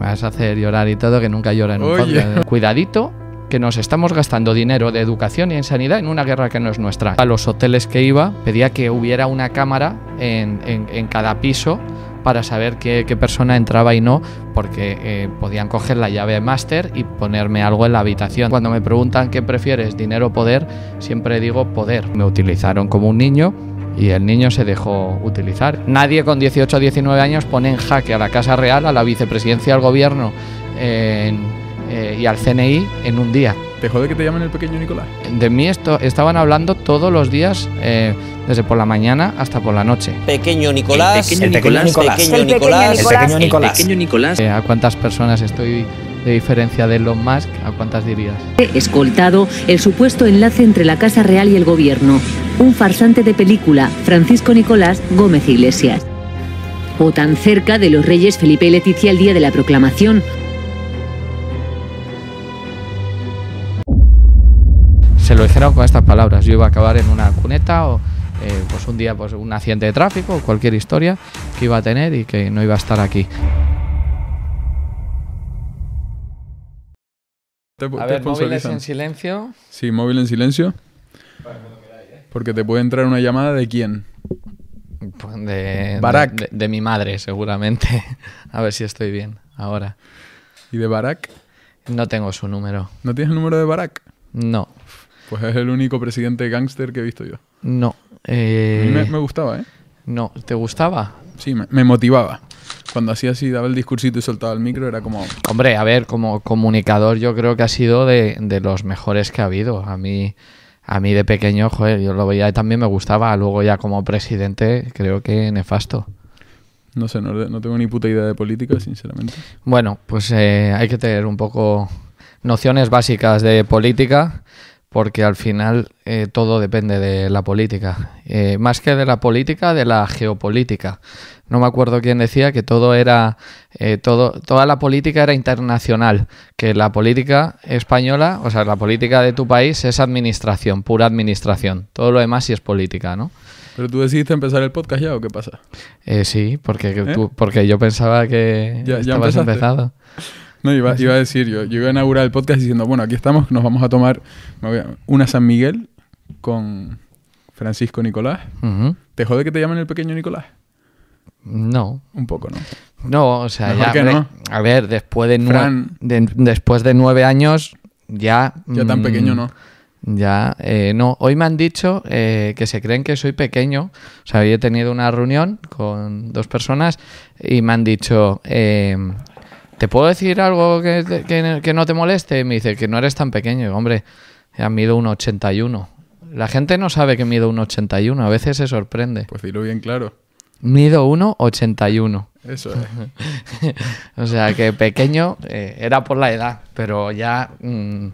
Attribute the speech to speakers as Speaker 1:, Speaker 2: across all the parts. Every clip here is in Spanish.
Speaker 1: Vas a hacer llorar y todo, que nunca llora en un Cuidadito que nos estamos gastando dinero de educación y en sanidad en una guerra que no es nuestra. A los hoteles que iba pedía que hubiera una cámara en, cada piso para saber qué, persona entraba y no, porque eh, podían coger la llave máster y ponerme algo en la habitación. Cuando me preguntan qué prefieres, dinero o poder, siempre digo poder. Me utilizaron como un niño y el niño se dejó utilizar. Nadie con 18 o 19 años pone en jaque a la Casa Real, a la vicepresidencia del gobierno eh, y al CNI en un día. ¿Te
Speaker 2: jode que te llamen el pequeño Nicolás?
Speaker 1: De mí esto, estaban hablando todos los días, eh, desde por la mañana hasta por la noche. Pequeño Nicolás, pequeño Nicolás, pequeño Nicolás, pequeño Nicolás, eh, ¿A cuántas personas estoy de diferencia de Elon Musk? ¿A cuántas dirías? he Escoltado el supuesto enlace entre la Casa Real y el gobierno un farsante de película, Francisco Nicolás Gómez Iglesias. O tan cerca de los reyes Felipe y Leticia el día de la
Speaker 2: proclamación.
Speaker 1: Se lo dijeron con estas palabras, yo iba a acabar en una cuneta o eh, pues un día pues un accidente de tráfico o cualquier historia que iba a tener y que no iba a estar aquí.
Speaker 2: a ver, móviles en
Speaker 1: silencio.
Speaker 2: Sí, móvil en silencio. Porque te puede entrar una llamada de quién. Pues de, Barack. De, mi madre, seguramente. A ver si estoy bien ahora.
Speaker 1: ¿Y de Barack? No tengo su número.
Speaker 2: ¿No tienes el número de Barack? No. Pues es el único presidente gángster que he visto yo. No. A mí eh, me, gustaba, ¿eh? No. ¿Te gustaba? Sí, me, motivaba. Cuando hacía así, daba el discursito y soltaba el micro, era como...
Speaker 1: Hombre, a ver, como comunicador yo creo que ha sido de, de los mejores que ha habido. A mí a mí de pequeño, joder, yo lo veía y también me gustaba. Luego ya como presidente, creo que nefasto.
Speaker 2: No sé, no, tengo ni puta idea de política, sinceramente.
Speaker 1: Bueno, pues eh, hay que tener un poco nociones básicas de política, porque al final eh, todo depende de la política. Eh, más que de la política, de la geopolítica no me acuerdo quién decía que todo era, eh, todo, toda la política era internacional, que la política española, o sea, la política de tu país es administración, pura administración, todo lo demás sí es política, ¿no?
Speaker 2: Pero tú decidiste empezar el podcast ya o qué pasa?
Speaker 1: Eh, sí, porque, ¿Eh? porque yo pensaba que ya, empezado.
Speaker 2: No, iba, iba, a decir yo, yo iba a inaugurar el podcast diciendo, bueno, aquí estamos, nos vamos a tomar una San Miguel con Francisco Nicolás. ¿Te jode que te llamen el pequeño Nicolás?
Speaker 1: No. Un poco, ¿no? No, o sea, ya, no. a ver, después de, después de nueve años, ya... Ya tan mm, pequeño, ¿no? Ya, eh, no. Hoy me han dicho eh, que se creen que soy pequeño. O sea, hoy he tenido una reunión con dos personas y me han dicho, eh, ¿te puedo decir algo que, no te moleste? me dice que no eres tan pequeño. hombre, ya mido un 81. La gente no sabe que mido un 81, a veces se sorprende. Pues dilo bien claro. Mido 1,81.
Speaker 2: Eso es.
Speaker 1: o sea que pequeño
Speaker 2: eh, era por la edad, pero ya, mm,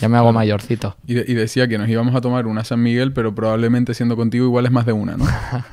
Speaker 1: ya me hago mayorcito.
Speaker 2: Y, decía que nos íbamos a tomar una San Miguel, pero probablemente siendo contigo igual es más de una, ¿no?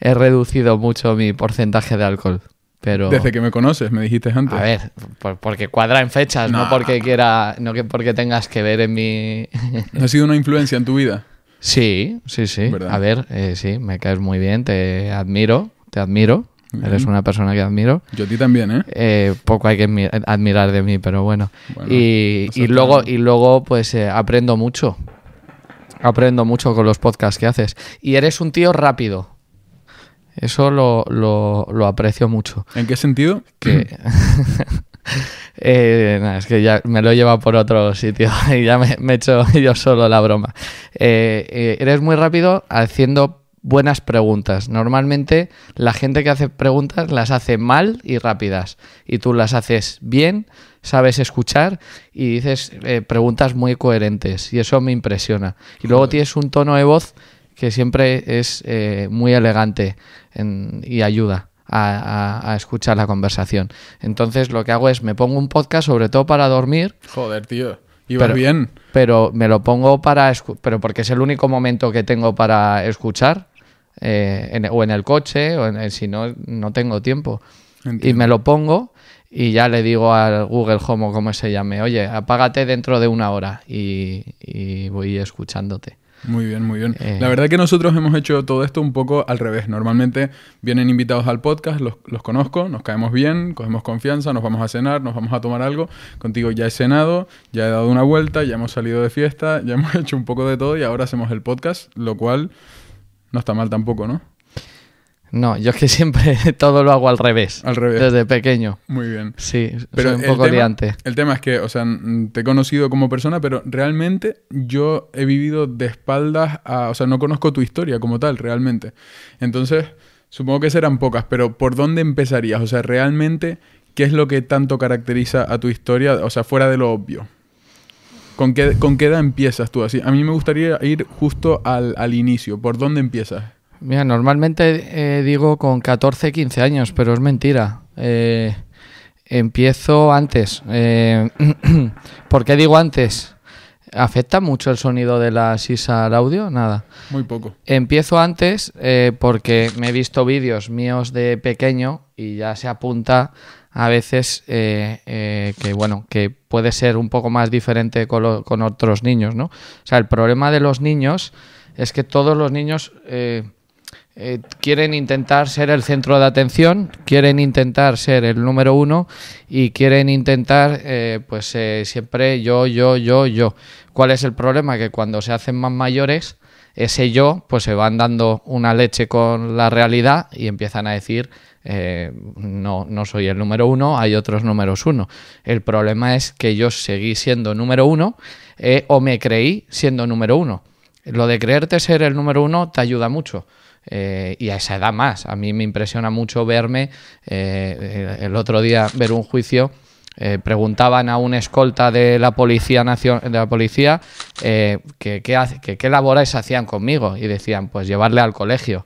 Speaker 1: He reducido mucho mi porcentaje de alcohol. Pero... Desde
Speaker 2: que me conoces, me dijiste antes.
Speaker 1: A ver, porque cuadra en fechas, no, porque quiera, no que porque tengas que ver en mi.
Speaker 2: ¿No ha sido una influencia en tu vida?
Speaker 1: Sí, sí, sí. A ver, eh, sí, me caes muy bien, te admiro, te admiro. Eres una persona que admiro. Yo a ti también, ¿eh? eh poco hay que admirar de mí, pero bueno. y, luego, y luego, pues eh, aprendo mucho. Aprendo mucho con los podcasts que haces. Y eres un tío rápido. Eso lo, lo, lo aprecio mucho. ¿En qué sentido? Que... Eh, es que ya me lo he llevado por otro sitio y ya me, he hecho yo solo la broma. Eh, eh, eres muy rápido haciendo buenas preguntas. Normalmente la gente que hace preguntas las hace mal y rápidas. Y tú las haces bien, sabes escuchar y dices eh, preguntas muy coherentes. Y eso me impresiona. Y luego tienes un tono de voz que siempre es muy elegante y ayuda a, escuchar la conversación. Entonces lo que hago es me pongo un podcast sobre todo para dormir.
Speaker 2: Joder, tío. pero, bien.
Speaker 1: Pero me lo pongo para... Pero porque es el único momento que tengo para escuchar. Eh, en, o en el coche, o si no, no tengo tiempo. Y me lo pongo y ya le digo al Google Home o como se llame, oye, apágate dentro de una hora y voy escuchándote.
Speaker 2: Muy bien, muy bien. Eh. la verdad que nosotros hemos hecho todo esto un poco al revés. Normalmente vienen invitados al podcast, los, los, conozco, nos caemos bien, cogemos confianza, nos vamos a cenar, nos vamos a tomar algo. Contigo ya he cenado, ya he dado una vuelta, ya hemos salido de fiesta, ya hemos hecho un poco de todo y ahora hacemos el podcast, lo cual no está mal tampoco, ¿no?
Speaker 1: No, yo es que siempre todo lo hago al revés. Al revés. Desde
Speaker 2: pequeño. Muy bien. Sí, pero soy un poco adelante. El tema es que, o sea, te he conocido como persona, pero realmente yo he vivido de espaldas a. O sea, no conozco tu historia como tal, realmente. Entonces, supongo que serán pocas, pero ¿por dónde empezarías? O sea, realmente, ¿qué es lo que tanto caracteriza a tu historia? O sea, fuera de lo obvio. ¿Con qué, con qué edad empiezas tú así? A mí me gustaría ir justo al, al inicio. ¿Por dónde empiezas? Mira, normalmente
Speaker 1: eh, digo con 14, 15 años, pero es mentira. Eh, empiezo antes. Eh, ¿Por qué digo antes? ¿Afecta mucho el sonido de la sisa al audio? Nada. Muy poco. Empiezo antes porque me he visto vídeos míos de pequeño y ya se apunta a veces que bueno que puede ser un poco más diferente con, otros niños no o sea el problema de los niños es que todos los niños eh, quieren intentar ser el centro de atención, quieren intentar ser el número uno y quieren intentar, eh, pues eh, siempre yo, yo, yo, yo. ¿Cuál es el problema? Que cuando se hacen más mayores, ese yo, pues se van dando una leche con la realidad y empiezan a decir, no, no soy el número uno, hay otros números uno. El problema es que yo seguí siendo número uno o me creí siendo número uno. Lo de creerte ser el número uno te ayuda mucho. Eh, y a esa edad más. A mí me impresiona mucho verme, eh, el otro día ver un juicio, eh, preguntaban a un escolta de la Policía, nación de la policía que, qué qué labores hacían conmigo y decían, pues llevarle al colegio,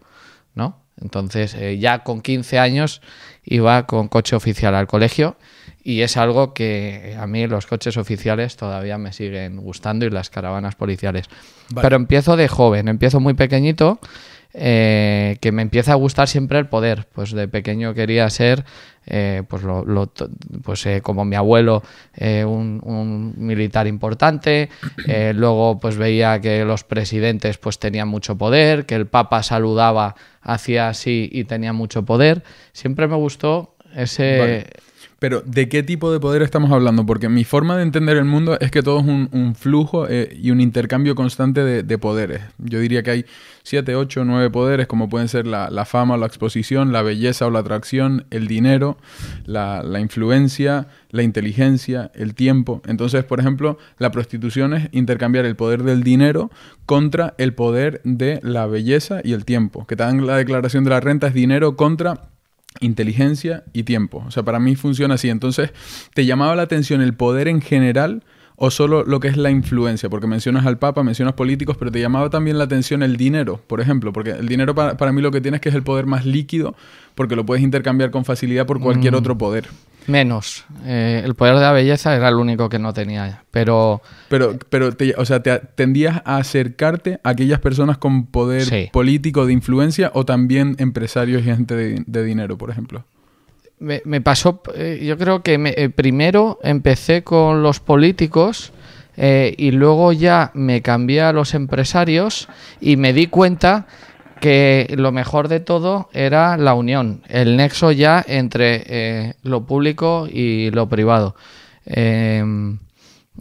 Speaker 1: ¿no? Entonces ya con 15 años iba con coche oficial al colegio y es algo que a mí los coches oficiales todavía me siguen gustando y las caravanas policiales. Pero empiezo de joven, empiezo muy pequeñito eh, que me empieza a gustar siempre el poder. Pues de pequeño quería ser, eh, pues, lo, pues, eh, como mi abuelo, un, militar importante. luego, pues veía que los presidentes, pues tenían mucho poder, que el Papa saludaba hacia
Speaker 2: sí y tenía mucho poder. Siempre me gustó ese. Pero, ¿de qué tipo de poder estamos hablando? Porque mi forma de entender el mundo es que todo es un, flujo eh, y un intercambio constante de, poderes. Yo diría que hay siete, ocho, nueve poderes, como pueden ser la, fama o la exposición, la belleza o la atracción, el dinero, la, la influencia, la inteligencia, el tiempo. Entonces, por ejemplo, la prostitución es intercambiar el poder del dinero contra el poder de la belleza y el tiempo. Que te dan la declaración de la renta es dinero contra inteligencia y tiempo. O sea, para mí funciona así. Entonces, ¿te llamaba la atención el poder en general o solo lo que es la influencia? Porque mencionas al Papa, mencionas políticos, pero te llamaba también la atención el dinero, por ejemplo, porque el dinero para, mí lo que tienes es que es el poder más líquido, porque lo puedes intercambiar con facilidad por cualquier mm. otro poder. Menos. Eh, el poder de la belleza era el único que no tenía, pero... Pero, o sea, ¿tendías a acercarte a aquellas personas con poder político de influencia o también empresarios y gente de, dinero, por ejemplo?
Speaker 1: Me, pasó, eh, yo creo que eh, primero empecé con los políticos y luego ya me cambié a los empresarios y me di cuenta que lo mejor de todo era la unión, el nexo ya entre eh, lo público y lo privado. Em,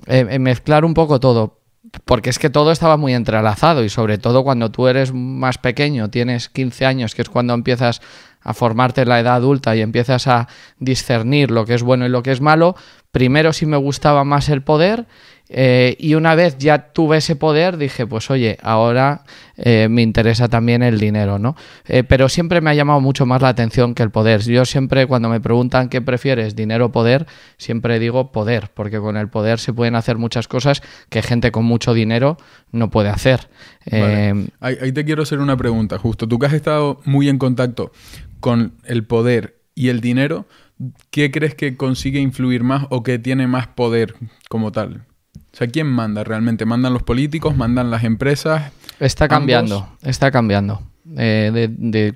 Speaker 1: em, em, mezclar un poco todo, porque es que todo estaba muy entrelazado y sobre todo cuando tú eres más pequeño, tienes 15 años, que es cuando empiezas a formarte en la edad adulta y empiezas a discernir lo que es bueno y lo que es malo, primero sí me gustaba más el poder eh, y una vez ya tuve ese poder, dije, pues oye, ahora eh, me interesa también el dinero, ¿no? Eh, pero siempre me ha llamado mucho más la atención que el poder. Yo siempre cuando me preguntan qué prefieres, dinero o poder, siempre digo poder, porque con el poder se pueden hacer muchas cosas que gente con mucho dinero no puede hacer.
Speaker 2: Ahí, ahí te quiero hacer una pregunta, justo. Tú que has estado muy en contacto con el poder y el dinero, ¿qué crees que consigue influir más o que tiene más poder como tal? sea, ¿quién manda realmente? ¿Mandan los políticos? ¿Mandan las empresas? Está cambiando,
Speaker 1: está cambiando. Eh, de, de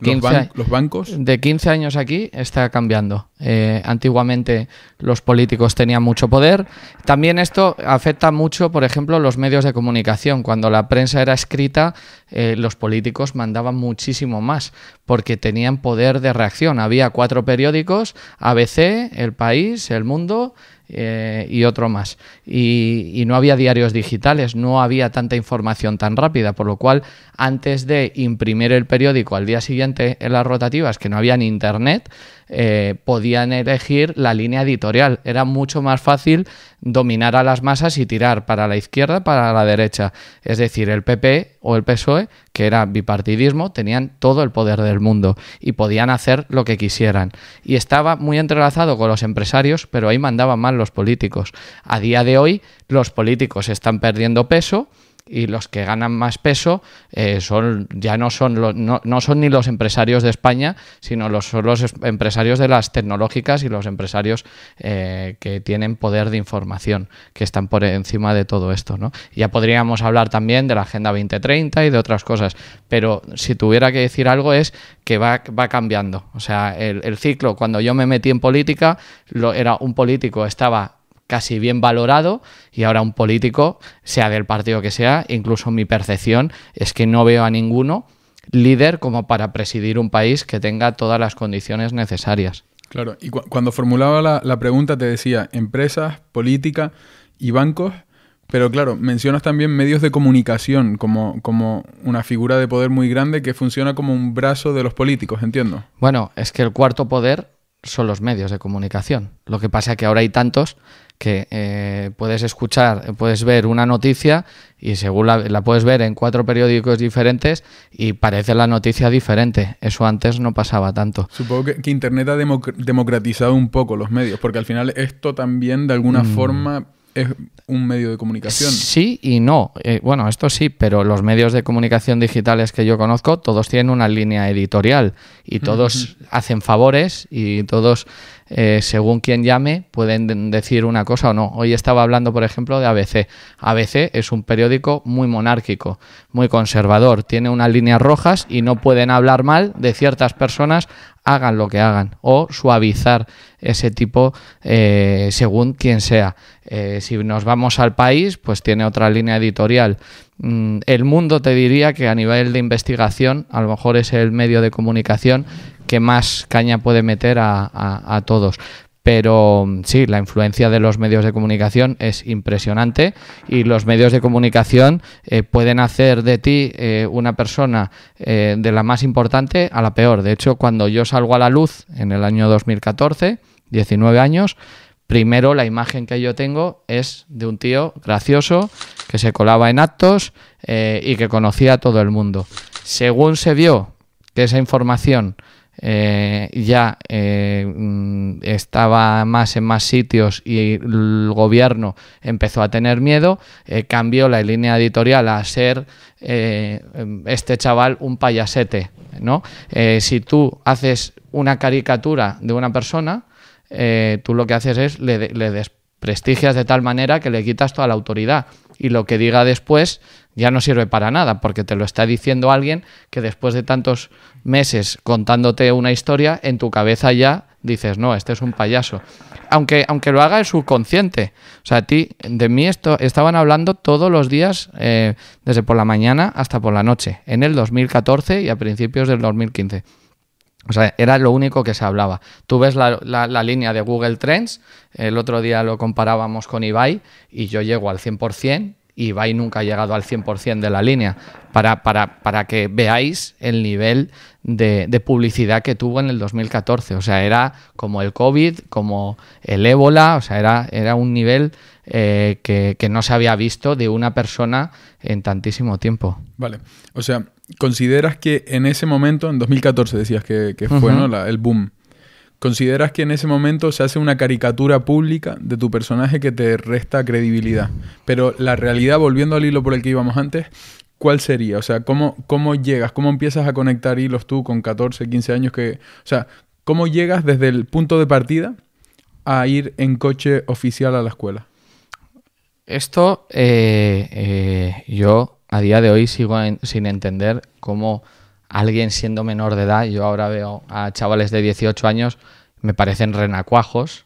Speaker 1: ¿Los, bancos? De 15 años aquí está cambiando. Eh, antiguamente los políticos tenían mucho poder. También esto afecta mucho, por ejemplo, los medios de comunicación. Cuando la prensa era escrita, eh, los políticos mandaban muchísimo más porque tenían poder de reacción. Había cuatro periódicos, ABC, El País, El Mundo eh, y otro más. Y, no había diarios digitales, no había tanta información tan rápida, por lo cual antes de imprimir el periódico al día siguiente en las rotativas, que no había internet, eh, podían elegir la línea editorial. Era mucho más fácil dominar a las masas y tirar para la izquierda, para la derecha. Es decir, el PP o el PSOE que era bipartidismo, tenían todo el poder del mundo y podían hacer lo que quisieran. Y estaba muy entrelazado con los empresarios, pero ahí mandaban mal los políticos. A día de hoy los políticos están perdiendo peso y los que ganan más peso eh, son ya no son no, son ni los empresarios de España sino los los empresarios de las tecnológicas y los empresarios eh, que tienen poder de información que están por encima de todo esto ya podríamos hablar también de la agenda 2030 y de otras cosas pero si tuviera que decir algo es que va, cambiando o sea el, ciclo cuando yo me metí en política lo, era un político estaba casi bien valorado y ahora un político, sea del partido que sea, incluso mi percepción es que no veo a ninguno líder como para presidir un país que tenga todas las condiciones necesarias.
Speaker 2: Claro, y cuando formulaba la, pregunta te decía empresas, política y bancos, pero claro, mencionas también medios de comunicación como, como una figura de poder muy grande que funciona como un brazo de los políticos, entiendo.
Speaker 1: Bueno, es que el cuarto poder son los medios de comunicación. Lo que pasa es que ahora hay tantos que eh, puedes escuchar, puedes ver una noticia y según la, puedes ver en cuatro periódicos diferentes y parece la noticia diferente. Eso antes no pasaba tanto.
Speaker 2: Supongo que, Internet ha democratizado un poco los medios, porque al final esto también de alguna mm. forma es un medio de comunicación. Sí
Speaker 1: y no. Eh, bueno, esto sí, pero los medios de comunicación digitales que yo conozco, todos tienen una línea editorial y todos hacen favores y todos eh, según quien llame, pueden decir una cosa o no. Hoy estaba hablando, por ejemplo, de ABC. ABC es un periódico muy monárquico, muy conservador, tiene unas líneas rojas y no pueden hablar mal de ciertas personas, hagan lo que hagan, o suavizar ese tipo eh, según quien sea. Eh, si nos vamos al país, pues tiene otra línea editorial. Mm, el mundo te diría que a nivel de investigación, a lo mejor es el medio de comunicación que más caña puede meter a, todos. Pero mm, sí, la influencia de los medios de comunicación es impresionante y los medios de comunicación eh, pueden hacer de ti eh, una persona eh, de la más importante a la peor. De hecho, cuando yo salgo a la luz en el año 2014, 19 años, primero la imagen que yo tengo es de un tío gracioso que se colaba en actos eh, y que conocía a todo el mundo. Según se vio que esa información eh, ya eh, mm, estaba más en más sitios y el gobierno empezó a tener miedo, cambió la línea editorial a ser este chaval un payasete. ¿no? si tú haces una caricatura de una persona, eh, tú lo que haces es le, desprestigias de tal manera que le quitas toda la autoridad. Y lo que diga después ya no sirve para nada, porque te lo está diciendo alguien que después de tantos meses contándote una historia, en tu cabeza ya dices, no, este es un payaso. Aunque, aunque lo haga el subconsciente. O sea, a ti, de mí esto, estaban hablando todos los días, eh, desde por la mañana hasta por la noche, en el 2014 y a principios del 2015. O sea, era lo único que se hablaba. Tú ves la, línea de Google Trends, el otro día lo comparábamos con Ibai y yo llego al 100% y Ibai nunca ha llegado al 100% de la línea, para, para, que veáis el nivel de, publicidad que tuvo en el 2014. O sea, era como el COVID, como el ébola, o sea, era, era un nivel eh, que, que no se había visto de una persona en tantísimo tiempo.
Speaker 2: Vale, o sea, ¿Consideras que en ese momento, en 2014 decías que, fue el boom, ¿consideras que en ese momento se hace una caricatura pública de tu personaje que te resta credibilidad? Pero la realidad, volviendo al hilo por el que íbamos antes, ¿cuál sería? O sea, ¿cómo, cómo llegas? ¿Cómo empiezas a conectar hilos tú con 14, 15 años? Que, o sea, ¿cómo llegas desde el punto de partida a ir en coche oficial a la escuela?
Speaker 1: Esto eh, eh, yo a día de hoy sigo sin entender cómo alguien siendo menor de edad, yo ahora veo a chavales de 18 años, me parecen renacuajos,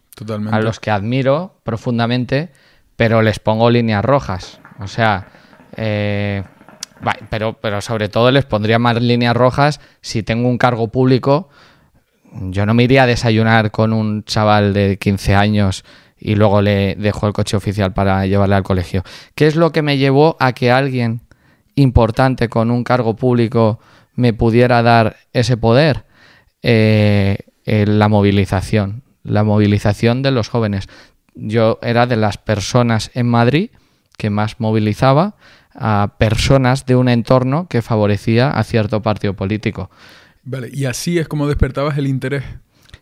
Speaker 1: a los que admiro profundamente, pero les pongo líneas rojas. O sea, eh, pero, pero sobre todo les pondría más líneas rojas si tengo un cargo público. Yo no me iría a desayunar con un chaval de 15 años y luego le dejo el coche oficial para llevarle al colegio. ¿Qué es lo que me llevó a que alguien importante con un cargo público me pudiera dar ese poder? Eh, eh, la movilización, la movilización de los jóvenes. Yo era de las personas en Madrid que más movilizaba a personas de un entorno que favorecía a cierto partido político.
Speaker 2: Vale, y así es como despertabas el interés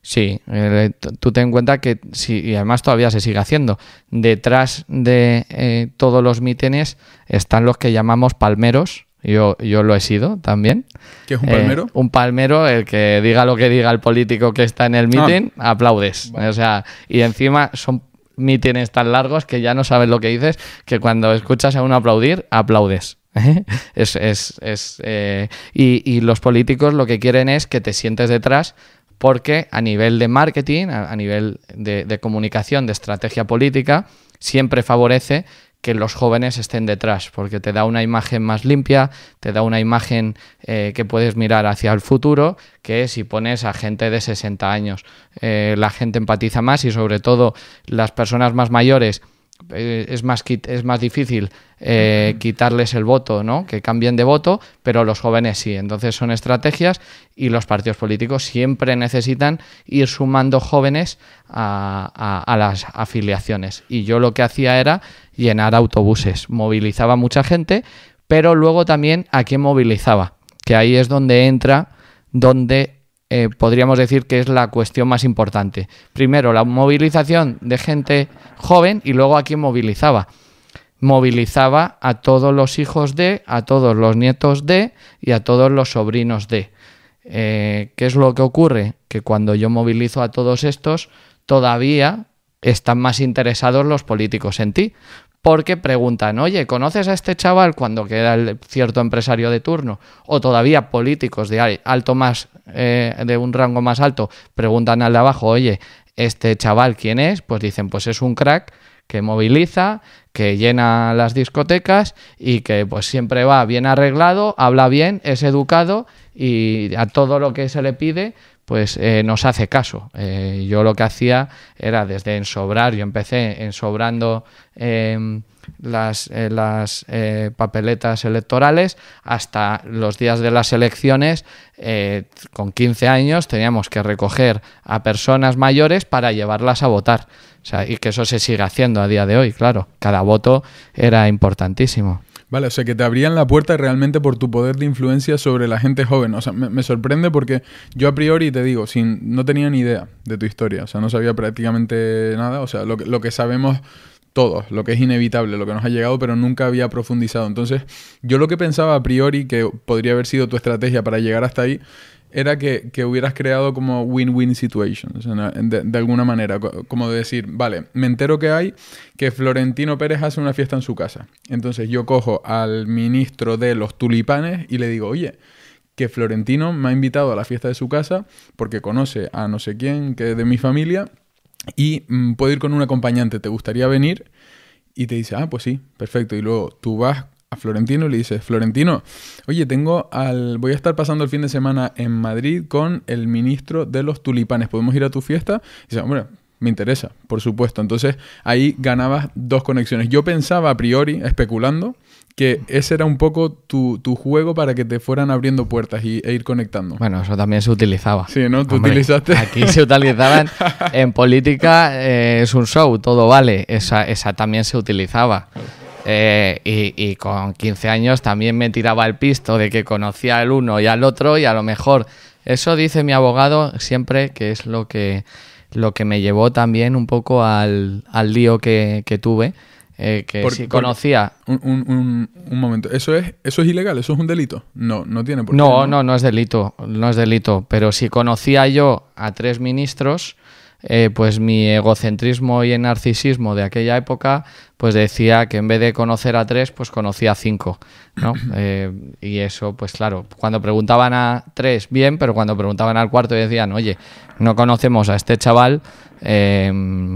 Speaker 1: Sí, eh, tú ten en cuenta que, sí, y además todavía se sigue haciendo, detrás de eh, todos los mítines están los que llamamos palmeros. Yo, yo lo he sido también. ¿Qué es un palmero? Eh, un palmero, el que diga lo que diga el político que está en el ah. mitin, aplaudes. O sea, y encima son mítines tan largos que ya no sabes lo que dices, que cuando escuchas a uno aplaudir, aplaudes. es, es, es y, y, los políticos lo que quieren es que te sientes detrás porque a nivel de marketing, a, nivel de, comunicación, de estrategia política, siempre favorece que los jóvenes estén detrás, porque te da una imagen más limpia, te da una imagen eh, que puedes mirar hacia el futuro, que si pones a gente de 60 años. Eh, la gente empatiza más y sobre todo las personas más mayores eh, es más, es más difícil eh, quitarles el voto, ¿no? que cambien de voto, pero los jóvenes sí. Entonces son estrategias y los partidos políticos siempre necesitan ir sumando jóvenes a, a las afiliaciones. Y yo lo que hacía era llenar autobuses, movilizaba mucha gente, pero luego también a quién movilizaba, que ahí es donde entra, donde eh, podríamos decir que es la cuestión más importante. Primero, la movilización de gente joven y luego a quién movilizaba. Movilizaba a todos los hijos de, a todos los nietos de y a todos los sobrinos de. Eh, ¿Qué es lo que ocurre? Que cuando yo movilizo a todos estos, todavía están más interesados los políticos en ti, porque preguntan, oye, ¿conoces a este chaval cuando queda el cierto empresario de turno? O todavía políticos de alto más eh, de un rango más alto preguntan al de abajo, oye, este chaval quién es, pues dicen, pues es un crack que moviliza, que llena las discotecas y que pues siempre va bien arreglado, habla bien, es educado y a todo lo que se le pide pues eh, nos hace caso. Eh, yo lo que hacía era desde ensobrar, yo empecé ensobrando... Em, las, eh, las eh, papeletas electorales hasta los días de las elecciones. Eh, con 15 años teníamos que recoger a personas mayores para llevarlas a votar. y que eso se sigue haciendo a día de hoy, claro. Cada voto era importantísimo.
Speaker 2: Vale, o sea que te abrían la puerta realmente por tu poder de influencia sobre la gente joven. O sea, me, sorprende porque yo a priori te digo, sin, no tenía ni idea de tu historia. O sea, no sabía prácticamente nada. O sea, lo, lo que sabemos todo, lo que es inevitable, lo que nos ha llegado, pero nunca había profundizado. Entonces, yo lo que pensaba a priori que podría haber sido tu estrategia para llegar hasta ahí era que, hubieras creado como win-win situations, de, alguna manera, como de decir, vale, me entero que hay que Florentino Pérez hace una fiesta en su casa. Entonces yo cojo al ministro de los tulipanes y le digo, oye, que Florentino me ha invitado a la fiesta de su casa porque conoce a no sé quién que de mi familia y mm, puedo ir con un acompañante, ¿te gustaría venir? Y te dice, ah, pues sí, perfecto. Y luego tú vas a Florentino y le dices, Florentino, oye, tengo al. voy a estar pasando el fin de semana en Madrid con el ministro de los tulipanes. ¿Podemos ir a tu fiesta? Y dice, hombre, me interesa, por supuesto. Entonces ahí ganabas dos conexiones. Yo pensaba a priori, especulando, que ese era un poco tu, tu, juego para que te fueran abriendo puertas y, e ir conectando.
Speaker 1: Bueno, eso también se utilizaba. Sí, ¿no? Tú utilizaste. Aquí se utilizaban. En política eh, es un show, todo vale. Esa, esa también se utilizaba. Eh, y, y, con 15 años también me tiraba el pisto de que conocía al uno y al otro, y a lo mejor. Eso dice mi abogado siempre que es lo que, lo que me llevó también un poco al, al lío que, que tuve eh, que conocía.
Speaker 2: Un, un, un, momento, ¿Eso es, ¿eso es ilegal? ¿Eso es un delito? No, no tiene por qué. no, no,
Speaker 1: no es delito, no es delito, pero si conocía yo a tres ministros eh, pues mi egocentrismo y el narcisismo de aquella época, pues decía que en vez de conocer a tres, pues conocía a cinco, eh, y eso, pues claro, cuando preguntaban a tres, bien, pero cuando preguntaban al cuarto y decían, oye, no conocemos a este chaval, eh,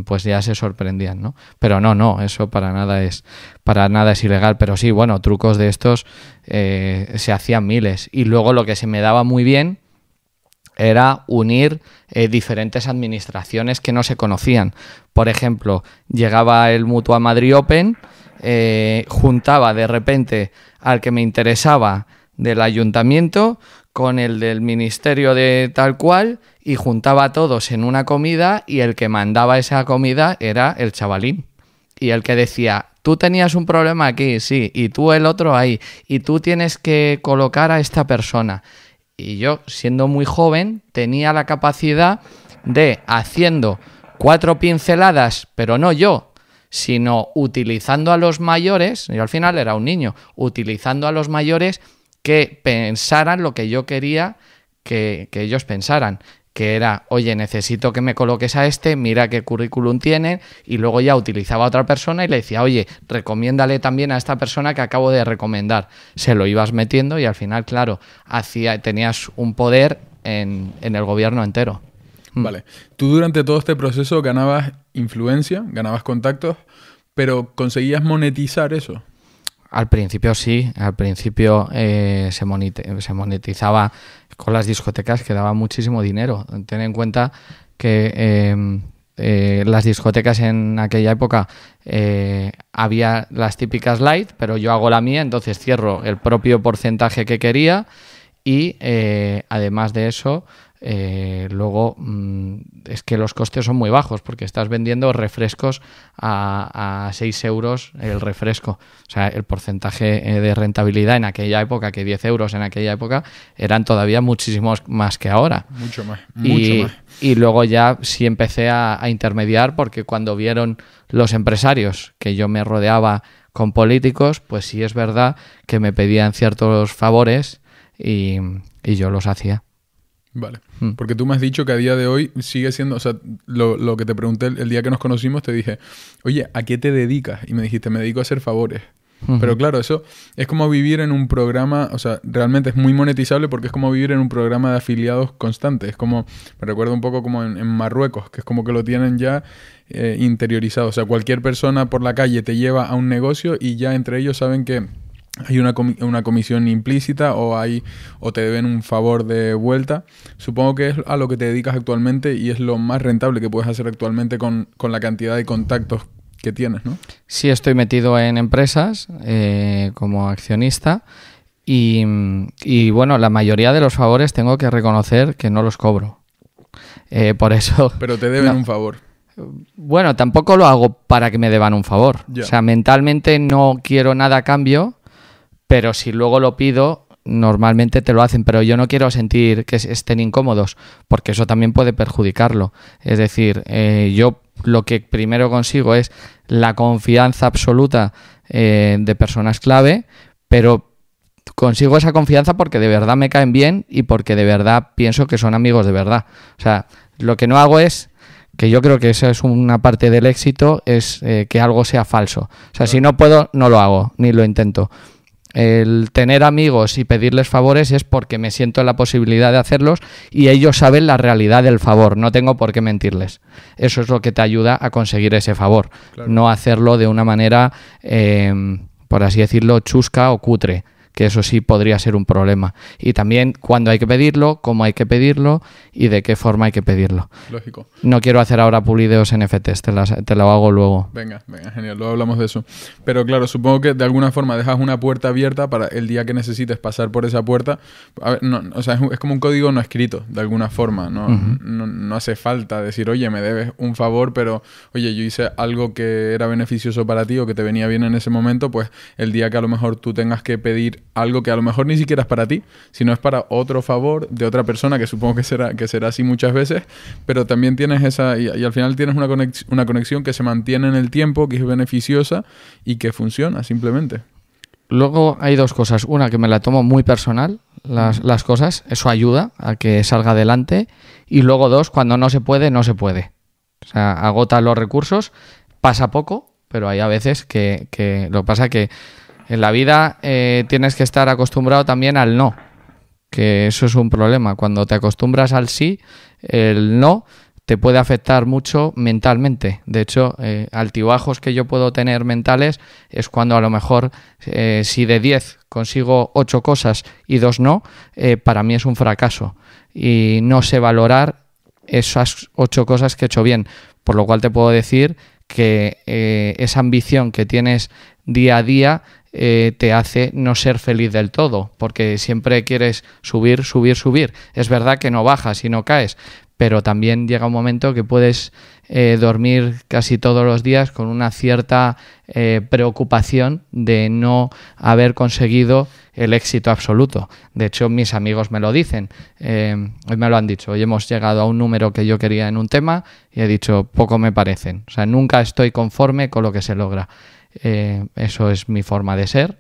Speaker 1: pues ya se sorprendían, ¿no? Pero no, no, eso para nada es, para nada es ilegal, pero sí, bueno, trucos de estos se hacían miles. Y luego lo que se me daba muy bien era unir eh, diferentes administraciones que no se conocían. Por ejemplo, llegaba el Mutua Madrid Open, eh, juntaba de repente al que me interesaba del ayuntamiento con el del ministerio de tal cual y juntaba a todos en una comida y el que mandaba esa comida era el chavalín. Y el que decía, tú tenías un problema aquí, sí, y tú el otro ahí, y tú tienes que colocar a esta persona. Y yo, siendo muy joven, tenía la capacidad de, haciendo cuatro pinceladas, pero no yo, sino utilizando a los mayores, yo al final era un niño, utilizando a los mayores que pensaran lo que yo quería que, que ellos pensaran que era, oye, necesito que me coloques a este, mira qué currículum tiene, y luego ya utilizaba a otra persona y le decía, oye, recomiéndale también a esta persona que acabo de recomendar. Se lo ibas metiendo y al final, claro, hacía, tenías un poder en, en el gobierno entero.
Speaker 2: Mm. Vale. Tú durante todo este proceso ganabas influencia, ganabas contactos, pero conseguías monetizar eso.
Speaker 1: Al principio sí, al principio eh, se, monetizaba con las discotecas que daba muchísimo dinero. Ten en cuenta que em, eh, las discotecas en aquella época eh, había las típicas light, pero yo hago la mía, entonces cierro el propio porcentaje que quería y además de eso eh, luego mm, es que los costes son muy bajos porque estás vendiendo refrescos a, 6 euros el refresco. O sea, el porcentaje eh, de rentabilidad en aquella época, que 10 euros en aquella época, eran todavía muchísimos más que ahora. Mucho más. Y, y luego ya sí empecé a, a intermediar porque cuando vieron los empresarios que yo me rodeaba con políticos, pues sí es verdad que me pedían ciertos favores y, y yo los hacía.
Speaker 2: Vale. Mm. Porque tú me has dicho que a día de hoy sigue siendo, o sea, lo, lo que te pregunté el, día que nos conocimos, te dije, oye, ¿a qué te dedicas? Y me dijiste, me dedico a hacer favores. Pero claro, eso es como vivir en un programa, o sea, realmente es muy monetizable porque es como vivir en un programa de afiliados constante. Es como, me recuerdo un poco como en, Marruecos, que es como que lo tienen ya eh, interiorizado. O sea, cualquier persona por la calle te lleva a un negocio y ya entre ellos saben que hay una, comisión implícita o, hay, o te deben un favor de vuelta. Supongo que es a lo que te dedicas actualmente y es lo más rentable que puedes hacer actualmente con, la cantidad de contactos que tienes, ¿no?
Speaker 1: Sí, estoy metido en empresas eh, como accionista y, bueno, la mayoría de los favores tengo que reconocer que no los cobro. Eh, por eso... Pero
Speaker 2: te deben un favor.
Speaker 1: Bueno, tampoco lo hago para que me deban un favor. O sea, mentalmente no quiero nada a cambio pero si luego lo pido, normalmente te lo hacen, pero yo no quiero sentir que estén incómodos, porque eso también puede perjudicarlo. Es decir, eh, yo lo que primero consigo es la confianza absoluta eh, de personas clave, pero consigo esa confianza porque de verdad me caen bien y porque de verdad pienso que son amigos de verdad. O sea, lo que no hago es que yo creo que esa es una parte del éxito, es eh, que algo sea falso. O sea, si no puedo, no lo hago, ni lo intento el tener amigos y pedirles favores es porque me siento en la posibilidad de hacerlos y ellos saben la realidad del favor, no tengo por qué mentirles. Eso es lo que te ayuda a conseguir ese favor, no hacerlo de una manera, em, por así decirlo, chusca o cutre que eso sí podría ser un problema. Y también cuándo hay que pedirlo, cómo hay que pedirlo y de qué forma hay que pedirlo. Lógico. No quiero hacer ahora pulideos NFTs, te, te lo hago luego.
Speaker 2: Venga, venga, genial, luego hablamos de eso. Pero claro, supongo que de alguna forma dejas una puerta abierta para el día que necesites pasar por esa puerta. no, o sea, es, como un código no escrito, de alguna forma. No, no, no hace falta decir, oye, me debes un favor, pero oye, yo hice algo que era beneficioso para ti o que te venía bien en ese momento, pues el día que a lo mejor tú tengas que pedir algo que a lo mejor ni siquiera es para ti, sino es para otro favor de otra persona, que supongo que será, que será así muchas veces, pero también tienes esa, y, al final tienes una, una conexión que se mantiene en el tiempo, que es beneficiosa y que funciona simplemente. Luego hay dos
Speaker 1: cosas. Una, que me la tomo muy personal, las, cosas. Eso ayuda a que salga adelante. Y luego dos, cuando no se puede, no se puede. O sea, agota los recursos, pasa poco, pero hay a veces que, que lo pasa que en la vida eh, tienes que estar acostumbrado también al no, que eso es un problema. Cuando te acostumbras al sí, el no te puede afectar mucho mentalmente. De hecho, eh, altibajos que yo puedo tener mentales es cuando a lo mejor eh, si de 10 consigo 8 cosas y 2 no, para mí es un fracaso. Y no sé valorar esas 8 cosas que he hecho bien. Por lo cual te puedo decir que esa ambición que tienes día a día eh, te hace no ser feliz del todo, porque siempre quieres subir, subir, subir. Es verdad que no bajas y no caes, pero también llega un momento que puedes eh, dormir casi todos los días con una cierta eh, preocupación de no haber conseguido el éxito absoluto. De hecho, mis amigos me lo dicen, em, hoy me lo han dicho, hoy hemos llegado a un número que yo quería en un tema y he dicho, poco me parecen, o sea, nunca estoy conforme con lo que se logra. Eh, eso es mi forma de ser,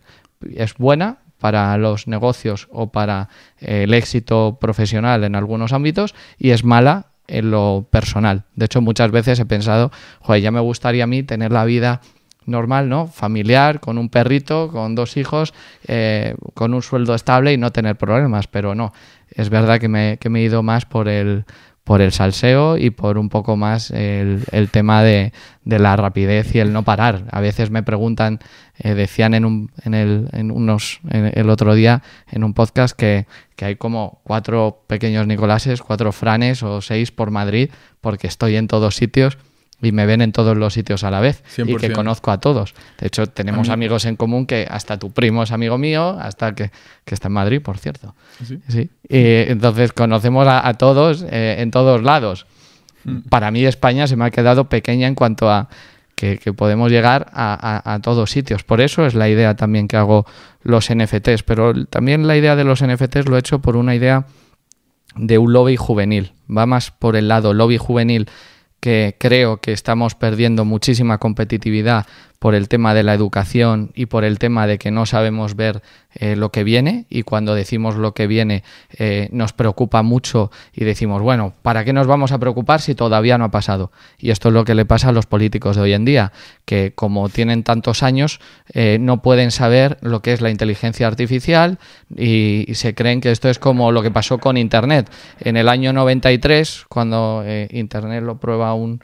Speaker 1: es buena para los negocios o para eh, el éxito profesional en algunos ámbitos y es mala en lo personal. De hecho, muchas veces he pensado, joder, ya me gustaría a mí tener la vida normal, ¿no? Familiar, con un perrito, con dos hijos, eh, con un sueldo estable y no tener problemas, pero no. Es verdad que me he ido más por el, por el salseo y por un poco más el, tema de, la rapidez y el no parar. A veces me preguntan, eh, decían en, el, unos, el otro día en un podcast que, que, hay como cuatro pequeños Nicolases, cuatro Franes o seis por Madrid, porque estoy en todos sitios y me ven en todos los sitios a la vez y que conozco a todos. De hecho, tenemos amigos en común que hasta tu primo es amigo mío, hasta que, que está en Madrid, por cierto. ¿Ah, sí. entonces, conocemos a, todos eh, en todos lados. Hmm. Para mí España se me ha quedado pequeña en cuanto a que, podemos llegar a, todos sitios. Por eso es la idea también que hago los NFTs, pero también la idea de los NFTs lo he hecho por una idea de un lobby juvenil. Va más por el lado lobby juvenil que creo que estamos perdiendo muchísima competitividad por el tema de la educación y por el tema de que no sabemos ver eh, lo que viene y cuando decimos lo que viene eh, nos preocupa mucho y decimos, bueno, ¿para qué nos vamos a preocupar si todavía no ha pasado? Y esto es lo que le pasa a los políticos de hoy en día, que como tienen tantos años eh, no pueden saber lo que es la inteligencia artificial y, y, se creen que esto es como lo que pasó con Internet. En el año 93, cuando Internet lo prueba un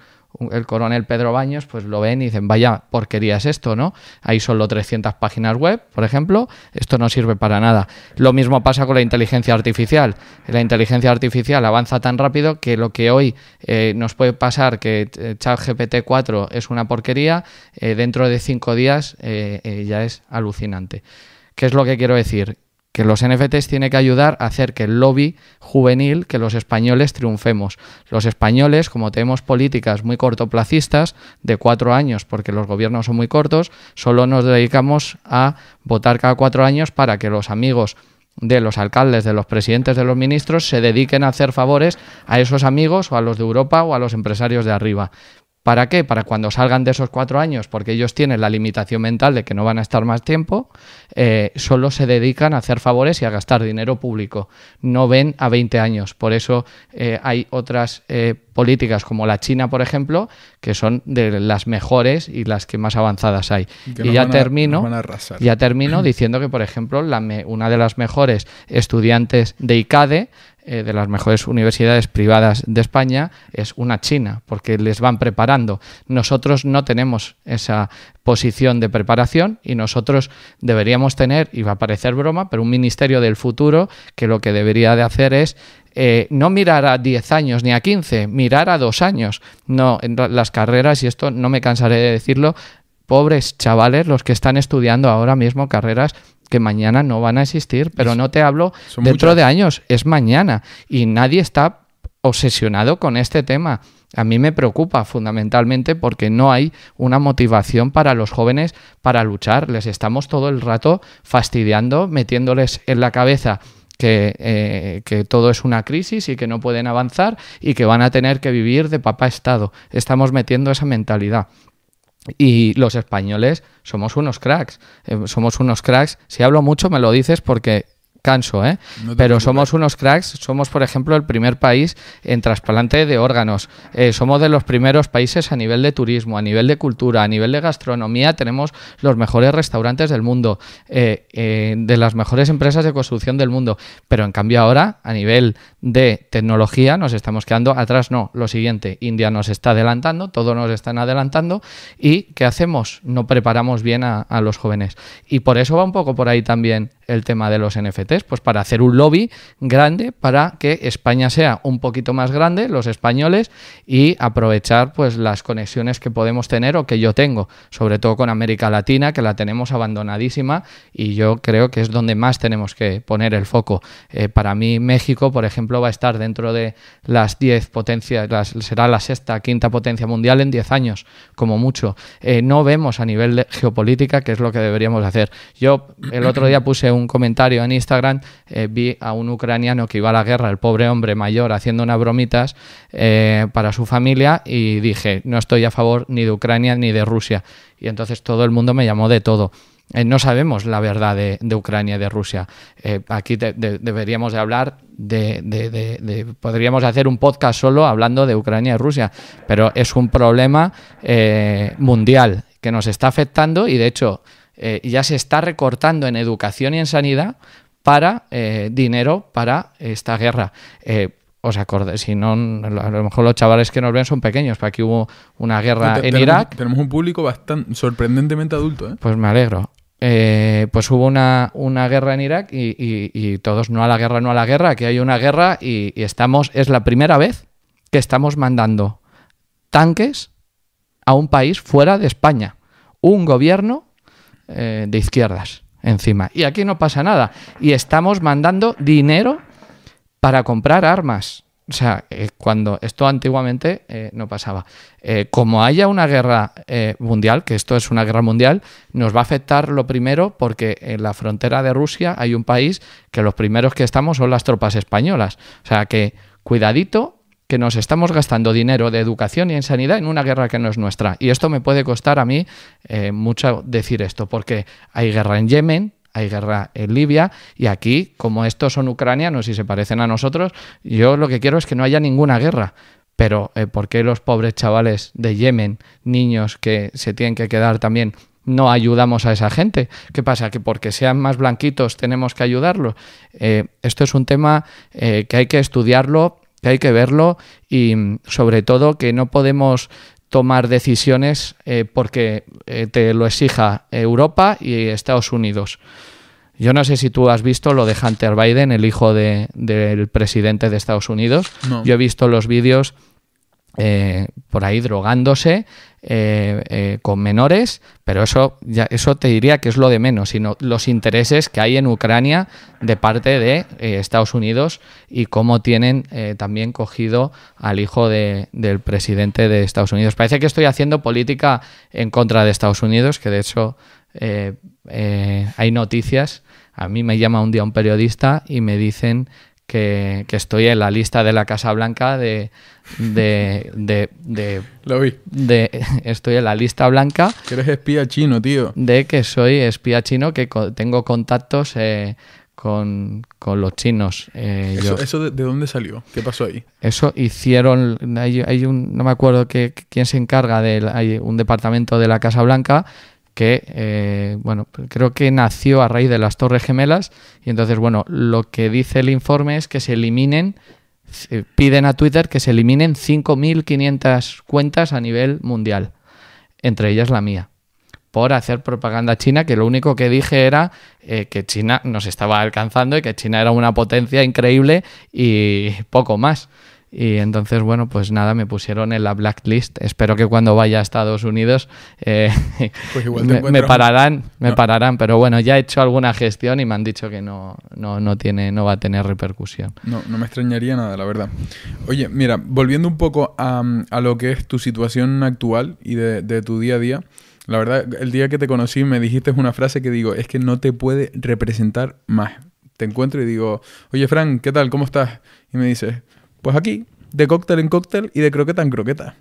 Speaker 1: el coronel Pedro Baños, pues lo ven y dicen, vaya porquería es esto, ¿no? Hay solo 300 páginas web, por ejemplo, esto no sirve para nada. Lo mismo pasa con la inteligencia artificial. La inteligencia artificial avanza tan rápido que lo que hoy eh, nos puede pasar que eh, ChatGPT 4 es una porquería, eh, dentro de cinco días ya es alucinante. ¿Qué es lo que quiero decir? que los NFTs tiene que ayudar a hacer que el lobby juvenil, que los españoles triunfemos. Los españoles, como tenemos políticas muy cortoplacistas, de cuatro años, porque los gobiernos son muy cortos, solo nos dedicamos a votar cada cuatro años para que los amigos de los alcaldes, de los presidentes, de los ministros, se dediquen a hacer favores a esos amigos o a los de Europa o a los empresarios de arriba. ¿Para qué? Para cuando salgan de esos cuatro años, porque ellos tienen la limitación mental de que no van a estar más tiempo, eh, solo se dedican a hacer favores y a gastar dinero público. No ven a 20 años. Por eso eh, hay otras eh, políticas como la China, por ejemplo, que son de las mejores y las que más avanzadas hay. y ya, termino, ya diciendo que, por ejemplo, una de las mejores estudiantes de ICADE, eh, de las mejores universidades privadas de España, es una china, porque les van preparando. Nosotros no tenemos esa posición de preparación y nosotros deberíamos tener, y va a parecer broma, pero un ministerio del futuro que lo que debería de hacer es eh, no mirar a 10 años ni a 15, mirar a dos años. No, en las carreras, y esto no me cansaré de decirlo, pobres chavales los que están estudiando ahora mismo carreras que mañana no van a existir, pero no te hablo dentro de años, es mañana y nadie está obsesionado con este tema. A mí me preocupa fundamentalmente porque no hay una motivación para los jóvenes para luchar. Les estamos todo el rato fastidiando, metiéndoles en la cabeza que, eh, todo es una crisis y que no pueden avanzar y que van a tener que vivir de papá Estado. Estamos metiendo esa mentalidad. Y los españoles somos unos cracks, eh, somos unos cracks. Si hablo mucho me lo dices porque descanso, ¿eh? pero somos unos cracks, somos por ejemplo el primer país en trasplante de órganos, eh, somos de los primeros países a nivel de turismo, a nivel de cultura, a nivel de gastronomía, tenemos los mejores restaurantes del mundo, eh, de las mejores empresas de construcción del mundo, pero en cambio ahora a nivel de tecnología nos estamos quedando atrás, no, lo siguiente, India nos está adelantando, todos nos están adelantando y ¿qué hacemos? No preparamos bien a los jóvenes. Y por eso va un poco por ahí también el tema de los NFTs? Pues para hacer un lobby grande para que España sea un poquito más grande, los españoles, y aprovechar pues las conexiones que podemos tener o que yo tengo, sobre todo con América Latina, que la tenemos abandonadísima y yo creo que es donde más tenemos que poner el foco. Eh, para mí México, por ejemplo, va a estar dentro de las 10 potencias, será la sexta, quinta potencia mundial en 10 años, como mucho. Eh, no vemos a nivel de geopolítica, qué es lo que deberíamos hacer. Yo el otro día puse un un comentario en Instagram, eh, vi a un ucraniano que iba a la guerra, el pobre hombre mayor, haciendo unas bromitas eh, para su familia y dije, no estoy a favor ni de Ucrania ni de Rusia. Y entonces todo el mundo me llamó de todo. Eh, no sabemos la verdad de, Ucrania y de Rusia. aquí deberíamos de hablar de, Podríamos hacer un podcast solo hablando de Ucrania y Rusia, pero es un problema mundial que nos está afectando y de hecho eh, ya se está recortando en educación y en sanidad para eh, dinero para esta guerra. Eh, os acordáis, si no, a lo mejor los chavales que nos ven son pequeños, para aquí hubo una guerra en Irak.
Speaker 2: Tenemos un público bastante sorprendentemente adulto. ¿eh?
Speaker 1: Pues me alegro. pues hubo una, guerra en Irak y, todos no a la guerra, no a la guerra, aquí hay una guerra y estamos, es la primera vez que estamos mandando tanques a un país fuera de España. Un gobierno eh, de izquierdas encima. Y aquí no pasa nada. Y estamos mandando dinero para comprar armas. O sea, eh, cuando esto antiguamente eh, no pasaba. como haya una guerra mundial, que esto es una guerra mundial, nos va a afectar lo primero porque en la frontera de Rusia hay un país que los primeros que estamos son las tropas españolas. O sea, que cuidadito que nos estamos gastando dinero de educación y en sanidad en una guerra que no es nuestra. Y esto me puede costar a mí eh, mucho decir esto, porque hay guerra en Yemen, hay guerra en Libia y aquí, como estos son ucranianos y se parecen a nosotros, yo lo que quiero es que no haya ninguna guerra. Pero eh, ¿por qué los pobres chavales de Yemen, niños que se tienen que quedar también no ayudamos a esa gente. ¿Qué pasa? Que porque sean más blanquitos tenemos que ayudarlos. Eh, esto es un tema que hay que estudiarlo que hay que verlo y mm, sobre todo que no podemos tomar decisiones eh, porque eh, te lo exija Europa y Estados Unidos. Yo no sé si tú has visto lo de Hunter Biden, el hijo del presidente de Estados Unidos. Yo he visto los vídeos eh, por ahí drogándose eh, eh, con menores, pero eso, ya, eso te diría que es lo de menos, sino los intereses que hay en Ucrania de parte de Estados Unidos y cómo tienen también cogido al hijo de, del presidente de Estados Unidos. Parece que estoy haciendo política en contra de Estados Unidos, que de hecho hay noticias. A mí me llama un día un periodista y me dicen que, estoy en la lista de la Casa Blanca de... de, Lo vi. estoy en la lista blanca... eres espía chino, tío. De que soy espía chino, que tengo contactos eh, con, los chinos. Eh,
Speaker 2: ¿Eso, de, dónde salió? ¿Qué pasó ahí?
Speaker 1: Eso hicieron... Hay, hay un, no me acuerdo que, quién se encarga, de, hay un departamento de la Casa Blanca que eh, bueno, creo que nació a raíz de las Torres Gemelas y entonces bueno, lo que dice el informe es que se eliminen eh, piden a Twitter que se eliminen 5.500 cuentas a nivel mundial, entre ellas la mía, por hacer propaganda China, que lo único que dije era eh, que China nos estaba alcanzando y que China era una potencia increíble y poco más. Y entonces, bueno, pues nada, me pusieron en la blacklist. Espero que cuando vaya a Estados Unidos eh, pues me, pararán, me pararán. Pero bueno, ya he hecho alguna gestión y me han dicho que no, no, tiene, no va a tener repercusión.
Speaker 2: No, no me extrañaría nada, la verdad. Oye, mira, volviendo un poco a, lo que es tu situación actual y de, de tu día a día. La verdad, el día que te conocí me dijiste una frase que digo, es que no te puede representar más. Te encuentro y digo, oye Fran, ¿qué tal? ¿Cómo estás? Y me dices, pues aquí, de cóctel en cóctel y de croqueta en croqueta.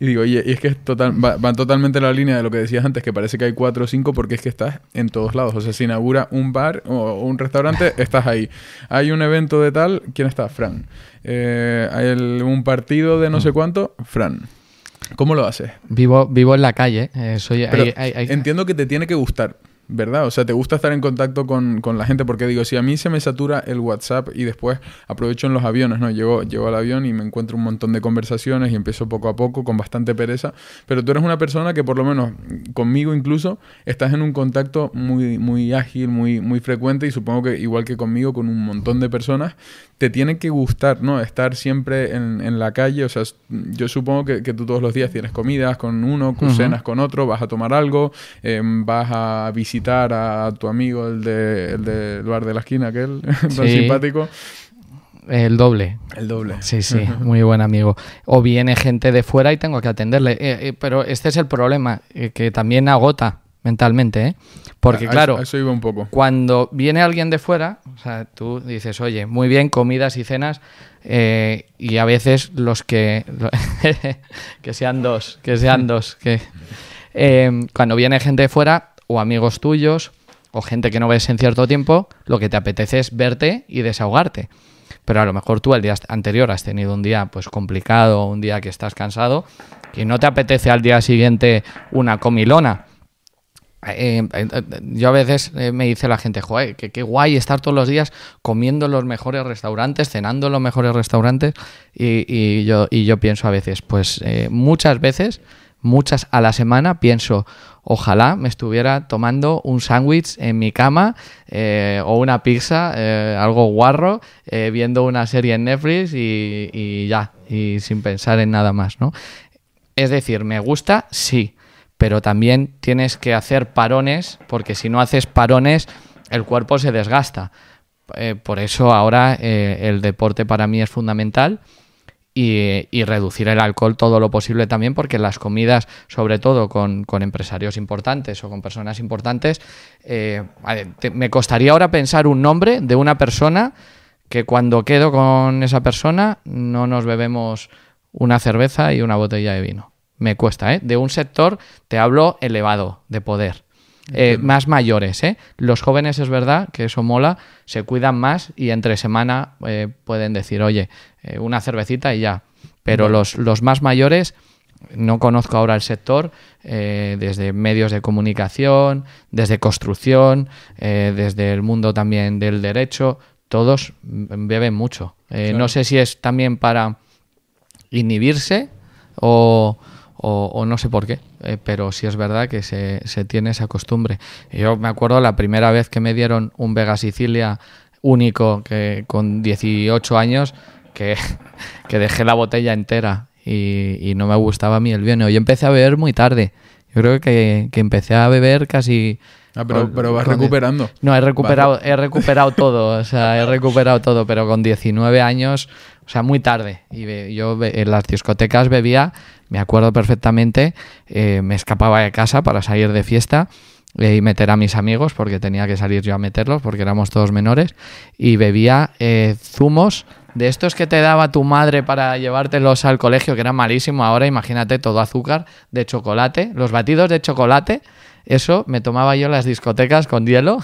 Speaker 2: Y digo, oye, y es que es va, totalmente en la línea de lo que decías antes, que parece que hay cuatro o cinco porque es que estás en todos lados. O sea, si inaugura un bar o un restaurante, estás ahí. Hay un evento de tal, ¿quién está? Fran. Eh, hay un partido de no sé mm. cuánto, Fran. ¿Cómo lo haces? Vivo, vivo en la calle. Eh, entiendo que te tiene que gustar. ¿verdad? O sea, te gusta estar en contacto con, con, la gente porque digo, si a mí se me satura el WhatsApp y después aprovecho en los aviones, ¿no? Llego, llego al avión y me encuentro un montón de conversaciones y empiezo poco a poco con bastante pereza, pero tú eres una persona que por lo menos conmigo incluso estás en un contacto muy, muy ágil, muy, muy frecuente y supongo que igual que conmigo, con un montón de personas, te tiene que gustar, ¿no? Estar siempre en, en la calle, o sea, yo supongo que, tú todos los días tienes comidas con uno, cenas con otro, vas a tomar algo, eh, vas a visitar a tu amigo, el de, el de de la esquina, aquel, sí. tan simpático.
Speaker 1: El doble. El doble. Sí, sí, muy buen amigo. O viene gente de fuera y tengo que atenderle. Eh, eh, pero este es el problema, eh, que también agota mentalmente, Porque claro, eso un poco. cuando viene alguien de fuera, o sea, tú dices, oye, muy bien, comidas y cenas, y a veces los que... que sean dos, que sean dos, que... cuando viene gente de fuera, o amigos tuyos o gente que no ves en cierto tiempo, lo que te apetece es verte y desahogarte. Pero a lo mejor tú el día anterior has tenido un día pues complicado, un día que estás cansado y no te apetece al día siguiente una comilona. Eh, eh, eh, yo a veces me dice la gente, que qué, guay estar todos los días comiendo en los mejores restaurantes, cenando en los mejores restaurantes. Y, yo, y yo pienso a veces, pues muchas veces, muchas a la semana, pienso, ojalá me estuviera tomando un sándwich en mi cama eh, o una pizza, eh, algo guarro, eh, viendo una serie en Netflix y, ya, y sin pensar en nada más, ¿no? Es decir, me gusta, sí, pero también tienes que hacer parones, porque si no haces parones, el cuerpo se desgasta. por eso ahora el deporte para mí es fundamental y, reducir el alcohol todo lo posible también, porque las comidas, sobre todo con, con empresarios importantes o con personas importantes, eh, me costaría ahora pensar un nombre de una persona que cuando quedo con esa persona no nos bebemos una cerveza y una botella de vino. Me cuesta, ¿eh? De un sector, te hablo elevado de poder. Eh, más mayores. ¿eh? Los jóvenes es verdad que eso mola, se cuidan más y entre semana eh, pueden decir, oye, eh, una cervecita y ya. Pero los, más mayores, no conozco ahora el sector, desde medios de comunicación, desde construcción, desde el mundo también del derecho, todos beben mucho. No sé si es también para inhibirse o no sé por qué. Eh, pero sí es verdad que se, tiene esa costumbre. Yo me acuerdo la primera vez que me dieron un Vega Sicilia único que con 18 años que, dejé la botella entera y, no me gustaba a mí el vino. Yo empecé a beber muy tarde. Yo creo que, que empecé a beber casi Ah, pero, vas recuperando. No, he recuperado, he recuperado todo, o sea, he recuperado todo, pero con 19 años, o sea, muy tarde. Y yo en las discotecas bebía, me acuerdo perfectamente, eh, me escapaba de casa para salir de fiesta eh, y meter a mis amigos, porque tenía que salir yo a meterlos, porque éramos todos menores, y bebía eh, zumos de estos que te daba tu madre para llevártelos al colegio, que era malísimo ahora, imagínate todo azúcar, de chocolate, los batidos de chocolate eso me tomaba yo las discotecas con hielo.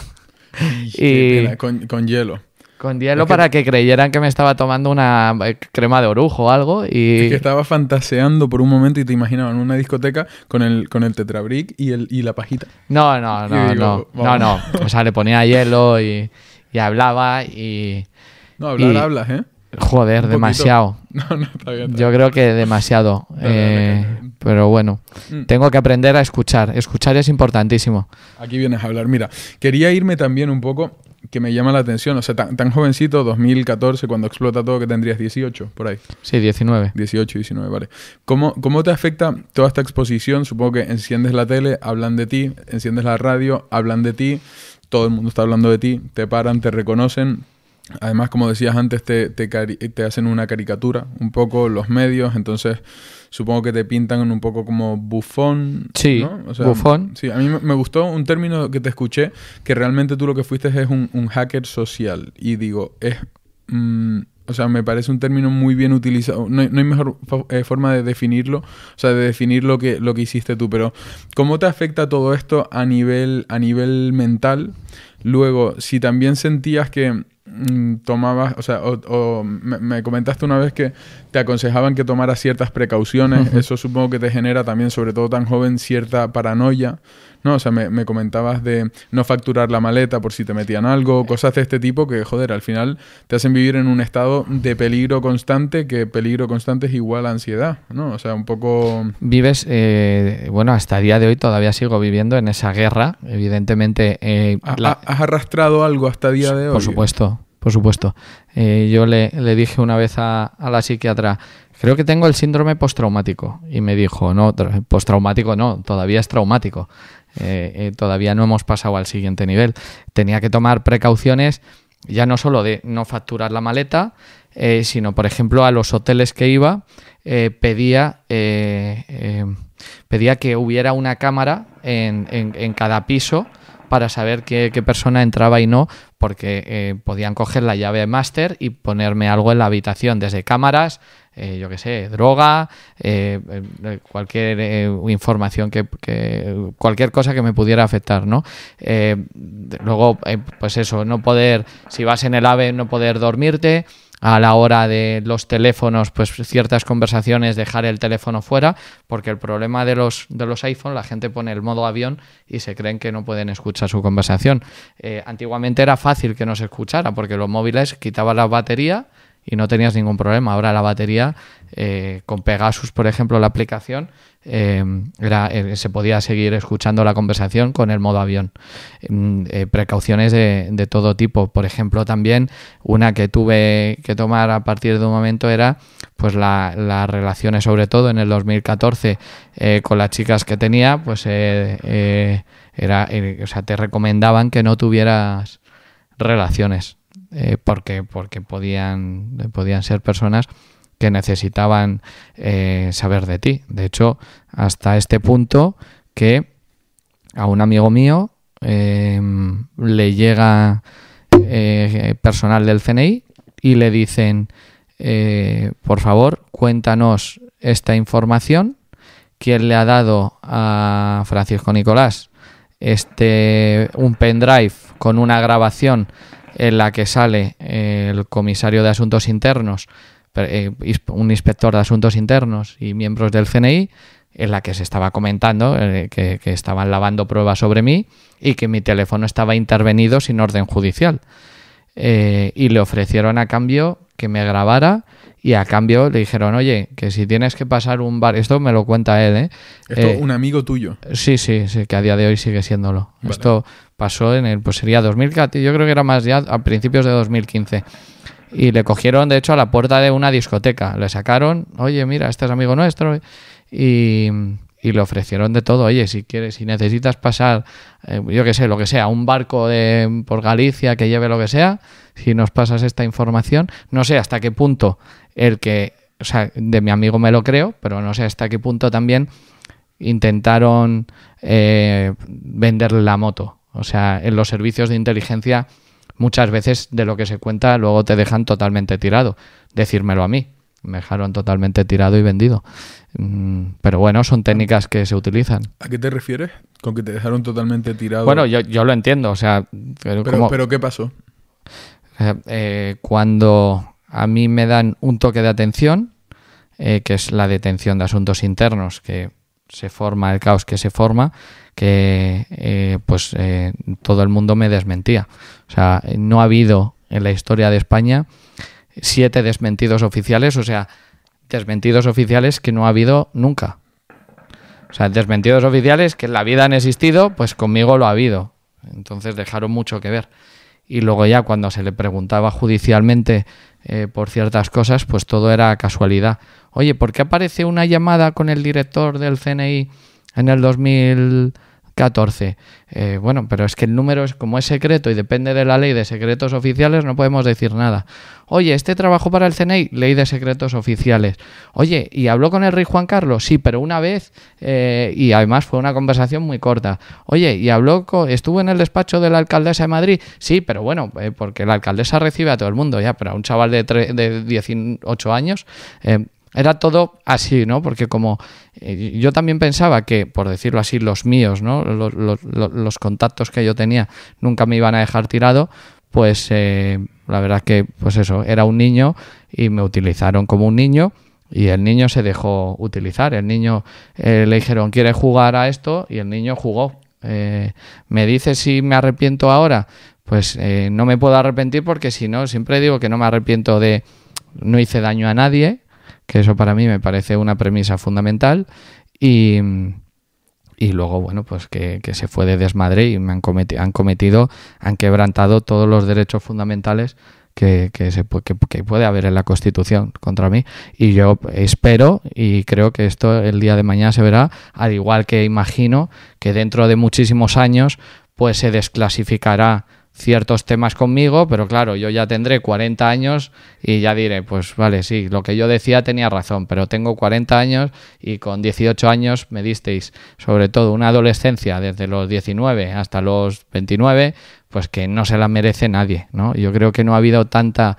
Speaker 1: y...
Speaker 2: con, hielo.
Speaker 1: Con hielo para que... creyeran que me estaba tomando una eh, crema de orujo o algo y... que
Speaker 2: estaba fantaseando por un momento y te imaginaban una discoteca con el, con el tetrabric y, el, la pajita. No, no, no, no, no,
Speaker 1: O sea, le ponía hielo y, hablaba y... No, hablar hablas, ¿eh? Joder, demasiado. Yo creo que demasiado. Eh, pero bueno, mm. tengo que aprender a escuchar. Escuchar es importantísimo.
Speaker 2: Aquí vienes a hablar. Mira, quería irme también un poco, que me llama la atención. O sea, tan, jovencito, 2014, cuando explota todo, que tendrías 18, por ahí.
Speaker 1: Sí, 19.
Speaker 2: 18, 19, vale. ¿Cómo, ¿Cómo te afecta toda esta exposición? Supongo que enciendes la tele, hablan de ti, enciendes la radio, hablan de ti, todo el mundo está hablando de ti, te paran, te reconocen Además, como decías antes, te, hacen una caricatura, un poco los medios, entonces supongo que te pintan un poco como bufón. Sí, ¿no? o Sí, a mí me gustó un término que te escuché, que realmente tú lo que fuiste es un, hacker social. Y digo, es... Mm, o sea, me parece un término muy bien utilizado. No, hay mejor eh, forma de definirlo, o sea, de definir lo que, lo que hiciste tú. Pero, ¿cómo te afecta todo esto a nivel, a nivel mental? Luego, si también sentías que Mm, tomabas, o sea, o, me, comentaste una vez que te aconsejaban que tomaras ciertas precauciones, eso supongo que te genera también, sobre todo tan joven, cierta paranoia ¿no? O sea, me, comentabas de no facturar la maleta por si te metían algo, cosas de este tipo que, joder, al final te hacen vivir en un estado de peligro constante, que peligro constante es igual a ansiedad, ¿no? O sea, un poco...
Speaker 1: Vives, eh, bueno, hasta el día de hoy todavía sigo viviendo en esa guerra, evidentemente. Eh,
Speaker 2: ¿Has, arrastrado algo hasta el día de hoy? Por
Speaker 1: supuesto por supuesto. Eh, yo le, le, dije una vez a, a, la psiquiatra, creo que tengo el síndrome postraumático. Y me dijo, no, postraumático no, todavía es traumático. Eh, eh, todavía no hemos pasado al siguiente nivel. Tenía que tomar precauciones ya no solo de no facturar la maleta, eh, sino, por ejemplo, a los hoteles que iba, pedía, pedía que hubiera una cámara en, en cada piso para saber qué, persona entraba y no, porque eh, podían coger la llave de máster y ponerme algo en la habitación, desde cámaras, eh, yo qué sé, droga, eh, cualquier información que, que, cualquier cosa que me pudiera afectar, ¿no? luego, pues eso, no poder, si vas en el AVE, no poder dormirte a la hora de los teléfonos, pues ciertas conversaciones, dejar el teléfono fuera, porque el problema de los, de los iPhone, la gente pone el modo avión y se creen que no pueden escuchar su conversación. Eh, antiguamente era fácil que no se escuchara, porque los móviles quitaban la batería y no tenías ningún problema. Ahora la batería, eh, con Pegasus, por ejemplo, la aplicación, eh, era, eh, se podía seguir escuchando la conversación con el modo avión. Mm, precauciones de, todo tipo. Por ejemplo, también una que tuve que tomar a partir de un momento era pues las relaciones, sobre todo en el 2014, con las chicas que tenía, pues era, sea, te recomendaban que no tuvieras relaciones eh, porque, porque podían, podían ser personas que necesitaban eh, saber de ti. De hecho, hasta este punto que a un amigo mío em, le llega eh, personal del CNI y le dicen, por favor, cuéntanos esta información, quién le ha dado a Francisco Nicolás este un pendrive con una grabación en la que sale eh, el comisario de Asuntos Internos, eh, un inspector de Asuntos Internos y miembros del CNI, en la que se estaba comentando eh, que, estaban lavando pruebas sobre mí y que mi teléfono estaba intervenido sin orden judicial. y le ofrecieron a cambio que me grabara y a cambio le dijeron, oye, que si tienes que pasar un bar, esto me lo cuenta él, ¿eh? Esto eh, un
Speaker 2: amigo tuyo. Sí, sí, sí,
Speaker 1: que a día de hoy sigue siéndolo. Esto pasó en el, pues sería 2014, yo creo que era más ya a principios de 2015. Y le cogieron, de hecho, a la puerta de una discoteca. Le sacaron, oye, mira, este es amigo nuestro. Y y le ofrecieron de todo. Oye, si quieres, si necesitas pasar, eh, yo qué sé, lo que sea, un barco por Galicia que lleve lo que sea, si nos pasas esta información, no sé hasta qué punto el que, o sea, de mi amigo me lo creo, pero no sé hasta qué punto también intentaron eh, venderle la moto. O sea, en los servicios de inteligencia muchas veces de lo que se cuenta luego te dejan totalmente tirado. Decírmelo a mí me dejaron totalmente tirado y vendido. Mm, pero bueno, son técnicas que se utilizan.
Speaker 2: ¿A qué te refieres? ¿Con que te dejaron totalmente tirado? Bueno, yo, lo entiendo, o sea... Pero, ¿qué pasó?
Speaker 1: Eh, eh, cuando a mí me dan un toque de atención, eh, que es la detención de asuntos internos, que se forma el caos que se forma, que pues todo el mundo me desmentía. O sea, no ha habido en la historia de España siete desmentidos oficiales, o sea, desmentidos oficiales que no ha habido nunca. O sea, desmentidos oficiales que en la vida han existido, pues conmigo lo ha habido. Entonces dejaron mucho que ver. Y luego ya cuando se le preguntaba judicialmente eh, por ciertas cosas, pues todo era casualidad. Oye, ¿por qué aparece una llamada con el director del CNI en el 2000? 14. Eh, bueno, pero es que el número, es, como es secreto y depende de la ley de secretos oficiales, no podemos decir nada. Oye, este trabajo para el CNI, e ley de secretos oficiales. Oye, ¿y habló con el rey Juan Carlos? Sí, pero una vez, eh, y además fue una conversación muy corta. Oye, ¿y habló, con, estuvo en el despacho de la alcaldesa de Madrid? Sí, pero bueno, eh, porque la alcaldesa recibe a todo el mundo ya, pero a un chaval de, de 18 años era todo así, ¿no? Porque como eh, yo también pensaba que, por decirlo así, los míos, ¿no? Los, contactos que yo tenía nunca me iban a dejar tirado, pues eh, la verdad que, pues eso, era un niño y me utilizaron como un niño y el niño se dejó utilizar. El niño eh, le dijeron, ¿quiere jugar a esto? Y el niño jugó. ¿Me dice si me arrepiento ahora? Pues no me puedo arrepentir porque si no, siempre digo que no me arrepiento de no hice daño a nadie que eso para mí me parece una premisa fundamental y, luego, bueno, pues que, se fue de desmadre y me han cometido, han cometido, han quebrantado todos los derechos fundamentales que, puede haber en la Constitución contra mí. Y yo espero y creo que esto el día de mañana se verá, al igual que imagino que dentro de muchísimos años pues se desclasificará ciertos temas conmigo, pero claro, yo ya tendré 40 años y ya diré, pues vale, sí, lo que yo decía tenía razón, pero tengo 40 años y con 18 años me disteis, sobre todo una adolescencia desde los 19 hasta los 29, pues que no se la merece nadie, ¿no? Yo creo que no ha habido tanta...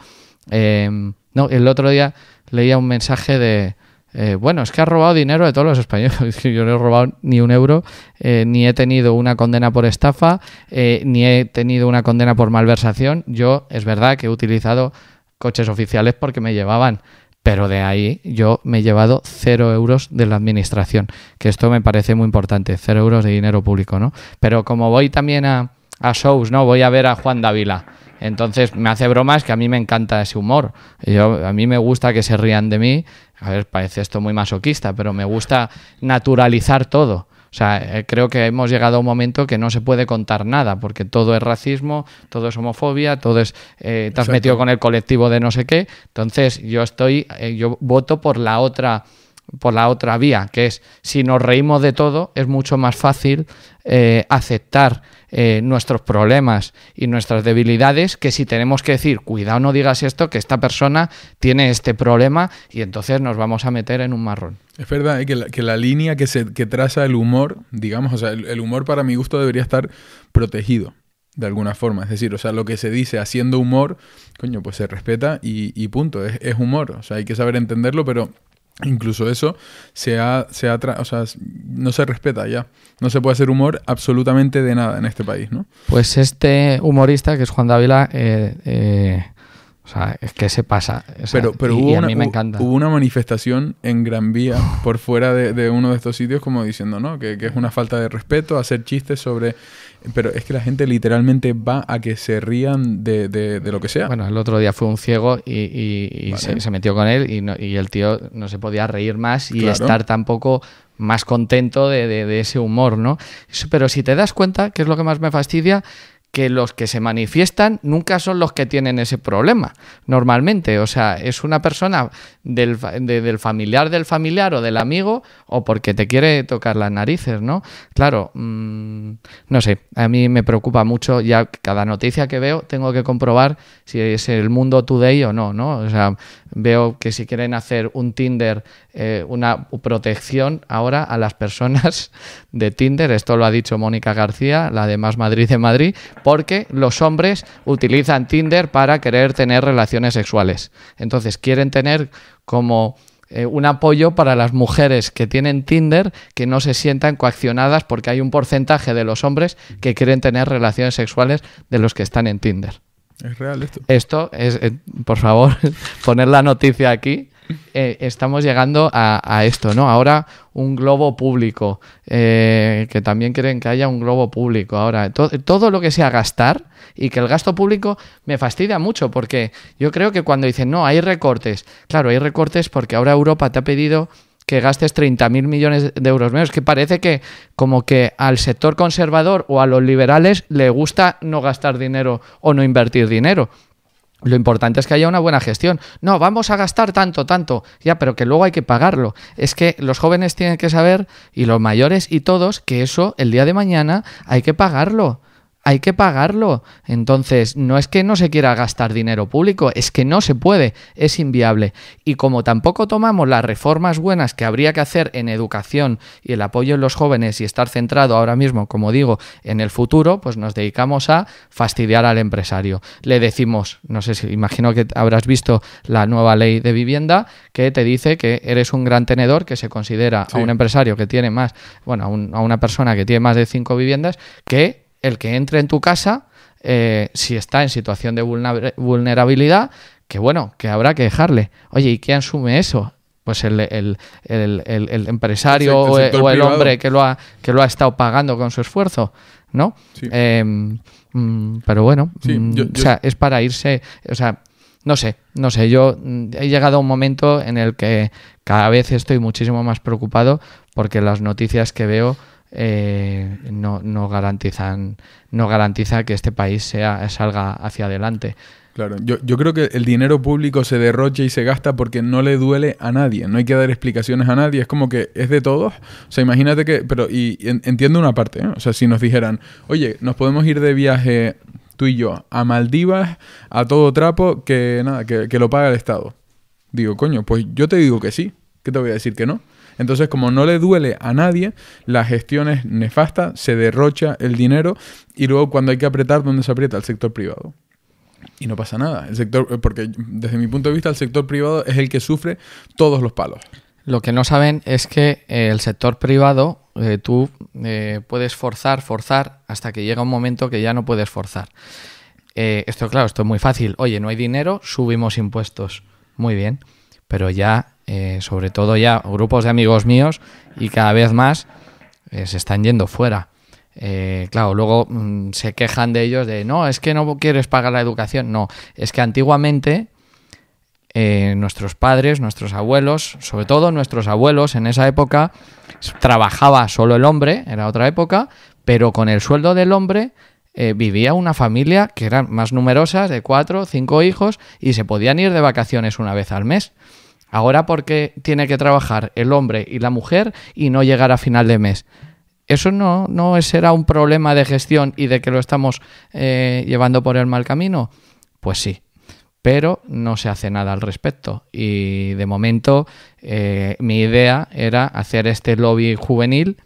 Speaker 1: Eh, no, el otro día leía un mensaje de eh, bueno, es que ha robado dinero de todos los españoles. Yo no he robado ni un euro, eh, ni he tenido una condena por estafa, eh, ni he tenido una condena por malversación. Yo es verdad que he utilizado coches oficiales porque me llevaban, pero de ahí yo me he llevado cero euros de la administración, que esto me parece muy importante, cero euros de dinero público, ¿no? Pero como voy también a, shows, ¿no? Voy a ver a Juan Dávila. Entonces me hace bromas que a mí me encanta ese humor. Yo, a mí me gusta que se rían de mí a ver, parece esto muy masoquista, pero me gusta naturalizar todo. O sea, eh, creo que hemos llegado a un momento que no se puede contar nada, porque todo es racismo, todo es homofobia, todo es... Eh, te metido con el colectivo de no sé qué. Entonces, yo estoy, eh, yo voto por la otra por la otra vía, que es si nos reímos de todo, es mucho más fácil eh, aceptar eh, nuestros problemas y nuestras debilidades que si tenemos que decir, cuidado, no digas esto, que esta persona tiene este problema y entonces nos vamos a meter
Speaker 2: en un marrón. Es verdad eh, que, la, que, la, línea que, se, traza el humor, digamos, o sea, el, humor para mi gusto debería estar protegido de alguna forma. Es decir, o sea, lo que se dice haciendo humor, coño, pues se respeta y, punto. es, humor. O sea, hay que saber entenderlo, pero Incluso eso se ha, se ha no se respeta ya. No se puede hacer humor absolutamente de nada en este país, ¿no?
Speaker 1: Pues este humorista, que es Juan Dávila, eh, eh, o sea, es que se pasa.
Speaker 2: pero y, hubo, una, me encanta. una manifestación en Gran Vía, por fuera de, uno de estos sitios, como diciendo, ¿no? Que, que es una falta de respeto hacer chistes sobre pero es que la gente literalmente va a que se rían de, lo que sea. Bueno, el otro día fue un ciego y, se, metió con él y, el tío no se podía
Speaker 1: reír más y estar tampoco más contento de, de, ese humor, ¿no? Pero si te das cuenta, que es lo que más me fastidia, que los que se manifiestan nunca son los que tienen ese problema, normalmente. O sea, es una persona del, del, familiar del familiar o del amigo o porque te quiere tocar las narices, ¿no? Claro, mm, no sé, a mí me preocupa mucho, ya cada noticia que veo tengo que comprobar si es el mundo today o no, ¿no? O sea, veo que si quieren hacer un Tinder, eh, una protección ahora a las personas de Tinder, esto lo ha dicho Mónica García, la de Más Madrid de Madrid, porque los hombres utilizan Tinder para querer tener relaciones sexuales. Entonces quieren tener como eh, un apoyo para las mujeres que tienen Tinder que no se sientan coaccionadas porque hay un porcentaje de los hombres que quieren tener relaciones sexuales de los que están en Tinder. Es real esto. Esto es, eh, por favor, poner la noticia aquí eh, estamos llegando a, esto, ¿no? Ahora un globo público, eh, que también quieren que haya un globo público. Ahora, todo lo que sea gastar y que el gasto público me fastidia mucho, porque yo creo que cuando dicen, no, hay recortes, claro, hay recortes porque ahora Europa te ha pedido que gastes 30.000 millones de euros menos, que parece que como que al sector conservador o a los liberales le gusta no gastar dinero o no invertir dinero. Lo importante es que haya una buena gestión. No, vamos a gastar tanto, tanto. Ya, pero que luego hay que pagarlo. Es que los jóvenes tienen que saber, y los mayores y todos, que eso el día de mañana hay que pagarlo hay que pagarlo. Entonces, no es que no se quiera gastar dinero público, es que no se puede, es inviable. Y como tampoco tomamos las reformas buenas que habría que hacer en educación y el apoyo en los jóvenes y estar centrado ahora mismo, como digo, en el futuro, pues nos dedicamos a fastidiar al empresario. Le decimos, no sé si imagino que habrás visto la nueva ley de vivienda que te dice que eres un gran tenedor que se considera a un empresario que tiene más, bueno, a una persona que tiene más de cinco viviendas, que el que entre en tu casa, eh, si está en situación de vulnerabilidad, que bueno, que habrá que dejarle. Oye, ¿y quién asume eso? Pues el, empresario o, el hombre que lo, ha, que lo ha estado pagando con su esfuerzo, ¿no? Eh, mm, pero bueno, mm, o sea, es para irse, o sea, no sé, no sé, yo mm, he llegado a un momento en el que cada vez estoy muchísimo más preocupado porque las noticias que veo eh, no, no,
Speaker 2: garantizan, no garantiza que este país sea, salga hacia adelante. Claro, yo, creo que el dinero público se derrocha y se gasta porque no le duele a nadie, no hay que dar explicaciones a nadie, es como que es de todos. O sea, imagínate que, pero y, entiendo una parte, ¿eh? o sea, si nos dijeran, oye, nos podemos ir de viaje tú y yo a Maldivas a todo trapo que nada, que, que lo paga el Estado. Digo, coño, pues yo te digo que sí, ¿qué te voy a decir que no? Entonces, como no le duele a nadie, la gestión es nefasta, se derrocha el dinero y luego cuando hay que apretar, ¿dónde se aprieta? El sector privado. Y no pasa nada. El sector, porque desde mi punto de vista, el sector privado es el que sufre todos los palos. Lo que no
Speaker 1: saben es que eh, el sector privado eh, tú eh, puedes forzar, forzar, hasta que llega un momento que ya no puedes forzar. esto, claro, esto es muy fácil. Oye, no hay dinero, subimos impuestos. Muy bien. Pero ya eh, sobre todo ya grupos de amigos míos y cada vez más eh, se están yendo fuera. Eh, claro, luego mm, se quejan de ellos de, no, es que no quieres pagar la educación. No, es que antiguamente nuestros padres, nuestros abuelos, sobre todo nuestros abuelos en esa época, trabajaba solo el hombre, era otra época, pero con el sueldo del hombre vivía una familia que eran más numerosas, de cuatro, cinco hijos, y se podían ir de vacaciones una vez al mes. Ahora porque tiene que trabajar el hombre y la mujer y no llegar a final de mes. Eso no, no será un problema de gestión y de que lo estamos eh, llevando por el mal camino. Pues sí, pero no se hace nada al respecto. Y de momento eh, mi idea era hacer este lobby juvenil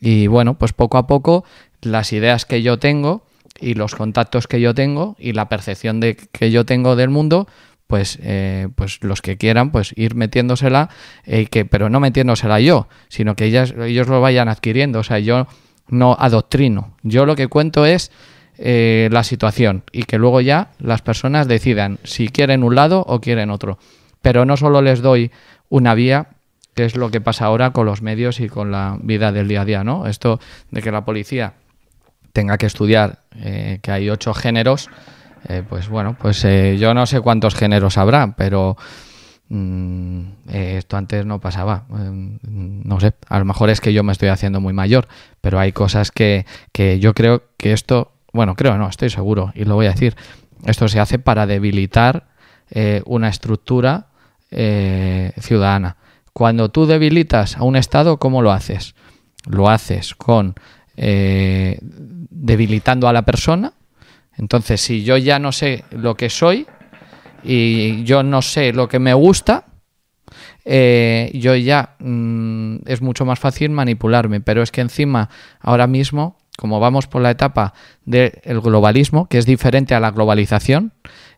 Speaker 1: y bueno, pues poco a poco las ideas que yo tengo y los contactos que yo tengo y la percepción de, que yo tengo del mundo, pues, eh, pues los que quieran, pues ir metiéndosela, y eh, que, pero no metiéndosela yo, sino que ellas, ellos lo vayan adquiriendo. O sea, yo no adoctrino. Yo lo que cuento es eh, la situación y que luego ya las personas decidan si quieren un lado o quieren otro. Pero no solo les doy una vía que es lo que pasa ahora con los medios y con la vida del día a día, ¿no? Esto de que la policía tenga que estudiar que hay ocho géneros eh, pues bueno, pues eh, yo no sé cuántos géneros habrá, pero mm, eh, esto antes no pasaba. no sé, a lo mejor es que yo me estoy haciendo muy mayor, pero hay cosas que, yo creo que esto, bueno, creo no, estoy seguro y lo voy a decir, esto se hace para debilitar una estructura ciudadana. Cuando tú debilitas a un Estado, ¿cómo lo haces? Lo haces con debilitando a la persona, entonces, si yo ya no sé lo que soy y yo no sé lo que me gusta, eh, yo ya mm, es mucho más fácil manipularme. Pero es que encima, ahora mismo, como vamos por la etapa del globalismo, que es diferente a la globalización,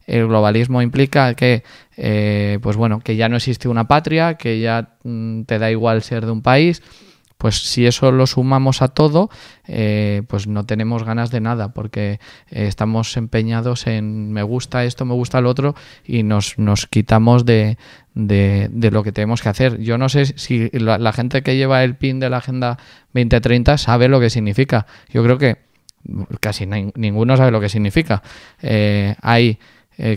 Speaker 1: el globalismo implica que, eh, pues bueno, que ya no existe una patria, que ya mm, te da igual ser de un país, pues si eso lo sumamos a todo, eh, pues no tenemos ganas de nada porque eh, estamos empeñados en me gusta esto, me gusta lo otro y nos, nos quitamos de, de, de, lo que tenemos que hacer. Yo no sé si la, gente que lleva el pin de la Agenda 2030 sabe lo que significa. Yo creo que casi ninguno sabe lo que significa. Eh, hay,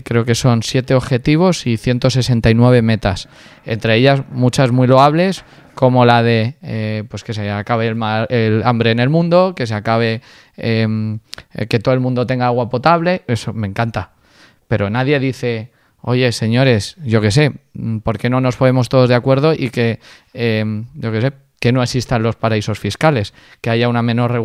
Speaker 1: creo que son siete objetivos y 169 metas, entre ellas muchas muy loables, como la de eh, pues que se acabe el, el, hambre en el mundo, que se acabe em, eh, que todo el mundo tenga agua potable, eso me encanta. Pero nadie dice, oye, señores, yo qué sé, mm, ¿por qué no nos ponemos todos de acuerdo y que, em, yo sé, que no existan los paraísos fiscales, que haya, una menor,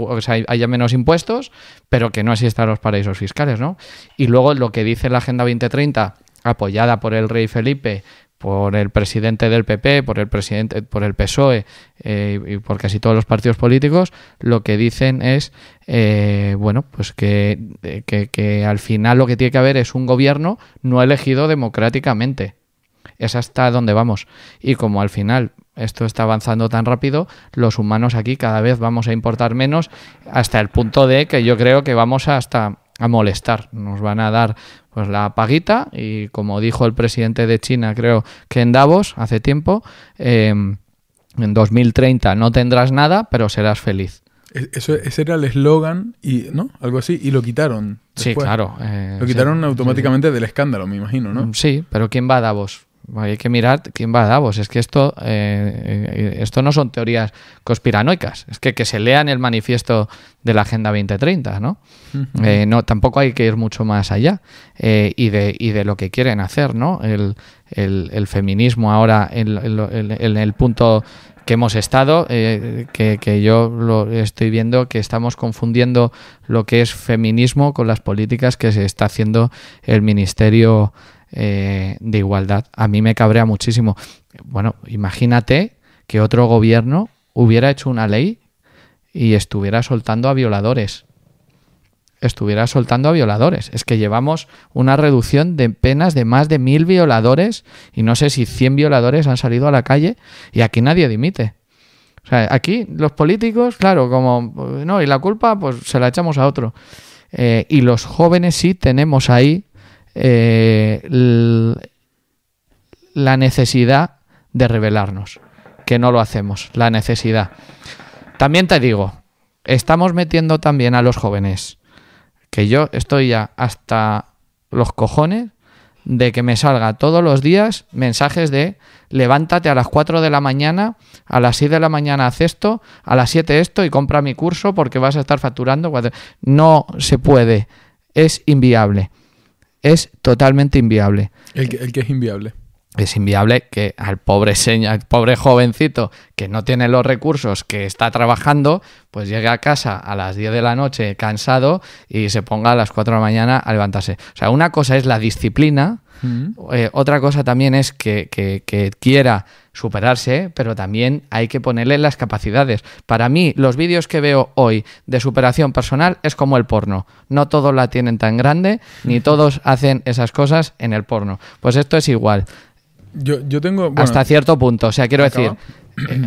Speaker 1: haya menos impuestos, pero que no existan los paraísos fiscales, ¿no? Y luego lo que dice la Agenda 2030, apoyada por el rey Felipe, por el presidente del PP, por el presidente, por el PSOE eh, y por casi todos los partidos políticos, lo que dicen es eh, bueno, pues eh, que, que, al final lo que tiene que haber es un gobierno no elegido democráticamente. Es hasta donde vamos. Y como al final esto está avanzando tan rápido, los humanos aquí cada vez vamos a importar menos, hasta el punto de que yo creo que vamos hasta a molestar. Nos van a dar pues la paguita y como dijo el presidente de China, creo que en Davos hace tiempo, em, en 2030 no tendrás nada, pero serás feliz.
Speaker 2: E, ese era el eslogan, y ¿no? Algo así, y lo quitaron. Sí, claro. Eh, lo quitaron automáticamente del escándalo, me imagino, ¿no?
Speaker 1: Sí, pero ¿quién va a Davos? Hay que mirar quién va a Davos. Es que esto, eh, esto no son teorías conspiranoicas. Es que, que se lean el manifiesto de la Agenda 2030, ¿no? Eh, no tampoco hay que ir mucho más allá eh, y, de, de lo que quieren hacer, ¿no? El, feminismo ahora en, el punto que hemos estado, que, que, yo lo estoy viendo que estamos confundiendo lo que es feminismo con las políticas que se está haciendo el Ministerio eh, de igualdad. A mí me cabrea muchísimo. Bueno, imagínate que otro gobierno hubiera hecho una ley y estuviera soltando a violadores. Estuviera soltando a violadores. Es que llevamos una reducción de penas de más de mil violadores y no sé si 100 violadores han salido a la calle y aquí nadie dimite. O sea, aquí los políticos, claro, como no, y la culpa pues se la echamos a otro. Eh, y los jóvenes sí tenemos ahí eh, la necesidad de revelarnos, que no lo hacemos, la necesidad. También te digo, estamos metiendo también a los jóvenes, que yo estoy ya hasta los cojones de que me salga todos los días mensajes de levántate a las 4 de la mañana, a las 6 de la mañana haz esto, a las 7 esto y compra mi curso porque vas a estar facturando. No se puede, es inviable es totalmente inviable.
Speaker 2: El que, es inviable.
Speaker 1: Es inviable que al pobre, seña, al pobre jovencito que no tiene los recursos, que está trabajando, pues llegue a casa a las 10 de la noche cansado y se ponga a las 4 de la mañana a levantarse. O sea, una cosa es la disciplina eh, otra cosa también es que, quiera superarse, pero también hay que ponerle las capacidades. Para mí, los vídeos que veo hoy de superación personal es como el porno. No todos la tienen tan grande, ni todos hacen esas cosas en el porno. Pues esto es igual.
Speaker 2: Yo, tengo... Hasta cierto punto. O sea, quiero decir,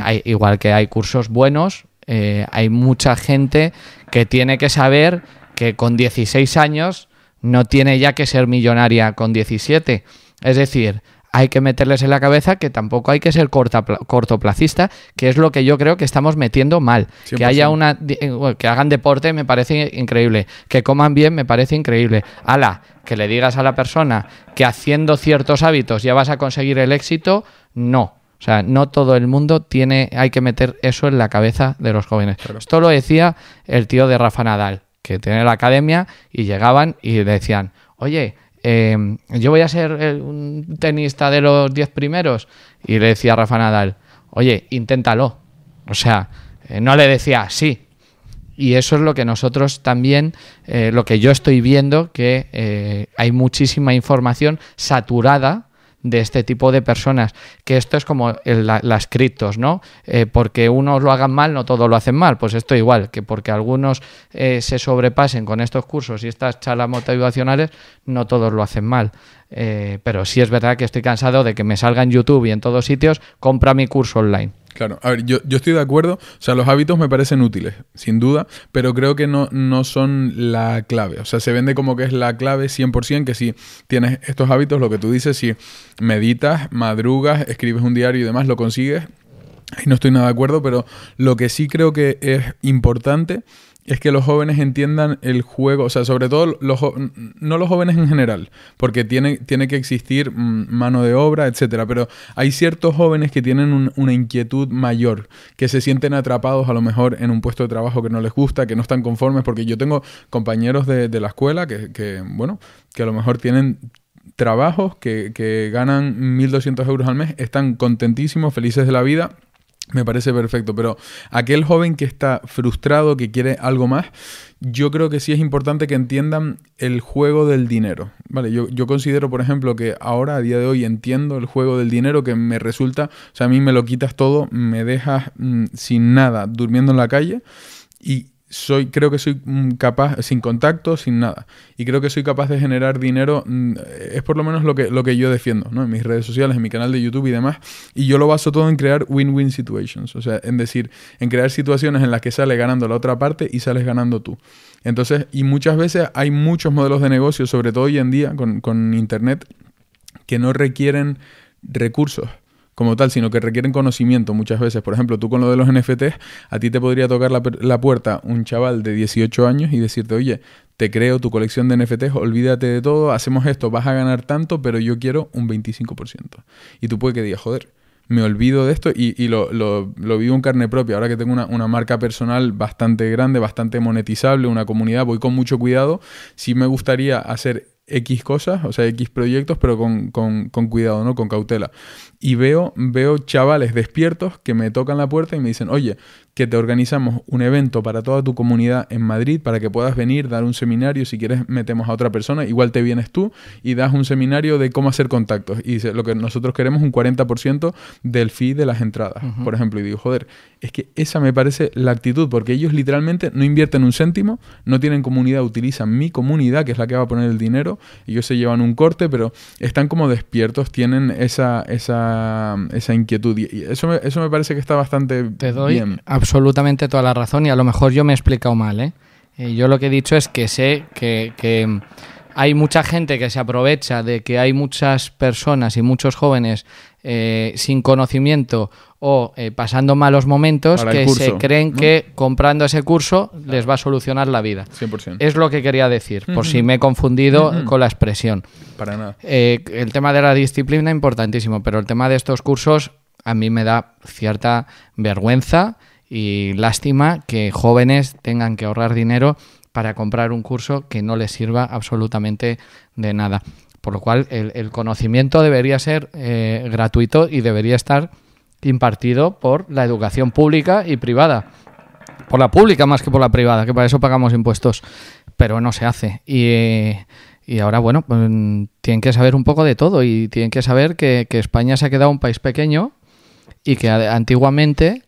Speaker 1: eh, igual que hay cursos buenos, eh, hay mucha gente que tiene que saber que con 16 años no tiene ya que ser millonaria con 17. Es decir, hay que meterles en la cabeza que tampoco hay que ser cortoplacista, que es lo que yo creo que estamos metiendo mal. Que haya una eh, que hagan deporte me parece increíble, que coman bien me parece increíble. Ala, que le digas a la persona que haciendo ciertos hábitos ya vas a conseguir el éxito, no. O sea, no todo el mundo tiene, hay que meter eso en la cabeza de los jóvenes. Esto lo decía el tío de Rafa Nadal que tiene la academia y llegaban y decían, oye, em, yo voy a ser eh, un tenista de los 10 primeros. Y le decía Rafa Nadal, oye, inténtalo. O sea, eh, no le decía sí. Y eso es lo que nosotros también, eh, lo que yo estoy viendo, que hay muchísima información saturada de este tipo de personas. Que esto es como las criptos, ¿no? Eh, porque unos lo hagan mal, no todos lo hacen mal. Pues esto igual, que porque algunos eh, se sobrepasen con estos cursos y estas charlas motivacionales, no todos lo hacen mal. Eh, pero sí es verdad que estoy cansado de que me salga en YouTube y en todos sitios, compra mi curso online.
Speaker 2: Claro, a ver, yo, yo, estoy de acuerdo, o sea, los hábitos me parecen útiles, sin duda, pero creo que no, no son la clave, o sea, se vende como que es la clave 100%, que si tienes estos hábitos, lo que tú dices, si meditas, madrugas, escribes un diario y demás, lo consigues, y no estoy nada de acuerdo, pero lo que sí creo que es importante es que los jóvenes entiendan el juego, o sea, sobre todo los no los jóvenes en general, porque tiene, tiene que existir mm, mano de obra, etcétera, pero hay ciertos jóvenes que tienen una inquietud mayor, que se sienten atrapados a lo mejor en un puesto de trabajo que no les gusta, que no están conformes, porque yo tengo compañeros de, la escuela que, bueno, que a lo mejor tienen trabajos que, que ganan 1.200 euros al mes, están contentísimos, felices de la vida me parece perfecto, pero aquel joven que está frustrado, que quiere algo más, yo creo que sí es importante que entiendan el juego del dinero. Vale, yo, yo, considero, por ejemplo, que ahora, a día de hoy, entiendo el juego del dinero que me resulta, o sea, a mí me lo quitas todo, me dejas mm, sin nada, durmiendo en la calle y soy, creo que soy mm, capaz, sin contacto, sin nada, y creo que soy capaz de generar dinero, mm, es por lo menos lo que, lo que yo defiendo, ¿no? En mis redes sociales, en mi canal de YouTube y demás, y yo lo baso todo en crear win-win situations, o sea, en decir, en crear situaciones en las que sale ganando la otra parte y sales ganando tú. Entonces, y muchas veces hay muchos modelos de negocio, sobre todo hoy en día con, con Internet, que no requieren recursos como tal, sino que requieren conocimiento muchas veces. Por ejemplo, tú con lo de los NFTs, a ti te podría tocar la, puerta un chaval de 18 años y decirte, oye, te creo tu colección de NFTs, olvídate de todo, hacemos esto, vas a ganar tanto, pero yo quiero un 25%. Y tú puedes que digas, joder, me olvido de esto y, lo, vivo en carne propia. Ahora que tengo una, una, marca personal bastante grande, bastante monetizable, una comunidad, voy con mucho cuidado. Sí me gustaría hacer X cosas, o sea, X proyectos, pero con, cuidado, ¿no? Con cautela. Y veo, veo chavales despiertos que me tocan la puerta y me dicen, oye, que te organizamos un evento para toda tu comunidad en Madrid para que puedas venir, dar un seminario. Si quieres, metemos a otra persona. Igual te vienes tú y das un seminario de cómo hacer contactos. Y dice, lo que nosotros queremos un 40% del fee de las entradas, por ejemplo. Y digo, joder, es que esa me parece la actitud, porque ellos literalmente no invierten un céntimo, no tienen comunidad, utilizan mi comunidad, que es la que va a poner el dinero. y Ellos se llevan un corte, pero están como despiertos, tienen esa, esa, esa inquietud. Y eso me, eso me parece que está bastante te doy
Speaker 1: absolutamente toda la razón y a lo mejor yo me he explicado mal. ¿eh? yo lo que he dicho es que sé que, hay mucha gente que se aprovecha de que hay muchas personas y muchos jóvenes eh, sin conocimiento o eh, pasando malos momentos que se creen que comprando ese curso les va a solucionar la vida. Es lo que quería decir, por si me he confundido con la expresión. Para nada. Eh, el tema de la disciplina importantísimo, pero el tema de estos cursos a mí me da cierta vergüenza y lástima que jóvenes tengan que ahorrar dinero para comprar un curso que no les sirva absolutamente de nada. Por lo cual, el, conocimiento debería ser eh, gratuito y debería estar impartido por la educación pública y privada. Por la pública más que por la privada, que para eso pagamos impuestos. Pero no se hace. Y. ahora, bueno, pues, mm, tienen que saber un poco de todo y tienen que saber que, que, España se ha quedado un país pequeño y que antiguamente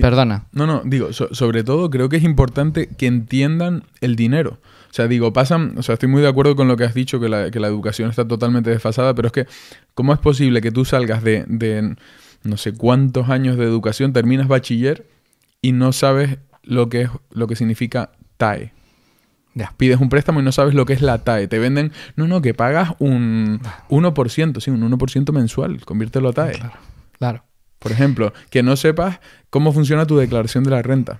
Speaker 1: Perdona.
Speaker 2: No, no, digo, sobre todo creo que es importante que entiendan el dinero. O sea, digo, pasan, o sea, estoy muy de acuerdo con lo que has dicho, que la, educación está totalmente desfasada, pero es que, ¿cómo es posible que tú salgas de, de no sé cuántos años de educación, terminas bachiller y no sabes lo que, es, lo que significa TAE? Pides un préstamo y no sabes lo que es la TAE. Te venden, no, no, que pagas un 1%, ah. sí, un 1% mensual, conviértelo a TAE. Claro. claro. Por ejemplo, que no sepas cómo funciona tu declaración de la renta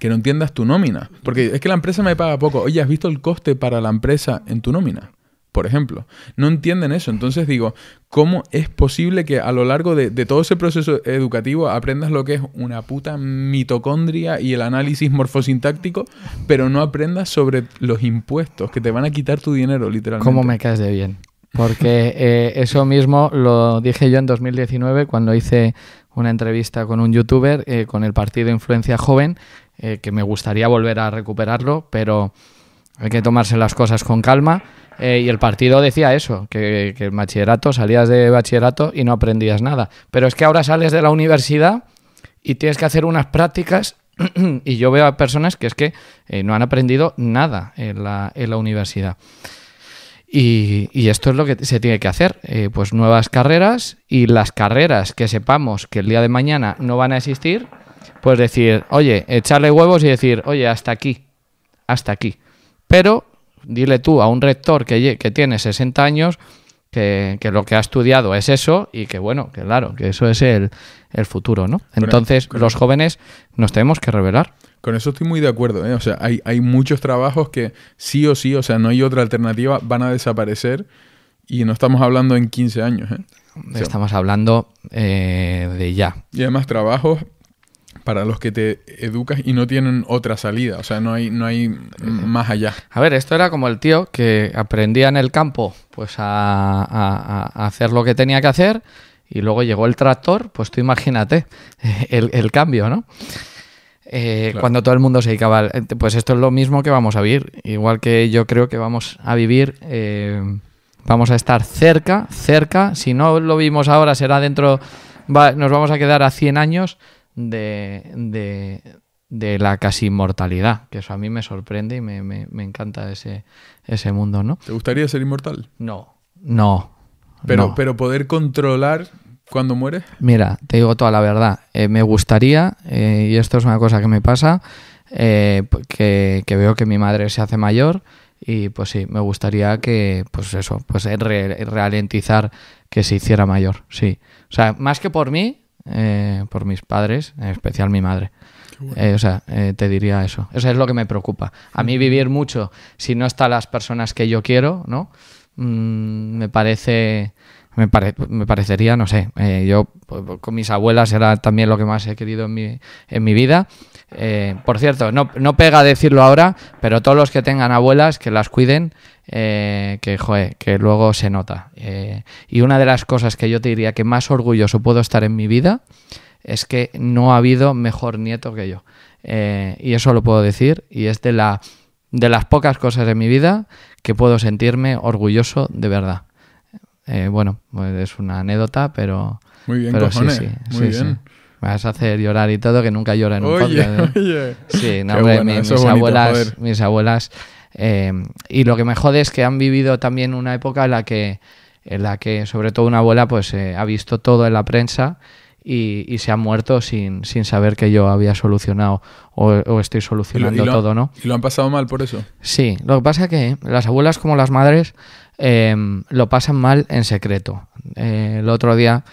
Speaker 2: que no entiendas tu nómina. Porque es que la empresa me paga poco. Oye, ¿has visto el coste para la empresa en tu nómina? Por ejemplo, no entienden eso. Entonces digo, ¿cómo es posible que a lo largo de, todo ese proceso educativo aprendas lo que es una puta mitocondria y el análisis morfosintáctico, pero no aprendas sobre los impuestos que te van a quitar tu dinero, literalmente? ¿Cómo me
Speaker 1: caes de bien? Porque eh, eso mismo lo dije yo en 2019 cuando hice una entrevista con un youtuber eh, con el partido Influencia Joven, eh, que me gustaría volver a recuperarlo, pero hay que tomarse las cosas con calma. y el partido decía eso, que, el bachillerato, salías de bachillerato y no aprendías nada. Pero es que ahora sales de la universidad y tienes que hacer unas prácticas y yo veo a personas que es que no han aprendido nada en la, en la universidad. Y, esto es lo que se tiene que hacer, eh, pues nuevas carreras y las carreras que sepamos que el día de mañana no van a existir, pues decir, oye, echarle huevos y decir, oye, hasta aquí, hasta aquí. Pero dile tú a un rector que, tiene 60 años que, lo que ha estudiado es eso y que bueno, que claro, que eso es el, futuro, ¿no? Entonces,
Speaker 2: los jóvenes
Speaker 1: nos tenemos que revelar.
Speaker 2: Con eso estoy muy de acuerdo. ¿eh? O sea, hay, muchos trabajos que sí o sí, o sea, no hay otra alternativa, van a desaparecer y no estamos hablando en 15 años. ¿eh? estamos hablando eh, de ya. Y además trabajos para los que te educas y no tienen otra salida, o sea, no hay, no hay más allá.
Speaker 1: A ver, esto era como el tío que aprendía en el campo pues a, hacer lo que tenía que hacer y luego llegó el tractor, pues tú imagínate el, el cambio, ¿no? Eh, cuando todo el mundo se dedicaba. Eh, pues esto es lo mismo que vamos a vivir. Igual que yo creo que vamos a vivir. Eh, vamos a estar cerca, cerca. Si no lo vimos ahora, será dentro. nos vamos a quedar a 100 años de, de, la casi inmortalidad. Que eso a mí me sorprende y me,
Speaker 2: encanta ese, ese mundo, ¿no? ¿Te gustaría ser inmortal? No, no. Pero, no. pero poder controlar cuando muere?
Speaker 1: Mira, te digo toda la verdad. Eh, me gustaría, eh, y esto es una cosa que me pasa, eh, que, veo que mi madre se hace mayor y pues sí, me gustaría que, pues eso, pues re ralentizar que se hiciera mayor, sí. O sea, más que por mí, por mis padres, en especial mi madre. o sea, te diría eso. Eso es lo que me preocupa. A mí vivir mucho, si no están las personas que yo quiero, ¿no? Mm, me parece me, parecería, no sé, eh, yo con mis abuelas era también lo que más he querido en mi, en mi vida. Eh, por cierto, no, no pega decirlo ahora, pero todos los que tengan abuelas, que las cuiden, eh, que, que luego se nota. y una de las cosas que yo te diría que más orgulloso puedo estar en mi vida es que no ha habido mejor nieto que yo. y eso lo puedo decir, y es de la de las pocas cosas de mi vida que puedo sentirme orgulloso de verdad. Eh, bueno, pues es una anécdota, pero. Muy bien, pero Sí, sí, Me vas a hacer llorar y todo, que nunca llora en un Sí, mis, abuelas, mis, eh, abuelas, y lo que me jode es que han vivido también una época en la que, en la que sobre todo una abuela, pues eh, ha visto todo en la prensa y, se han muerto sin, saber que yo había solucionado o, estoy solucionando todo, ¿no?
Speaker 2: Y lo han pasado mal por eso.
Speaker 1: Sí, lo que pasa es que las abuelas como las madres em, lo pasan mal en secreto. Eh, el otro día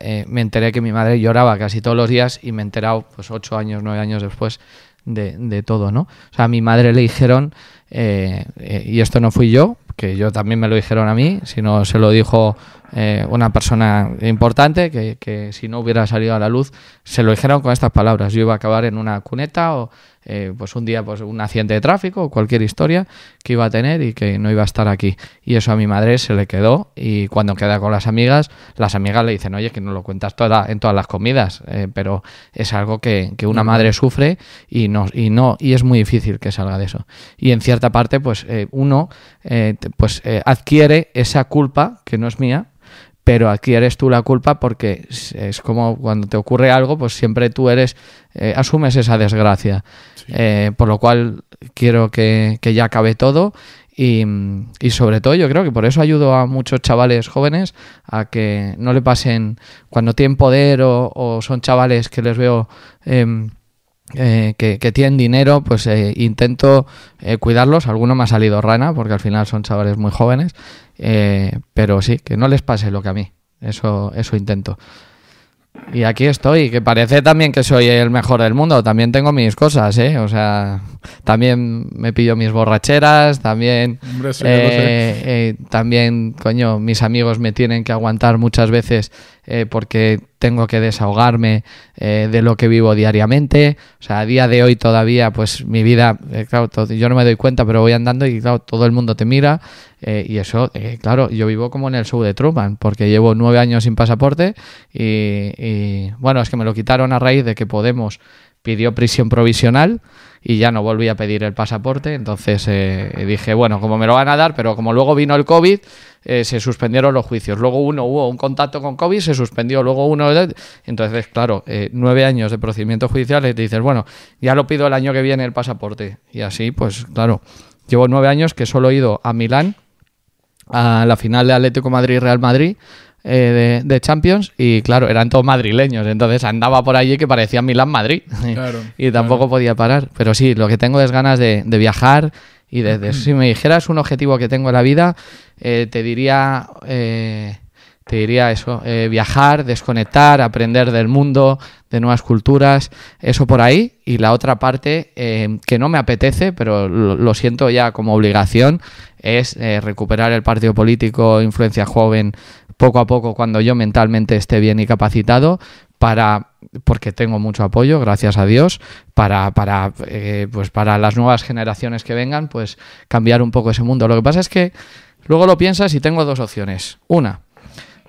Speaker 1: eh, me enteré que mi madre lloraba casi todos los días y me he enterado pues ocho años, nueve años después de, de todo, ¿no? O sea, a mi madre le dijeron, eh, y esto no fui yo, que yo también me lo dijeron a mí, sino se lo dijo eh, una persona importante que, si no hubiera salido a la luz se lo dijeron con estas palabras. Yo iba a acabar en una cuneta o eh, pues un día pues un accidente de tráfico o cualquier historia que iba a tener y que no iba a estar aquí. Y eso a mi madre se le quedó y cuando queda con las amigas, las amigas le dicen, oye, que no lo cuentas toda, en todas las comidas, eh, pero es algo que, una madre sufre y no, y no, y es muy difícil que salga de eso. Y en cierta parte, pues uno pues adquiere esa culpa que no es mía, pero aquí eres tú la culpa porque es como cuando te ocurre algo, pues siempre tú eres, eh, asumes esa desgracia. Eh, por lo cual quiero que, ya acabe todo y, sobre todo yo creo que por eso ayudo a muchos chavales jóvenes a que no le pasen cuando tienen poder o, son chavales que les veo... Em, eh, que, tienen dinero, pues eh, intento eh, cuidarlos. Alguno me ha salido rana, porque al final son chavales muy jóvenes. pero sí, que no les pase lo que a mí. Eso, eso intento. Y aquí estoy, que parece también que soy el mejor del mundo. También tengo mis cosas, ¿eh? O sea, también me pillo mis borracheras, también, eh, eh, también, coño, mis amigos me tienen que aguantar muchas veces eh, porque tengo que desahogarme de lo que vivo diariamente. O sea, a día de hoy todavía, pues mi vida, yo no me doy cuenta, pero voy andando y claro, todo el mundo te mira. y eso, claro, yo vivo como en el show de Truman, porque llevo nueve años sin pasaporte y bueno, es que me lo quitaron a raíz de que Podemos pidió prisión provisional y ya no volví a pedir el pasaporte. Entonces eh, dije, bueno, como me lo van a dar, pero como luego vino el COVID, eh, se suspendieron los juicios. Luego uno hubo un contacto con COVID, se suspendió, luego uno... Entonces, claro, eh, nueve años de procedimientos judiciales, te dices, bueno, ya lo pido el año que viene el pasaporte. Y así, pues claro, llevo nueve años que solo he ido a Milán, a la final de Atlético Madrid-Real Madrid, -Real -Madrid eh, de, Champions y claro, eran todos madrileños, entonces andaba por allí que parecía Milán-Madrid y tampoco podía parar, pero sí, lo que tengo es ganas de, viajar y desde si me dijeras un objetivo que tengo en la vida, eh, te diría... Eh, te diría eso, viajar, desconectar, aprender del mundo, de nuevas culturas, eso por ahí. Y la otra parte, que no me apetece, pero lo, siento ya como obligación, es recuperar el partido político, influencia joven poco a poco cuando yo mentalmente esté bien y capacitado para porque tengo mucho apoyo, gracias a Dios, para, para, eh, pues para las nuevas generaciones que vengan, pues cambiar un poco ese mundo. Lo que pasa es que luego lo piensas y tengo dos opciones. Una,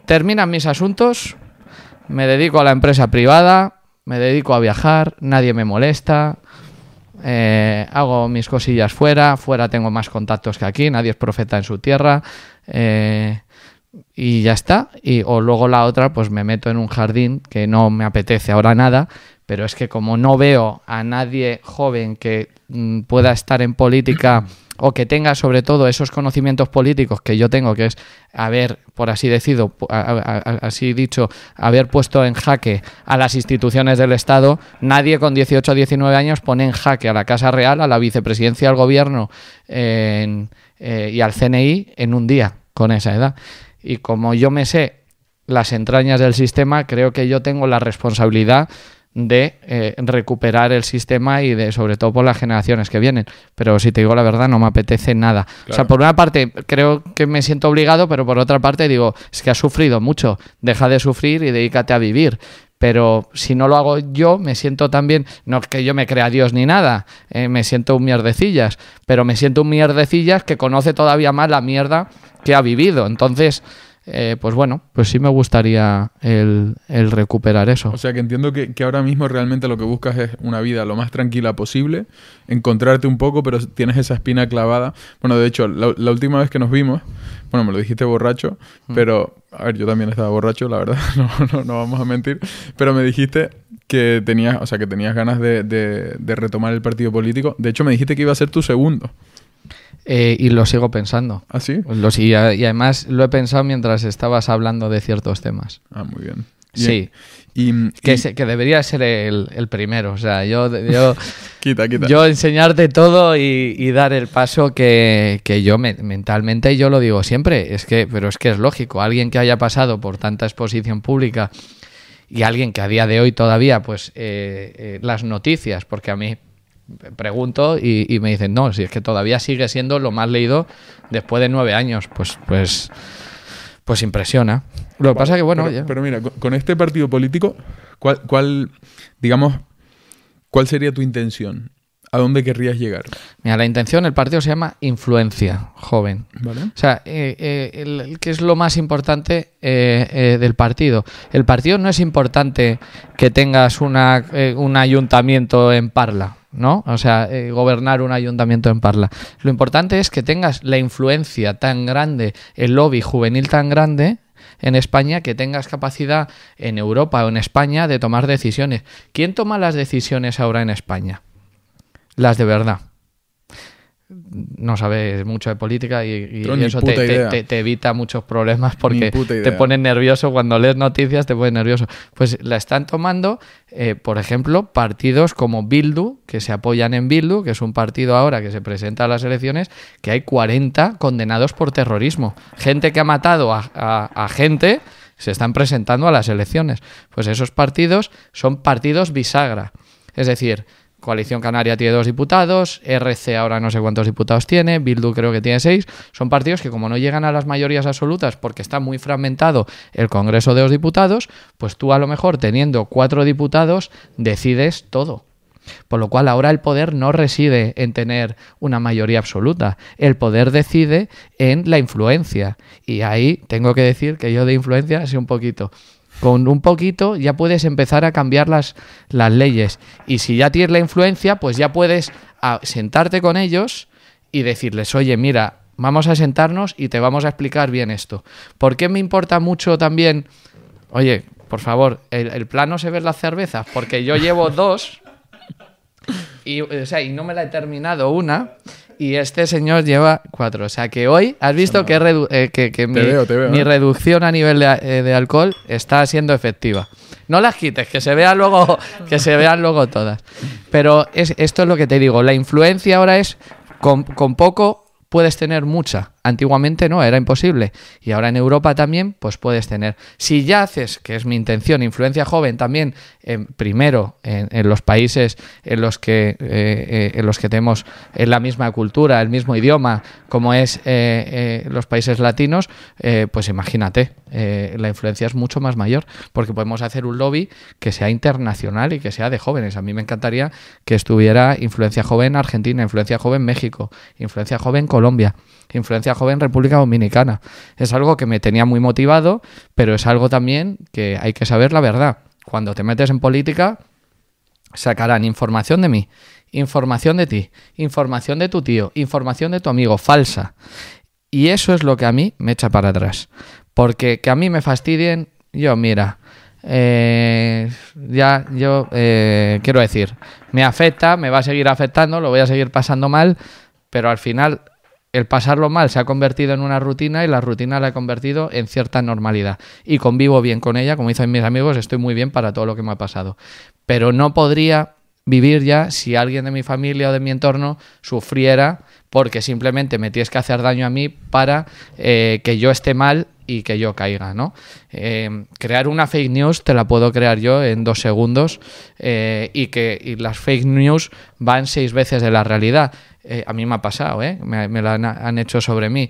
Speaker 1: terminan mis asuntos, me dedico a la empresa privada, me dedico a viajar, nadie me molesta, eh, hago mis cosillas fuera, fuera tengo más contactos que aquí, nadie es profeta en su tierra. Eh, y ya está. Y, o luego la otra, pues me meto en un jardín que no me apetece ahora nada, pero es que como no veo a nadie joven que mm, pueda estar en política o que tenga sobre todo esos conocimientos políticos que yo tengo, que es haber, por así, decirlo así dicho, haber puesto en jaque a las instituciones del Estado, nadie con 18 o 19 años pone en jaque a la Casa Real, a la vicepresidencia del Gobierno eh, y al CNI en un día con esa edad. Y como yo me sé las entrañas del sistema, creo que yo tengo la responsabilidad de eh, recuperar el sistema y de sobre todo por las generaciones que vienen. Pero si te digo la verdad, no me apetece nada. O sea, por una parte creo que me siento obligado, pero por otra parte digo, es que has sufrido mucho, deja de sufrir y dedícate a vivir pero si no lo hago yo, me siento también, no es que yo me crea Dios ni nada, eh, me siento un mierdecillas, pero me siento un mierdecillas que conoce todavía más la mierda que ha vivido. Entonces, eh, pues bueno, pues sí me gustaría el, el recuperar eso. O
Speaker 2: sea que entiendo que, ahora mismo realmente lo que buscas es una vida lo más tranquila posible, encontrarte un poco, pero tienes esa espina clavada. Bueno, de hecho, la, última vez que nos vimos, bueno, me lo dijiste borracho, mm. pero, a ver, yo también estaba borracho, la verdad, no, no, no, vamos a mentir, pero me dijiste que tenías, o sea, que tenías ganas de, de, de retomar el partido político. De hecho, me dijiste que iba a ser tu segundo.
Speaker 1: Eh, y lo sigo pensando. ¿Ah, sí?
Speaker 2: y, además lo he pensado mientras estabas
Speaker 1: hablando de ciertos temas. Ah, muy bien. Sí. Y, mm, que, debería ser el, primero. O sea, yo. yo
Speaker 2: quita, quita. Yo
Speaker 1: enseñarte todo y, dar el paso que, yo me, mentalmente, yo lo digo siempre. Es que, pero es que es lógico. Alguien que haya pasado por tanta exposición pública y alguien que a día de hoy todavía, pues, eh, eh, las noticias, porque a mí pregunto y, me dicen, no, si es que todavía sigue
Speaker 2: siendo lo más leído después de nueve años, pues,
Speaker 1: pues, pues impresiona.
Speaker 2: Lo que pasa que, bueno, pero, mira, con, este partido político, ¿cuál, digamos, cuál sería tu intención? ¿A dónde querrías llegar? Mira, la intención, el partido se
Speaker 1: llama Influencia Joven. ¿Vale? O sea, eh, eh, el, ¿qué es lo más importante eh, del partido? El partido no es importante que tengas una, un ayuntamiento en Parla ¿no? O sea, eh, gobernar un ayuntamiento en Parla. Lo importante es que tengas la influencia tan grande, el lobby juvenil tan grande en España, que tengas capacidad en Europa o en España de tomar decisiones. ¿Quién toma las decisiones ahora en España? Las de verdad no sabes mucho de política y, eso te, evita muchos problemas porque te pones nervioso cuando lees noticias, te pone nervioso. Pues la están tomando, eh, por ejemplo, partidos como Bildu, que se apoyan en Bildu, que es un partido ahora que se presenta a las elecciones, que hay 40 condenados por terrorismo. Gente que ha matado a gente se están presentando a las elecciones. Pues esos partidos son partidos bisagra. Es decir, Coalición Canaria tiene dos diputados, RC ahora no sé cuántos diputados tiene, Bildu creo que tiene seis. Son partidos que como no llegan a las mayorías absolutas porque está muy fragmentado el Congreso de los Diputados, pues tú a lo mejor teniendo cuatro diputados decides todo. Por lo cual ahora el poder no reside en tener una mayoría absoluta, el poder decide en la influencia. Y ahí tengo que decir que yo de influencia soy un poquito. Con un poquito ya puedes empezar a cambiar las, las leyes. Y si ya tienes la influencia, pues ya puedes ah, sentarte con ellos y decirles, oye, mira, vamos a sentarnos y te vamos a explicar bien esto. ¿Por qué me importa mucho también, oye, por favor, el, plano se ve las cervezas? Porque yo llevo dos y, y no me la he terminado una y este señor lleva cuatro. O sea que hoy has visto que, eh, mi, ¿eh? reducción a nivel eh, de, alcohol está siendo efectiva. No las quites, que se vean luego, que se vean luego todas. Pero esto es lo que te digo. La influencia ahora es con poco puedes tener mucha antiguamente no, era imposible. Y ahora en Europa también, pues puedes tener. Si ya haces, que es mi intención, influencia joven también, eh, en primero en, los países en los que, eh, eh, en los que tenemos la misma cultura, el mismo idioma, como es los países latinos, pues imagínate, la influencia es mucho más mayor, porque podemos hacer un lobby que sea internacional y que sea de jóvenes. A mí me encantaría que estuviera influencia joven Argentina, influencia joven México, influencia joven Colombia. Influencia Joven República Dominicana. Es algo que me tenía muy motivado, pero es algo también que hay que saber la verdad. Cuando te metes en política, sacarán información de mí, información de ti, información de tu tío, información de tu amigo, falsa. Y eso es lo que a mí me echa para atrás. Porque que a mí me fastidien, yo mira, eh, ya yo eh, quiero decir, me afecta, me va a seguir afectando, lo voy a seguir pasando mal, pero al final el pasarlo mal se ha convertido en una rutina y la rutina la he convertido en cierta normalidad. Y convivo bien con ella, como dicen mis amigos, estoy muy bien para todo lo que me ha pasado. Pero no podría vivir ya si alguien de mi familia o de mi entorno sufriera porque simplemente me tienes que hacer daño a mí para eh, que yo esté mal y que yo caiga, ¿no? Eh, crear una fake news te la puedo crear yo en dos segundos eh, y que las fake news van seis veces de la realidad. a mí me ha pasado, ¿eh? Me, la han, han, hecho sobre mí.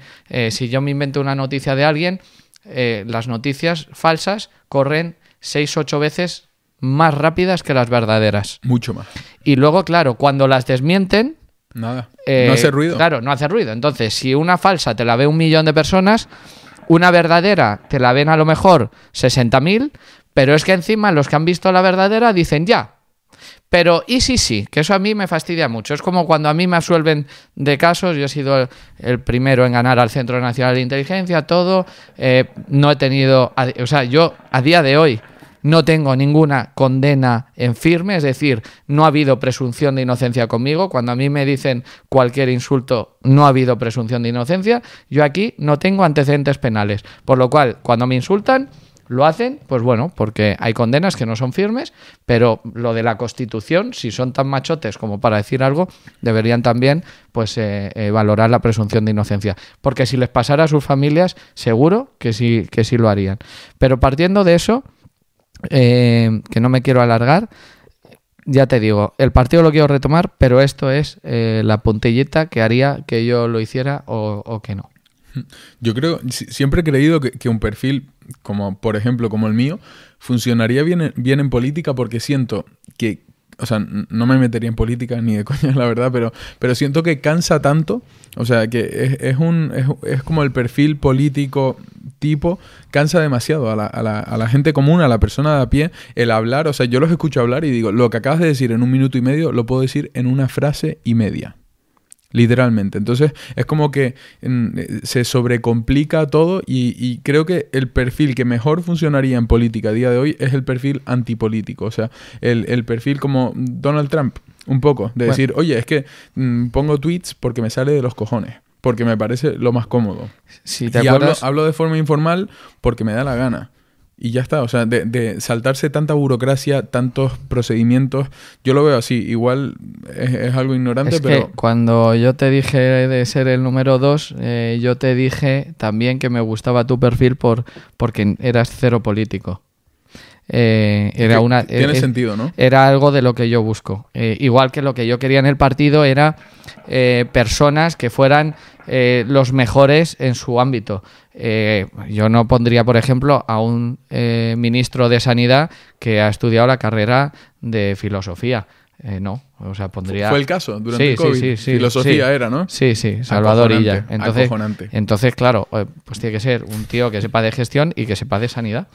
Speaker 1: si yo me invento una noticia de alguien, las noticias falsas corren seis, ocho veces más rápidas que las verdaderas. Mucho más. Y luego, claro, cuando las desmienten,
Speaker 2: Nada. Eh, no hace ruido.
Speaker 1: Claro, no hace ruido. Entonces, si una falsa te la ve un millón de personas, una verdadera te la ven a lo mejor 60.000, pero es que encima los que han visto la verdadera dicen ya. Pero y sí, sí, que eso a mí me fastidia mucho. Es como cuando a mí me absuelven de casos, yo he sido el primero en ganar al Centro Nacional de Inteligencia, todo, eh, no he tenido, o sea, yo a día de hoy no tengo ninguna condena en firme, es decir, no ha habido presunción de inocencia conmigo. Cuando a mí me dicen cualquier insulto, no ha habido presunción de inocencia. Yo aquí no tengo antecedentes penales. Por lo cual, cuando me insultan, lo hacen, pues bueno, porque hay condenas que no son firmes, pero lo de la Constitución, si son tan machotes como para decir algo, deberían también pues eh, eh, valorar la presunción de inocencia, porque si les pasara a sus familias, seguro que sí que sí lo harían. Pero partiendo de eso, eh, que no me quiero alargar. Ya te digo, el partido lo quiero retomar, pero esto es eh, la puntillita que haría que yo
Speaker 2: lo hiciera o, que no. Yo creo, siempre he creído que, que, un perfil como, por ejemplo, como el mío, funcionaría bien, bien en política porque siento que o sea, no me metería en política ni de coña, la verdad, pero, pero siento que cansa tanto, o sea, que es, es un, es, es, como el perfil político tipo, cansa demasiado a la, a, la, a la gente común, a la persona de a pie, el hablar, o sea, yo los escucho hablar y digo, lo que acabas de decir en un minuto y medio, lo puedo decir en una frase y media literalmente. Entonces es como que eh, se sobrecomplica todo y, creo que el perfil que mejor funcionaría en política a día de hoy es el perfil antipolítico, o sea, el, perfil como Donald Trump, un poco, de decir, oye, es que mm, pongo tweets porque me sale de los cojones. Porque me parece lo más cómodo. Si te y hablo, hablo de forma informal porque me da la gana. Y ya está, o sea, de, saltarse tanta burocracia, tantos procedimientos, yo lo veo así, igual es, algo ignorante, pero...
Speaker 1: cuando yo te dije de ser el número dos, eh, yo te dije también que me gustaba tu perfil por, porque eras cero político. Eh, era una, Tiene eh, sentido, ¿no? Era algo de lo que yo busco. igual que lo que yo quería en el partido era personas que fueran los mejores en su ámbito. Eh, yo no pondría, por ejemplo, a un eh, ministro de Sanidad que ha estudiado la carrera de filosofía. Eh, no, o sea, pondría... Fue el caso durante el COVID. filosofía era, ¿no? Sí, sí, Salvador Entonces, entonces, claro, eh, pues tiene que ser un tío que sepa de gestión y que sepa de sanidad.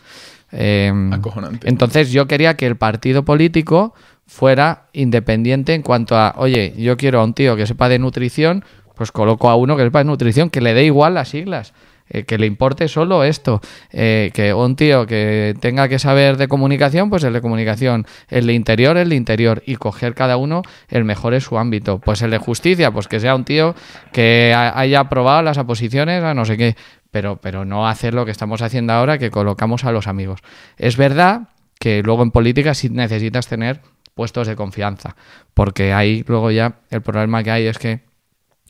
Speaker 1: Entonces yo quería que el partido político fuera independiente en cuanto a, oye, yo quiero a un tío que sepa de nutrición, pues coloco a uno que sepa de nutrición, que le dé igual las siglas. Eh, que le importe solo esto. Eh, que un tío que tenga que saber de comunicación, pues el de comunicación. El de interior, el de interior. Y coger cada uno el mejor es su ámbito. Pues el de justicia, pues que sea un tío que haya aprobado las oposiciones a no sé qué. Pero, pero no hacer lo que estamos haciendo ahora, que colocamos a los amigos. Es verdad que luego en política sí necesitas tener puestos de confianza, porque ahí luego ya el problema que hay es que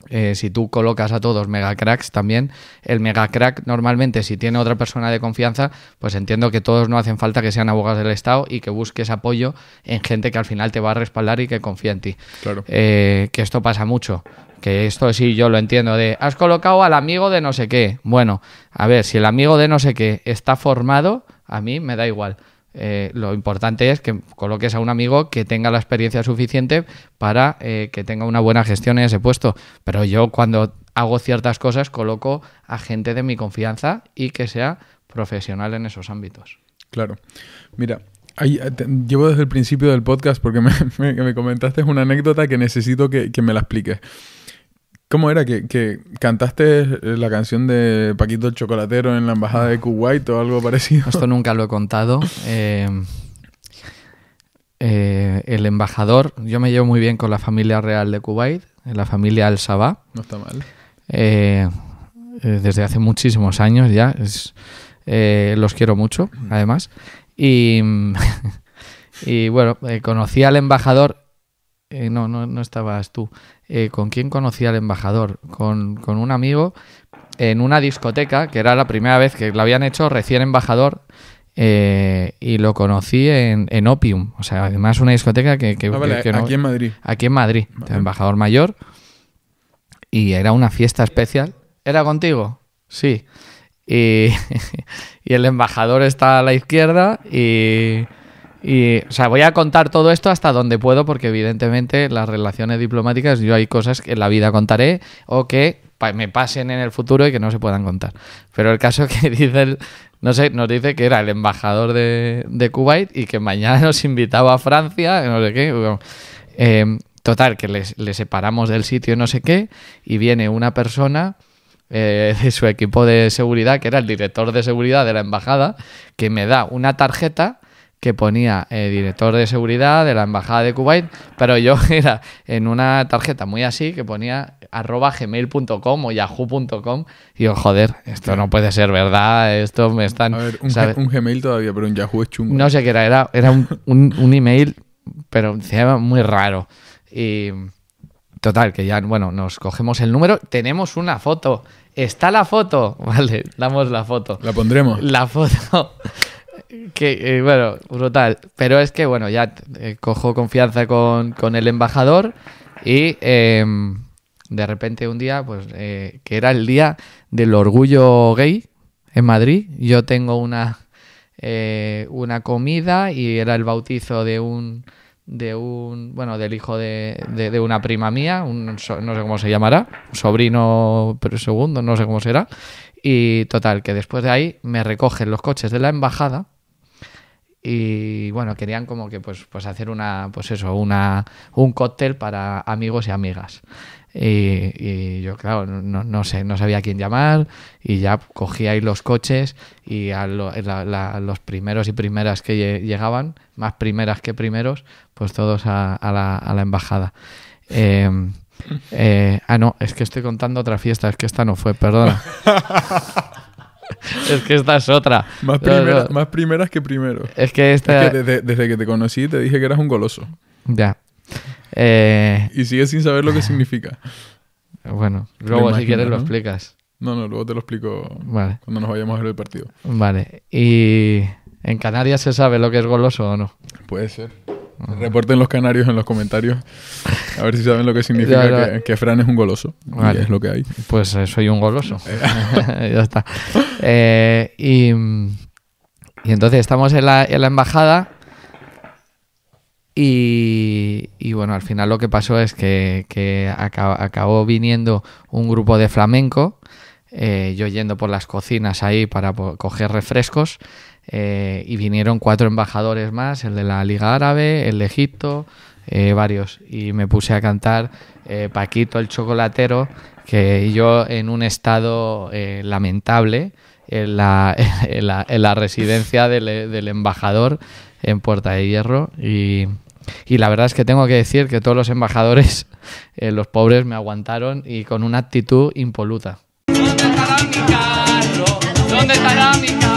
Speaker 1: eh, si tú colocas a todos megacracks también, el megacrack normalmente si tiene otra persona de confianza, pues entiendo que todos no hacen falta que sean abogados del Estado y que busques apoyo en gente que al final te va a respaldar y que confía en ti. Claro. Eh, que esto pasa mucho. Que esto sí yo lo entiendo de has colocado al amigo de no sé qué. Bueno, a ver, si el amigo de no sé qué está formado, a mí me da igual eh, lo importante es que coloques a un amigo que tenga la experiencia suficiente para eh, que tenga una buena gestión en ese puesto. Pero yo cuando hago ciertas cosas coloco a gente de mi confianza y que sea profesional
Speaker 2: en esos ámbitos. Claro. Mira, eh, llevo desde el principio del podcast porque me, me comentaste una anécdota que necesito que, que, me la expliques. ¿Cómo era? ¿Que, cantaste eh, la canción de Paquito el Chocolatero en la Embajada de Kuwait o algo parecido? Esto nunca lo he contado. Eh, eh, el
Speaker 1: embajador, yo me llevo muy bien con la familia real de Kuwait, la familia Al Sabah. No está mal. desde hace muchísimos años ya. los quiero mucho, mm. además. y bueno, conocí al embajador eh, no, no, estabas tú. Eh, ¿Con quién conocí al embajador? Con, un amigo en una discoteca, que era la primera vez que lo habían hecho recién embajador, eh, y lo conocí en, Opium. O sea, además una discoteca que... Ah, aquí en Madrid. Aquí en Madrid, embajador mayor. Y era una fiesta especial. ¿Era contigo? Sí. Y, y el embajador está a la izquierda y y, o sea, voy a contar todo esto hasta donde puedo, porque evidentemente las relaciones diplomáticas, yo hay cosas que en la vida contaré o que me pasen en el futuro y que no se puedan contar. Pero el caso que dice el, no sé, nos dice que era el embajador de, Kuwait y que mañana nos invitaba a Francia, no sé qué. Em, total, que le separamos del sitio no sé qué y viene una persona eh, de su equipo de seguridad, que era el director de seguridad de la embajada, que me da una tarjeta que ponía eh, director de seguridad de la embajada de Kuwait, pero yo era en una tarjeta muy así que ponía arroba gmail.com o yahoo.com y yo, joder, esto no puede ser verdad, esto me están... A ver, un,
Speaker 2: Gmail todavía, pero un Yahoo es chungo. No
Speaker 1: ¿eh? sé qué era, era, era un, email, pero se muy raro. Y total, que ya, bueno, nos cogemos el número, tenemos una foto, está la foto, vale, damos la foto. La pondremos. La foto que, eh, bueno, brutal. Pero es que, bueno, ya eh, cojo confianza con, con, el embajador y em, de repente un día, pues, eh, que era el día del orgullo gay en Madrid, yo tengo una, una comida y era el bautizo de un de un, bueno, del hijo de, una prima mía, un, no sé cómo se llamará, sobrino pero segundo, no sé cómo será. Y total, que después de ahí me recogen los coches de la embajada y bueno, querían como que pues, pues hacer una, pues eso, una, un cóctel para amigos y amigas. Y, yo, claro, no, sé, no sabía a quién llamar y ya cogía ahí los coches y a los primeros y primeras que llegaban, más primeras que primeros, pues todos a, la, a la, embajada. Em, eh, ah, no, es que estoy contando otra fiesta, es que esta no fue, perdona. es que esta es otra. Más,
Speaker 2: primeras que primero. Es que esta. desde, que te conocí te dije que eras un goloso.
Speaker 1: Ya. Eh,
Speaker 2: y sigues sin saber lo que significa.
Speaker 1: Bueno, luego si quieres lo
Speaker 2: explicas. No, no, luego te lo explico vale. cuando nos vayamos a ver el partido.
Speaker 1: Vale. ¿Y en
Speaker 2: Canarias se sabe lo que es goloso o no? Puede ser. Reporten los canarios en los comentarios. A ver si saben lo que significa Que, Fran es un goloso. Vale. es lo que
Speaker 1: hay. Pues eh, soy un goloso. ya está. Eh, y, entonces estamos en la, embajada. Y, bueno, al final lo que pasó es que, acabó viniendo un grupo de flamenco eh, yo yendo por las cocinas ahí para coger refrescos, eh, y vinieron cuatro embajadores más, el de la Liga Árabe, el de Egipto, eh, varios, y me puse a cantar Paquito el Chocolatero, que yo en un estado lamentable, en la, en la, residencia del, del, embajador en Puerta de Hierro, y... Y la verdad es que tengo que decir que todos los embajadores, los pobres, me aguantaron y con una actitud impoluta. ¿Dónde estará mi casa?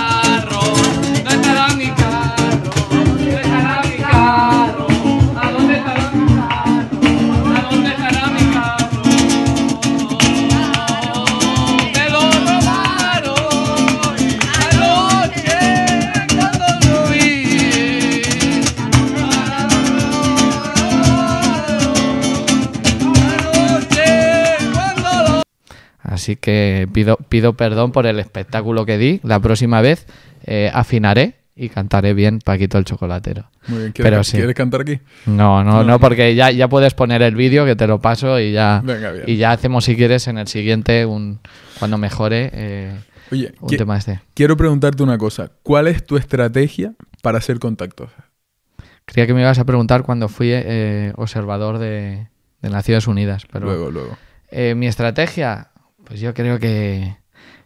Speaker 1: Así que pido, pido perdón por el espectáculo que di. La próxima vez eh, afinaré y cantaré bien Paquito el Chocolatero. Muy bien, ¿quieres, cantar aquí? No, no, no, porque ya, ya puedes poner el vídeo que te lo paso y ya, y ya hacemos si quieres en el siguiente, un, cuando mejore, eh, Oye, un tema este.
Speaker 2: Quiero preguntarte una cosa. ¿Cuál es tu estrategia para hacer contactos?
Speaker 1: Creía que me ibas a preguntar cuando fui eh, observador de, Naciones Unidas. luego,
Speaker 2: luego. mi estrategia,
Speaker 1: pues yo creo que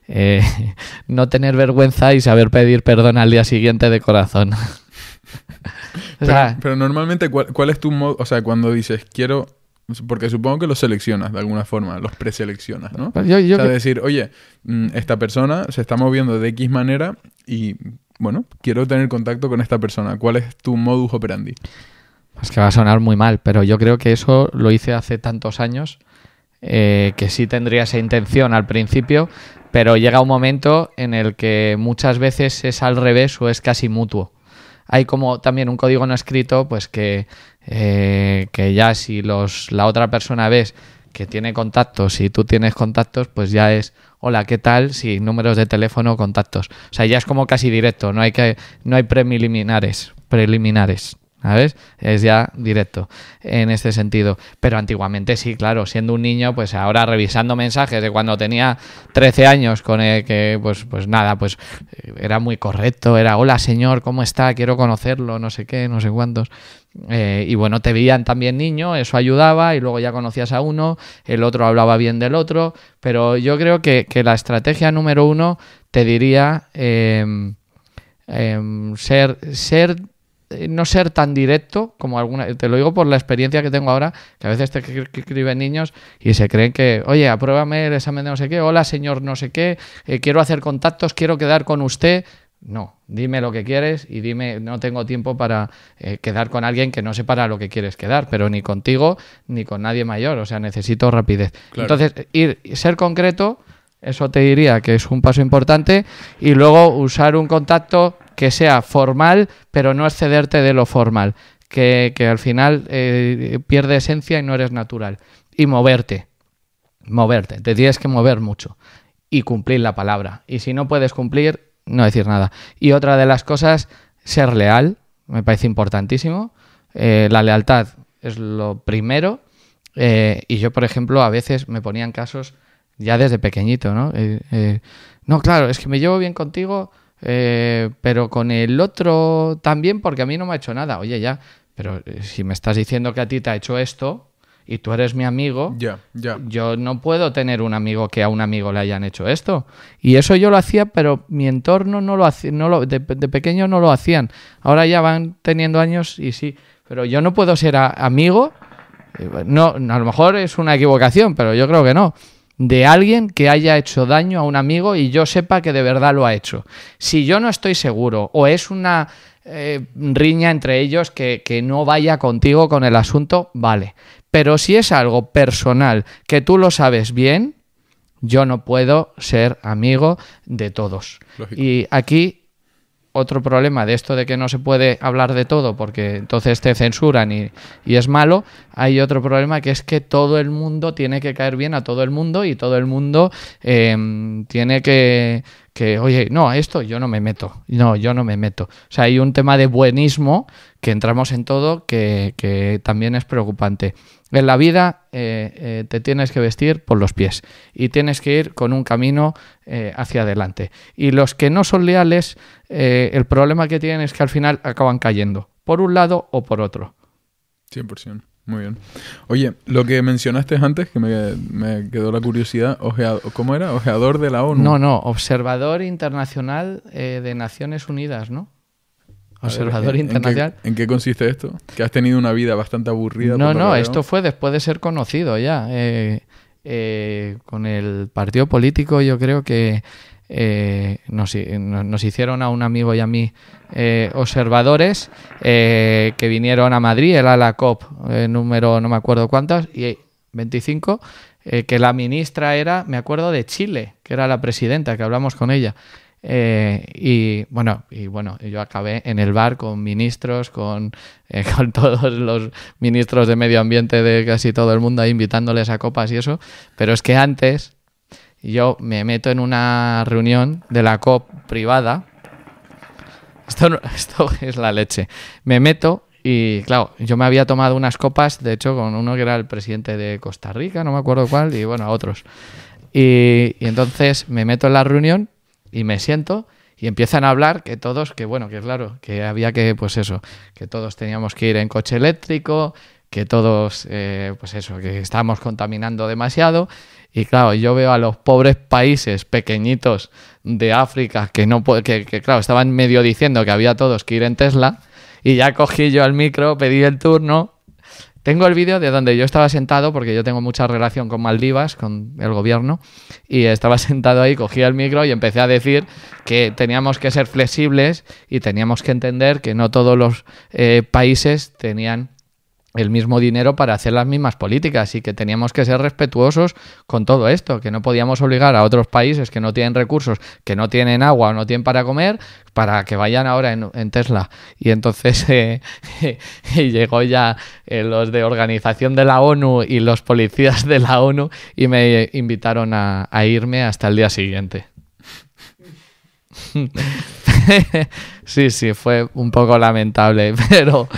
Speaker 1: eh, no tener vergüenza y saber pedir perdón al día siguiente de corazón.
Speaker 2: pero, normalmente, ¿cuál, es tu modo? O sea, cuando dices quiero porque supongo que los seleccionas de alguna forma, los preseleccionas, ¿no? Es pues decir, oye, mm, esta persona se está moviendo de X manera y, bueno, quiero tener contacto con esta persona. ¿Cuál es tu modus operandi?
Speaker 1: Es que va a sonar muy mal, pero yo creo que eso lo hice hace tantos años eh, que sí tendría esa intención al principio, pero llega un momento en el que muchas veces es al revés o es casi mutuo. Hay como también un código no escrito, pues que, eh, que ya si los, la otra persona ves que tiene contactos y tú tienes contactos, pues ya es hola, ¿qué tal? Si números de teléfono, contactos. O sea, ya es como casi directo, no hay que, no hay preliminares, preliminares. ¿sabes? Es ya directo en este sentido. Pero antiguamente sí, claro, siendo un niño, pues ahora revisando mensajes de cuando tenía 13 años con el que, pues, pues nada, pues eh, era muy correcto, era hola señor, ¿cómo está? Quiero conocerlo, no sé qué, no sé cuántos. Eh, y bueno, te veían también niño, eso ayudaba, y luego ya conocías a uno, el otro hablaba bien del otro, pero yo creo que, la estrategia número uno te diría em, em, ser, ser eh, no ser tan directo como alguna. Te lo digo por la experiencia que tengo ahora, que a veces te escriben niños y se creen que, oye, apruébame el examen de no sé qué, hola señor no sé qué, eh, quiero hacer contactos, quiero quedar con usted. No, dime lo que quieres y dime, no tengo tiempo para eh, quedar con alguien que no sepa para lo que quieres quedar, pero ni contigo ni con nadie mayor, o sea, necesito rapidez. Entonces, ir, ser concreto, eso te diría que es un paso importante, y luego usar un contacto que sea formal, pero no excederte de lo formal, que, al final eh, pierde esencia y no eres natural. Y moverte, moverte, te tienes que mover mucho y cumplir la palabra. Y si no puedes cumplir, no decir nada. Y otra de las cosas, ser leal, me parece importantísimo. Eh, la lealtad es lo primero. Eh, y yo, por ejemplo, a veces me ponían casos ya desde pequeñito, ¿no? no, claro, es que me llevo bien contigo eh, pero con el otro también, porque a mí no me ha hecho nada. Oye, ya, pero eh, si me estás diciendo que a ti te ha hecho esto y tú eres mi amigo, yo no puedo tener un amigo que a un amigo le hayan hecho esto. Y eso yo lo hacía, pero mi entorno no lo hacía, no lo, de, pequeño no lo hacían. Ahora ya van teniendo años y sí, pero yo no puedo ser amigo. Eh, no, a lo mejor es una equivocación, pero yo creo que no de alguien que haya hecho daño a un amigo y yo sepa que de verdad lo ha hecho. Si yo no estoy seguro o es una eh, riña entre ellos que, no vaya contigo con el asunto, vale. Pero si es algo personal que tú lo sabes bien, yo no puedo ser amigo de todos. Y aquí otro problema de esto de que no se puede hablar de todo porque entonces te censuran y, es malo, hay otro problema que es que todo el mundo tiene que caer bien a todo el mundo y todo el mundo em, tiene que, que, oye, no, a esto yo no me meto, no, yo no me meto. O sea, hay un tema de buenismo que entramos en todo que, que también es preocupante. En la vida eh, eh, te tienes que vestir por los pies y tienes que ir con un camino eh, hacia adelante. Y los que no son leales, el
Speaker 2: problema que tienen es que al final acaban cayendo, por un lado o por otro. 100%. Muy bien. Oye, lo que mencionaste antes, que me, quedó la curiosidad, ¿cómo era? Ojeador de la ONU. No, no,
Speaker 1: observador internacional de Naciones Unidas,
Speaker 2: ¿no? Observador Internacional. ¿en qué, consiste esto? Que has tenido una vida bastante aburrida. No, no, esto
Speaker 1: fue después de ser conocido ya. Eh, eh, con el partido político yo creo que eh, nos, nos, hicieron a un amigo y a mí observadores que vinieron a Madrid, el la COP número no me acuerdo cuántas, y 25, que la ministra era, me acuerdo, de Chile, que era la presidenta, que hablamos con ella. Eh, y bueno, y bueno, yo acabé en el bar con ministros, con, eh, todos los ministros de medio ambiente de casi todo el mundo invitándoles a copas y eso. Pero es que antes yo me meto en una reunión de la COP privada. Esto, es la leche. Me meto y claro, yo me había tomado unas copas, de hecho, con uno que era el presidente de Costa Rica, no me acuerdo cuál, y bueno, a otros. y entonces me meto en la reunión y me siento y empiezan a hablar que todos, que bueno, que claro, que había que, pues eso, que todos teníamos que ir en coche eléctrico, que todos, eh, pues eso, que estábamos contaminando demasiado. Y claro, yo veo a los pobres países pequeñitos de África que no que, que claro, estaban medio diciendo que había todos que ir en Tesla. Y ya cogí yo al micro, pedí el turno tengo el vídeo de donde yo estaba sentado, porque yo tengo mucha relación con Maldivas, con el gobierno, y estaba sentado ahí, cogí el micro y empecé a decir que teníamos que ser flexibles y teníamos que entender que no todos los eh, países tenían el mismo dinero para hacer las mismas políticas y que teníamos que ser respetuosos con todo esto, que no podíamos obligar a otros países que no tienen recursos, que no tienen agua o no tienen para comer, para que vayan ahora en, Tesla. Y entonces eh, llegó ya eh, los de organización de la ONU y los policías de la ONU y me invitaron a, a irme hasta el día siguiente. Sí, sí, fue un poco lamentable, pero...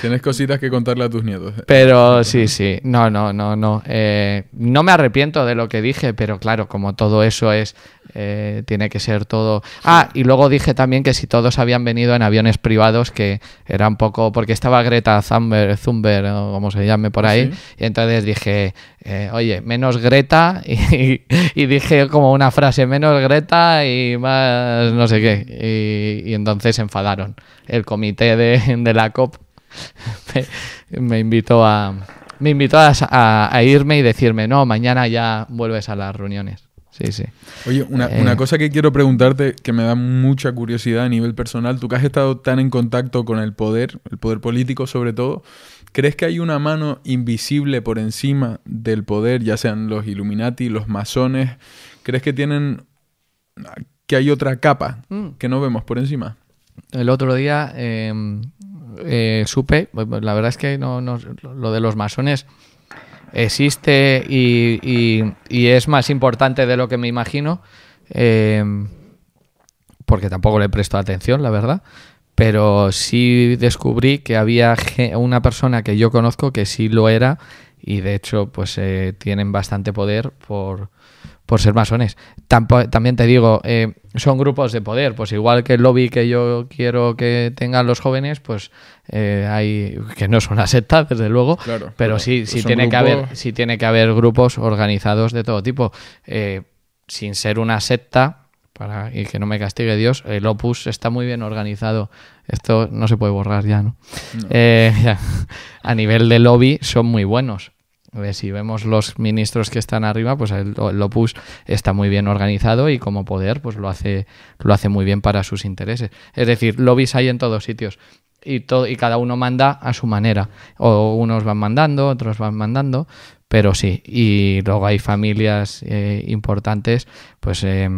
Speaker 2: ¿Tienes, cositas que contarle a tus nietos.
Speaker 1: Pero sí, sí, no, no, no, no. Eh, no me arrepiento de lo que dije, pero claro, como todo eso es, eh, tiene que ser todo... Ah, y luego dije también que si todos habían venido en aviones privados, que era un poco... Porque estaba Greta Thunberg, Thunberg o como se llame por ah, ahí, y entonces dije, eh, oye, menos Greta, y, y, dije como una frase, menos Greta y más no sé qué. Y, y, entonces se enfadaron. El comité de, de la COP me, invitó a me invitó a, irme y decirme, no, mañana ya vuelves a
Speaker 2: las reuniones. Sí, sí. Oye, una, eh, una, cosa que quiero preguntarte que me da mucha curiosidad a nivel personal, tú que has estado tan en contacto con el poder, el poder político sobre todo, ¿crees que hay una mano invisible por encima del poder, ya sean los Illuminati, los masones? ¿Crees que tienen que hay otra capa mm. que no vemos por encima.
Speaker 1: El otro día em, eh, supe, la verdad es que no, lo de los masones existe y, es más importante de lo que me imagino, em, porque tampoco le presto atención, la verdad, pero sí descubrí que había una persona que yo conozco que sí lo era y de hecho pues eh, tienen bastante poder por, por ser masones. Tampo, también te digo, eh, son grupos de poder, pues igual que el lobby que yo quiero que tengan los jóvenes, pues eh, hay que no son una secta, desde luego, pero sí, pues sí tiene que haber, sí tiene que haber grupos organizados de todo tipo. Eh, sin ser una secta, para, y que no me castigue Dios, el opus está muy bien organizado. Esto no se puede borrar ya, ¿no? A nivel de lobby son muy buenos si vemos los ministros que están arriba, pues el, el, Opus está muy bien organizado y como poder, pues lo hace, lo hace muy bien para sus intereses. Es decir, lobbies hay en todos sitios y, todo, y cada uno manda a su manera. O unos van mandando, otros van mandando, pero sí. Y luego hay familias eh, importantes, pues eh,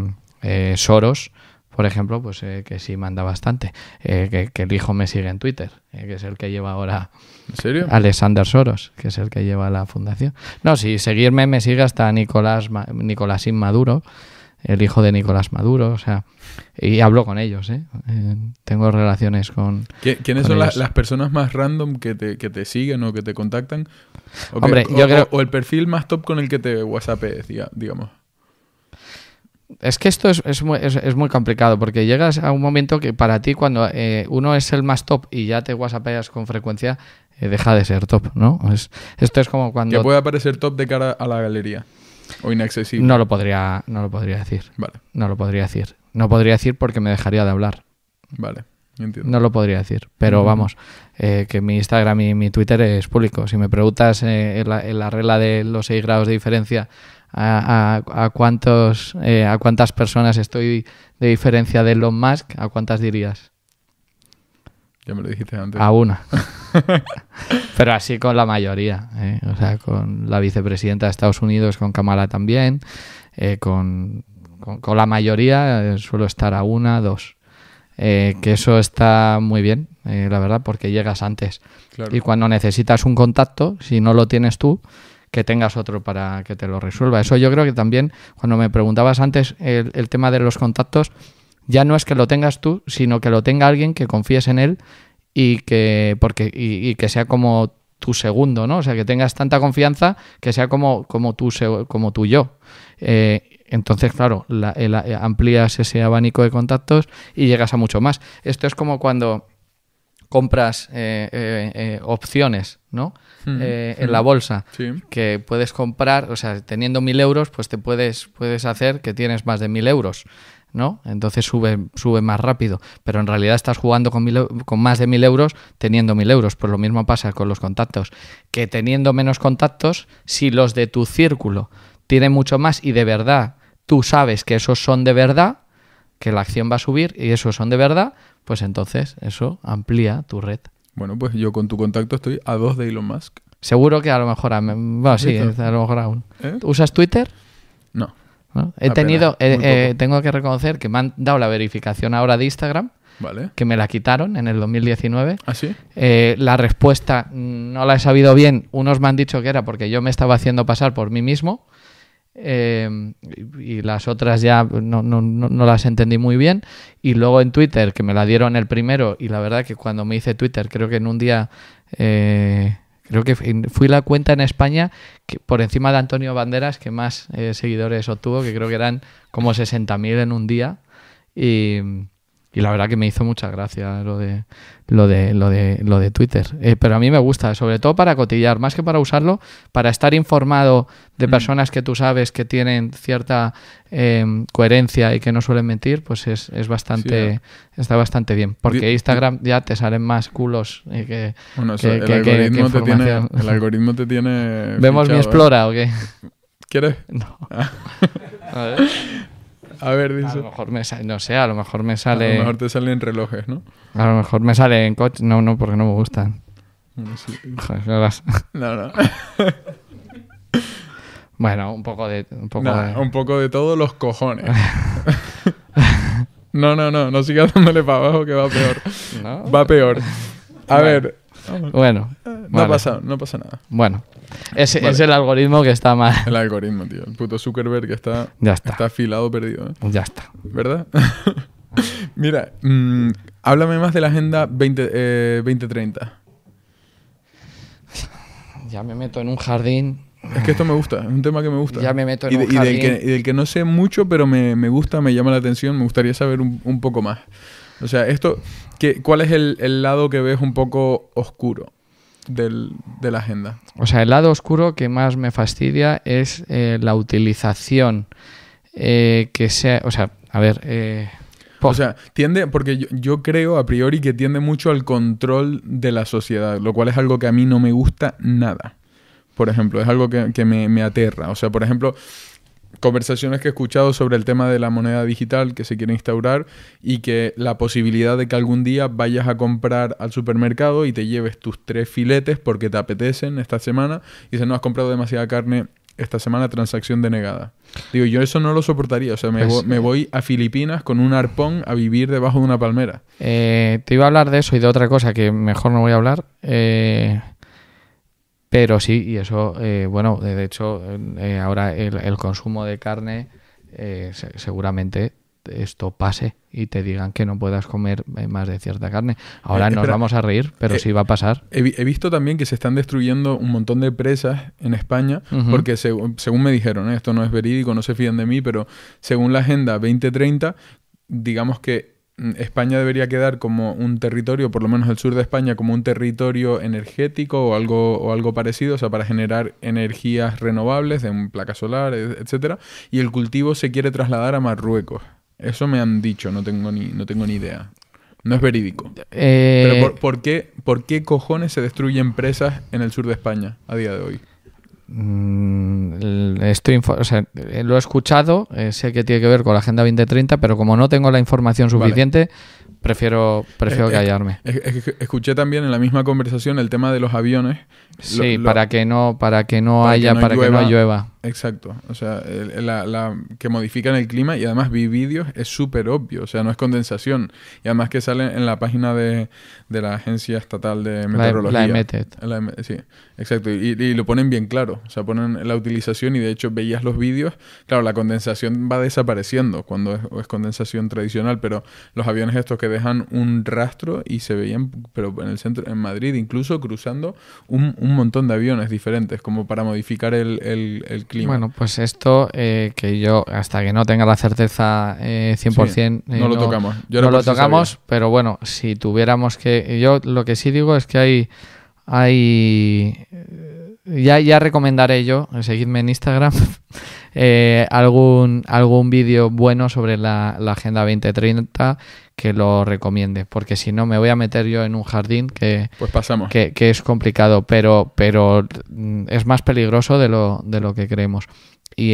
Speaker 1: eh, Soros por ejemplo, pues eh, que sí manda bastante, eh, que, el hijo me sigue en Twitter, eh, que es el que lleva ahora ¿En serio? Alexander Soros, que es el que lleva la fundación. No, si seguirme me sigue hasta Nicolás Nicolásín Maduro, el hijo de Nicolás Maduro, o sea, y hablo con ellos, ¿eh? tengo relaciones con...
Speaker 2: ¿Quiénes son las personas más random que te, que te siguen o que te contactan? O, Hombre, el perfil más top con el que te WhatsApp, digamos
Speaker 1: es que esto es, es, muy, es, muy, complicado porque llegas a un momento que para ti cuando eh, uno es el más top y ya te whatsappeas con frecuencia, eh, deja de ser top, ¿no? esto es como cuando... Ya
Speaker 2: puede aparecer top de cara a la galería o inaccesible. No
Speaker 1: lo podría, no lo podría decir. Vale. No lo podría decir. No podría decir porque me dejaría de hablar. Vale. Entiendo. No lo podría decir, pero vamos, eh, que mi Instagram y mi Twitter es público. Si me preguntas en la, regla de los seis grados de diferencia a, cuántos, eh, a cuántas personas estoy de diferencia de Elon Musk, ¿a cuántas dirías?
Speaker 2: Ya me lo dijiste antes. A una. Pero
Speaker 1: así con la mayoría. Eh, o sea, con la vicepresidenta de Estados Unidos, con Kamala también. Eh, con, la mayoría suelo estar a una, dos. que eso está muy bien, la verdad, porque llegas antes. Y cuando necesitas un contacto, si no lo tienes tú, que tengas otro para que te lo resuelva. Eso yo creo que también, cuando me preguntabas antes el, tema de los contactos, ya no es que lo tengas tú, sino que lo tenga alguien que confíes en él y que, porque, y, que sea como tu segundo, ¿no? O sea, que tengas tanta confianza que sea como, como, tu, como tu yo. Eh, entonces, claro, eh, amplías ese abanico de contactos y llegas a mucho más. Esto es como cuando compras eh, eh, eh, opciones, ¿no? Hmm. en hmm. la bolsa, que puedes comprar, o sea, teniendo mil euros, pues te puedes, puedes hacer que tienes más de mil euros. ¿no? Entonces sube, sube más rápido. Pero en realidad estás jugando con, con más de mil euros teniendo mil euros. Pues lo mismo pasa con los contactos. Que teniendo menos contactos, si los de tu círculo tienen mucho más y de verdad tú sabes que esos son de verdad, que la acción va a subir y esos son de verdad, pues entonces eso amplía tu red.
Speaker 2: Bueno, pues yo con tu contacto estoy a dos de
Speaker 1: Elon Musk. Seguro que a lo mejor, a, bueno, sí, a lo mejor aún. ¿Eh? ¿Usas Twitter? No. He tenido, eh, eh, tengo que reconocer que me han dado la verificación ahora de Instagram. Vale. que me la quitaron en el 2019. ¿Ah, sí? la respuesta mm, no la he sabido bien. Unos me han dicho que era porque yo me estaba haciendo pasar por mí mismo. Em, y las otras ya no, las entendí muy bien. Y luego en Twitter, que me la dieron el primero, y la verdad que cuando me hice Twitter, creo que en un día, eh, creo que fui la cuenta en España que, por encima de Antonio Banderas que más eh, seguidores obtuvo, que creo que eran como 60.000 en un día. Y, y la verdad que me hizo mucha gracia lo de lo de lo de lo de Twitter. Eh, pero a mí me gusta, sobre todo para cotillar, más que para usarlo, para estar informado de mm. personas que tú sabes que tienen cierta eh, coherencia y que no suelen mentir, pues es, bastante, está bastante bien. Porque Instagram ya te salen más culos y eh, que, bueno, el, algoritmo te tiene, el algoritmo
Speaker 2: te tiene. ¿Vemos mi explora o qué? ¿Quieres? No. Ah. A ver, A lo mejor me sale, no sé, a lo mejor me sale. A lo mejor te salen relojes, ¿no?
Speaker 1: A lo mejor me sale en coche. No, no, porque no me gustan.
Speaker 2: No, no, bueno, un poco de. Un poco, de... un todos los cojones. no, no, no, no sigas dándole para abajo que va peor. Va peor. A ver, Ah, bueno. Eh, no, pasa, no pasa nada. Bueno. Es, el algoritmo que está mal. El algoritmo, tío. El puto Zuckerberg que está, está. afilado perdido. ¿eh? Ya está. ¿Verdad? Mira, mm, háblame más de la Agenda 2030. Eh, ya me meto en un jardín. Es que esto me gusta, es un tema que me gusta. Ya me meto en un jardín. que, y del que no sé mucho, pero me, gusta, me llama la atención, me gustaría saber un poco más. O sea, esto, ¿Cuál es el, lado que ves un poco oscuro de la agenda?
Speaker 1: O sea, el lado oscuro que más me fastidia es eh, la utilización eh, que sea. O sea, a ver.
Speaker 2: Eh, o sea, tiende, porque yo, creo a priori que tiende mucho al control de la sociedad, lo cual es algo que a mí no me gusta nada. Por ejemplo, es algo que, me, me aterra. O sea, por ejemplo, conversaciones que he escuchado sobre el tema de la moneda digital que se quiere instaurar y que la posibilidad de que algún día vayas a comprar al supermercado y te lleves tus tres filetes porque te apetecen esta semana y si no has comprado demasiada carne esta semana transacción denegada. Digo, yo eso no lo soportaría. O sea, me, pues, eh, voy a Filipinas con un arpón a vivir debajo de una palmera.
Speaker 1: Eh, te iba a hablar de eso y de otra cosa que mejor no voy a hablar. Eh, pero sí, y eso, eh, bueno, de hecho, eh, ahora el, consumo de carne, eh, seguramente esto pase y te digan que no puedas comer
Speaker 2: más de cierta carne. Ahora nos vamos a reír, pero sí va a pasar. He, visto también que se están destruyendo un montón de presas en España, porque según me dijeron, esto no es verídico, no se fían de mí, pero según la Agenda 2030, digamos que Mm, España debería quedar como un territorio, por lo menos el sur de España, como un territorio energético o algo, o algo parecido, o sea, para generar energías renovables de placa solar, etc. Y el cultivo se quiere trasladar a Marruecos. Eso me han dicho, no tengo ni, no tengo ni idea. No es verídico. Eh, Pero qué, ¿por qué cojones se destruyen presas en el sur de España a día de hoy?
Speaker 1: Mm, estoy, eh, lo he escuchado, eh, sé que tiene que ver con la Agenda 2030, pero como no tengo la información suficiente, prefiero, prefiero eh, callarme.
Speaker 2: escuché también en la misma conversación el tema de los aviones. Sí, para
Speaker 1: que no, para que no haya, para llueva. que no llueva.
Speaker 2: Exacto, o sea, la, que modifican el clima y además vi vídeos, es súper obvio, o sea, no es condensación. Y además que sale en la página de, de la Agencia Estatal de e- Meteorología. E e la, la sí. Exacto, y, lo ponen bien claro, o sea, ponen la utilización y de hecho veías los vídeos, claro, la condensación va desapareciendo cuando es, condensación tradicional, pero los aviones estos que dejan un rastro y se veían, pero en el centro, en Madrid incluso cruzando un, un montón de aviones diferentes, como para modificar el, el, clima. Bueno,
Speaker 1: pues esto eh, que yo, hasta que no tenga la certeza 100%, eh, eh, no, lo tocamos, yo no lo tocamos, pero bueno, si tuviéramos que, yo lo que sí digo es que hay eh, ya, ya recomendaré yo, seguidme en Instagram, eh, algún, algún vídeo bueno sobre la, Agenda 2030 que lo recomiende, porque si no me voy a meter yo en un jardín que, pues pasamos. que, es complicado, pero, pero mm, es más peligroso de lo, de lo que creemos. Y,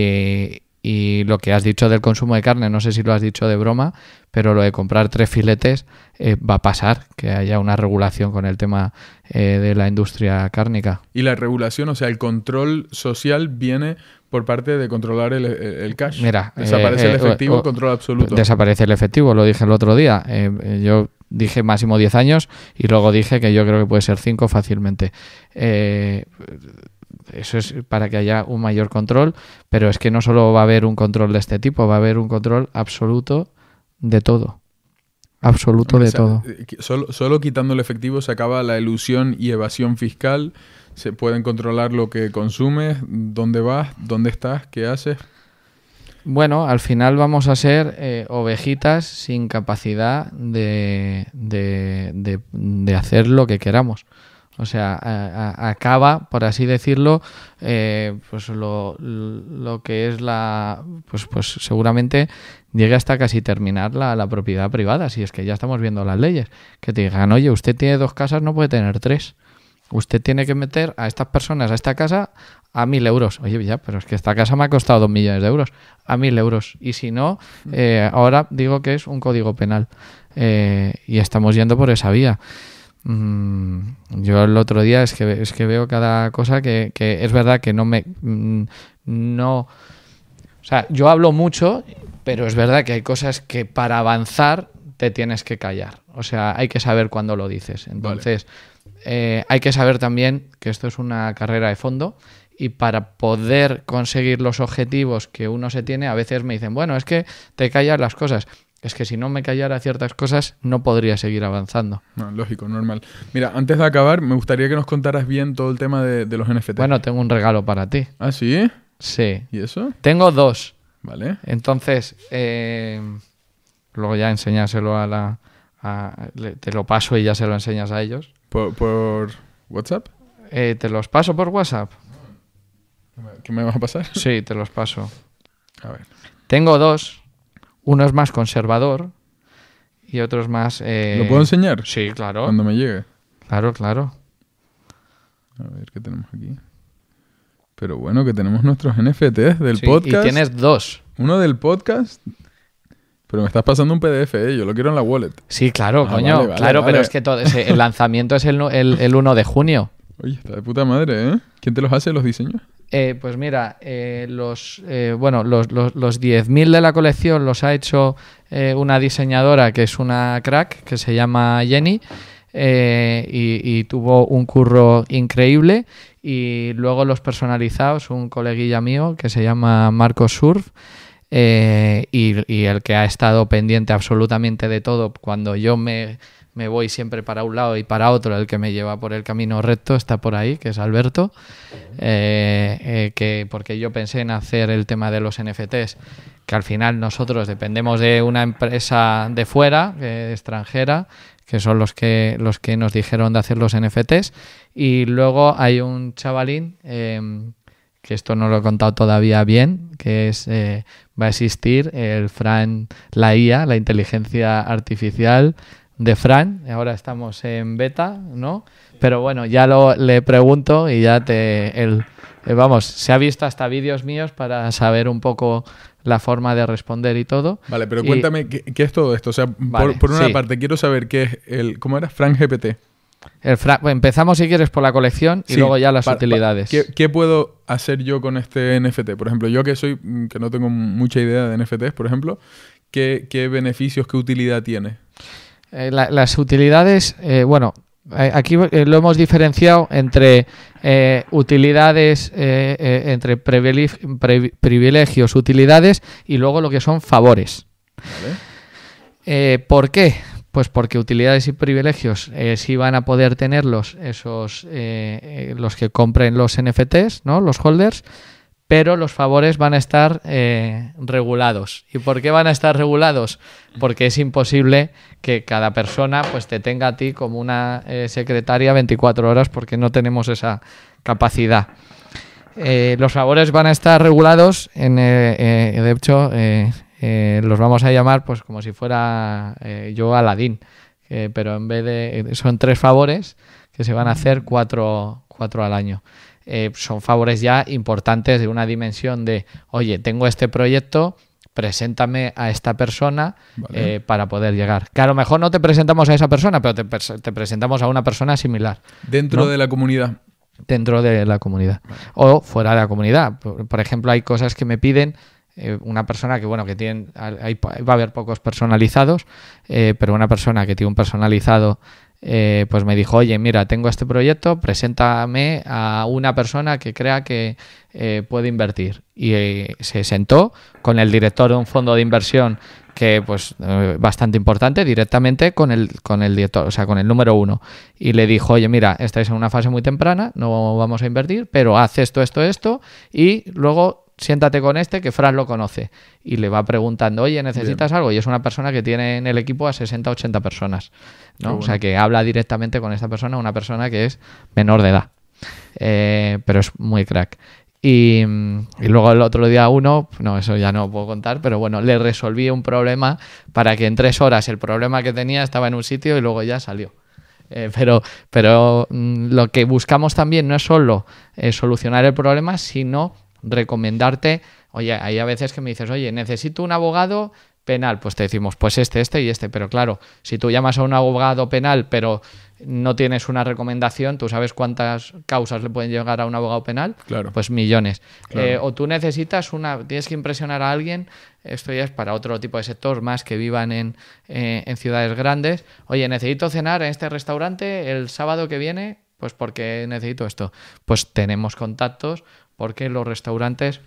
Speaker 1: y lo que has dicho del consumo de carne, no sé si lo has dicho de broma, pero lo de comprar tres filetes eh, va a pasar, que haya una regulación con el tema eh, de la industria cárnica.
Speaker 2: Y la regulación, o sea, el control social viene por parte de controlar el, cash. Mira, desaparece eh, el efectivo, control absoluto. Desaparece
Speaker 1: el efectivo, lo dije el otro día. yo dije máximo 10 años y luego dije que yo creo que puede ser 5 fácilmente. Eh, eso es para que haya un mayor control, pero es que no solo va a haber un control de este tipo, va a haber un control absoluto de todo. Absoluto de todo.
Speaker 2: Eh, solo, quitando el efectivo se acaba la ilusión y evasión fiscal. Se pueden controlar lo que consumes, dónde vas, dónde estás, qué haces.
Speaker 1: Bueno, al final vamos a ser eh, ovejitas sin capacidad de, de, hacer lo que queramos. O sea, acaba, por así decirlo, eh, pues lo, que es la. Pues, pues seguramente llegue hasta casi terminar la, propiedad privada, si es que ya estamos viendo las leyes. Que te digan, oye, usted tiene dos casas, no puede tener tres. Usted tiene que meter a estas personas a esta casa a mil euros. Oye, ya, pero es que esta casa me ha costado dos millones de euros. A mil euros. Y si no, mm. eh, ahora digo que es un código penal. Eh, y estamos yendo por esa vía. Mm, yo el otro día es que, es que veo cada cosa que, es verdad que no me... Mm, no... O sea, yo hablo mucho, pero es verdad que hay cosas que para avanzar te tienes que callar. O sea, hay que saber cuándo lo dices. Entonces, eh, hay que saber también que esto es una carrera de fondo y para poder conseguir los objetivos que uno se tiene, a veces me dicen, bueno, es que te callas las cosas. Es que si no me callara ciertas cosas, no podría
Speaker 2: seguir avanzando. lógico, normal. Mira, antes de acabar, me gustaría que nos contaras bien todo el tema de, los NFT. Bueno, tengo un regalo para ti. ¿Ah, sí? Sí. ¿Y eso? Tengo dos.
Speaker 1: Vale. Entonces, eh, luego ya enseñárselo a la. te lo paso y ya se lo enseñas a ellos. ¿Por, WhatsApp? Eh, te los paso por WhatsApp. ¿Qué me vas a pasar? Sí, te los paso. A ver. Tengo dos uno es más conservador y otro es más... Eh,
Speaker 2: ¿Lo puedo enseñar? Sí, claro. Cuando me llegue. Claro, claro. A ver, ¿qué tenemos aquí? Pero bueno, que tenemos nuestros NFTs del sí, podcast. Y tienes dos. Uno del podcast. Pero me estás pasando un PDF, ¿eh? yo lo quiero en la wallet. Sí, claro, ah, coño. claro, pero es que todo el lanzamiento es el, el, el, 1 de junio. Oye, está de puta
Speaker 1: madre, ¿eh? ¿Quién te los hace los diseños? Eh, pues mira, eh, los, eh, bueno, los, los, 10.000 de la colección los ha hecho una diseñadora que es una crack, que se llama Jenny, y, y, tuvo un curro increíble. Y luego los personalizados, un coleguilla mío que se llama Marcos Surf. Eh, y, el que ha estado pendiente absolutamente de todo, cuando yo me, voy siempre para un lado y para otro, el que me lleva por el camino recto está por ahí, que es Alberto, eh, eh, que porque yo pensé en hacer el tema de los NFTs, que al final nosotros dependemos de una empresa de fuera, extranjera, que son los que, los que nos dijeron de hacer los NFTs, y luego hay un chavalín em, que esto no lo he contado todavía bien, que es eh, va a existir el Fran, la IA, la inteligencia artificial de Fran. Ahora estamos en beta, ¿no? Pero bueno, ya lo le pregunto y ya te el, eh, vamos, se ha visto hasta vídeos míos para saber un poco
Speaker 2: la forma de responder y todo.
Speaker 1: Vale, pero cuéntame
Speaker 2: ¿qué, es todo esto. O sea, por, una parte, quiero saber qué es el. ¿Cómo era?
Speaker 1: Fran GPT. Pues, empezamos, si quieres, por la colección y luego ya las utilidades.
Speaker 2: ¿qué, puedo hacer yo con este NFT? Por ejemplo, yo que soy, mm, que no tengo mucha idea de NFTs, por ejemplo, ¿qué, beneficios, qué utilidad tiene? Eh,
Speaker 1: las utilidades, eh, bueno, eh, Aquí lo hemos diferenciado entre utilidades, entre privilegios, utilidades y luego lo que son favores. Vale. ¿Por qué? Pues porque utilidades y privilegios eh, sí van a poder tenerlos esos eh, eh, los que compren los NFTs, ¿no? Los holders, pero los favores van a estar regulados. ¿Y por qué van a estar regulados? Porque es imposible que cada persona pues, te tenga a ti como una secretaria 24 horas porque no tenemos esa capacidad. los favores van a estar regulados, en, de hecho, eh, los vamos a llamar pues como si fuera eh, yo Aladín, pero en vez de... Eh, son tres favores que se van a hacer cuatro, cuatro al año. son favores ya importantes de una dimensión de, oye, tengo este proyecto, preséntame a esta persona para poder llegar. Que a lo mejor no te presentamos a esa persona, pero te, presentamos a una persona similar. Dentro de la comunidad. Dentro de la comunidad. O fuera de la comunidad. por, ejemplo, hay cosas que me piden eh, una persona que, bueno, que tiene, va a haber pocos personalizados, eh, pero una persona que tiene un personalizado, eh, pues me dijo, oye, mira, tengo este proyecto, preséntame a una persona que crea que puede invertir. Y se sentó con el director de un fondo de inversión que pues bastante importante directamente con el con el director, o sea, con el número uno. Y le dijo, oye, mira, estáis en una fase muy temprana, no vamos a invertir, pero haz esto, esto, esto, y luego siéntate con este que Fran lo conoce y le va preguntando, oye, ¿necesitas algo? Y es una persona que tiene en el equipo a 60, 80 personas, ¿no? O sea, que habla directamente con esta persona, una persona que es menor de edad, eh, pero es muy crack. Y, luego el otro día uno, no, eso ya no puedo contar, pero bueno, le resolví un problema para que en tres horas el problema que tenía estaba en un sitio y luego ya salió. Eh, pero pero mm, lo que buscamos también no es solo eh, solucionar el problema, sino recomendarte, oye, hay a veces que me dices, oye, necesito un abogado penal, pues te decimos, pues este, este y este, pero claro, si tú llamas a un abogado penal, pero no tienes una recomendación, tú sabes cuántas causas le pueden llegar a un abogado penal, claro. pues millones. Eh, o tú necesitas una, tienes que impresionar a alguien, esto ya es para otro tipo de sector más que vivan en, eh, en ciudades grandes, oye, necesito cenar en este restaurante el sábado que viene, pues porque necesito esto. Pues tenemos contactos porque los restaurantes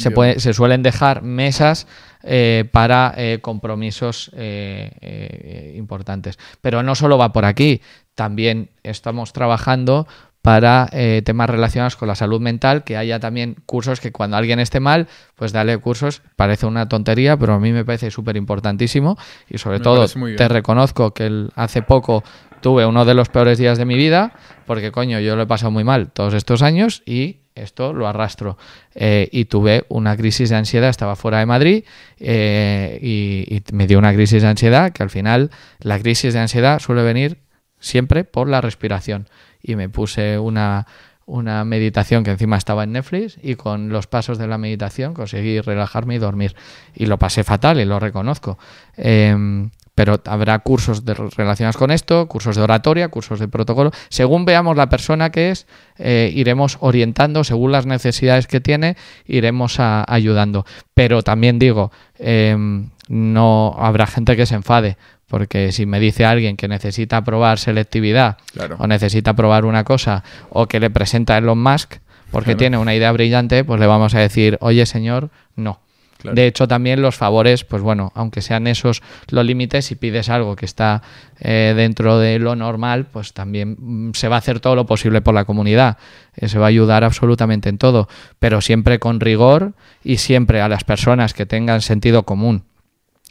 Speaker 1: se, se, suelen dejar mesas eh, para eh, compromisos eh, importantes. Pero no solo va por aquí, también estamos trabajando para temas relacionados con la salud mental, que haya también cursos que cuando alguien esté mal, pues dale cursos, parece una tontería, pero a mí me parece súper importantísimo y sobre todo te reconozco que hace poco tuve uno de los peores días de mi vida, porque coño, yo lo he pasado muy mal todos estos años y esto lo arrastro. Eh, y tuve una crisis de ansiedad, estaba fuera de Madrid eh, y, me dio una crisis de ansiedad, que al final la crisis de ansiedad suele venir siempre por la respiración. Y me puse una una meditación que encima estaba en Netflix y con los pasos de la meditación conseguí relajarme y dormir. Y lo pasé fatal y lo reconozco. Em, pero habrá cursos de, relacionados con esto, cursos de oratoria, cursos de protocolo. Según veamos la persona que es, eh, iremos orientando, según las necesidades que tiene, iremos ayudando. Pero también digo, em, no habrá gente que se enfade, porque si me dice alguien que necesita probar selectividad o necesita probar una cosa o que le presenta Elon Musk porque tiene una idea brillante, pues le vamos a decir, oye señor, no. De hecho, también los favores, pues bueno, aunque sean esos los límites, si pides algo que está eh, dentro de lo normal, pues también mm, se va a hacer todo lo posible por la comunidad. Eh, se va a ayudar absolutamente en todo, pero siempre con rigor y siempre a las personas que tengan sentido común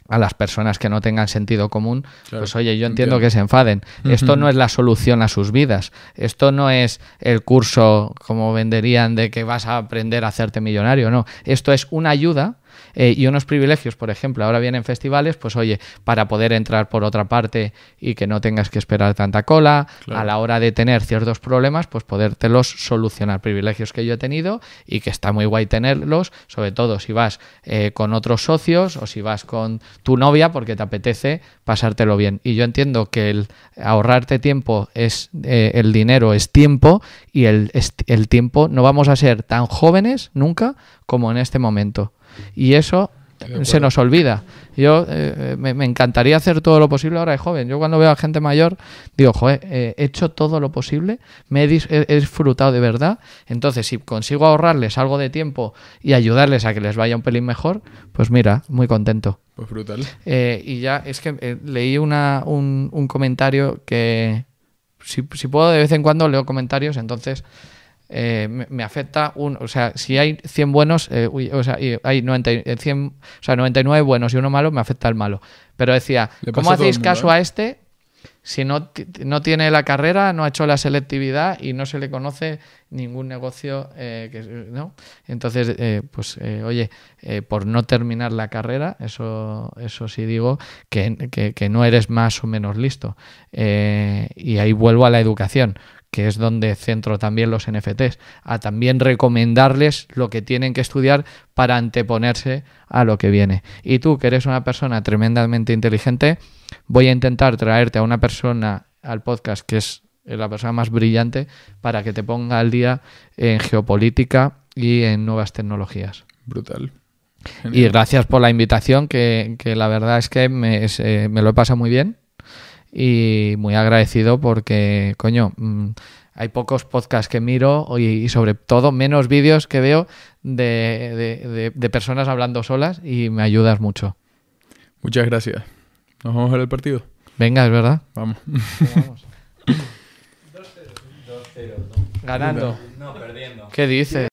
Speaker 1: a las personas que no tengan sentido común, pues oye, yo entiendo, que se enfaden. Esto no es la solución a sus vidas. Esto no es el curso como venderían de que vas a aprender a hacerte millonario, no. Esto es una ayuda eh, y unos privilegios, por ejemplo, ahora vienen festivales, pues oye, para poder entrar por otra parte y que no tengas que esperar tanta cola, a la hora de tener ciertos problemas, pues podértelos solucionar. Privilegios que yo he tenido y que está muy guay tenerlos, sobre todo si vas eh, con otros socios o si vas con tu novia porque te apetece pasártelo bien. Y yo entiendo que el ahorrarte tiempo es eh, el dinero, es tiempo y el, el tiempo no vamos a ser tan jóvenes nunca como en este momento. Y eso eh, se nos olvida. Yo eh, eh, me, encantaría hacer todo lo posible ahora de joven. Yo cuando veo a gente mayor digo, joder, he hecho todo lo posible, me he, disfrutado de verdad. Entonces, si consigo ahorrarles algo de tiempo y ayudarles a que les vaya un pelín mejor, pues mira, muy contento. Pues brutal. y ya es que leí un, un comentario que, si, si, puedo de vez en cuando leo comentarios, entonces eh, me, afecta un... O sea, si hay 100 buenos, eh, o sea, hay 90, 99 eh, buenos y uno malo, me afecta el malo. Pero decía, ¿cómo hacéis caso a este si no, no, tiene la carrera, no ha hecho la selectividad y no se le conoce ningún negocio. que, ¿no? Entonces, pues oye, por no terminar la carrera, eso, eso sí digo, que no eres más o menos listo. y ahí vuelvo a la educación que es donde centro también los NFTs, a también recomendarles lo que tienen que estudiar para anteponerse a lo que viene. Y tú, que eres una persona tremendamente inteligente, voy a intentar traerte a una persona al podcast que es eh, la persona más brillante para que te ponga al día en geopolítica y en nuevas tecnologías. Brutal. Y gracias por la invitación, que, que, la verdad es que me, eh, me lo he pasado muy bien y muy agradecido porque, coño, mm, hay pocos podcasts que miro y, sobre todo menos vídeos que veo de, personas hablando solas y me ayudas mucho. Muchas
Speaker 2: gracias. Nos vamos a ver el partido.
Speaker 1: Venga, es verdad.
Speaker 2: Vamos. Ganando. No, perdiendo. ¿Qué dices?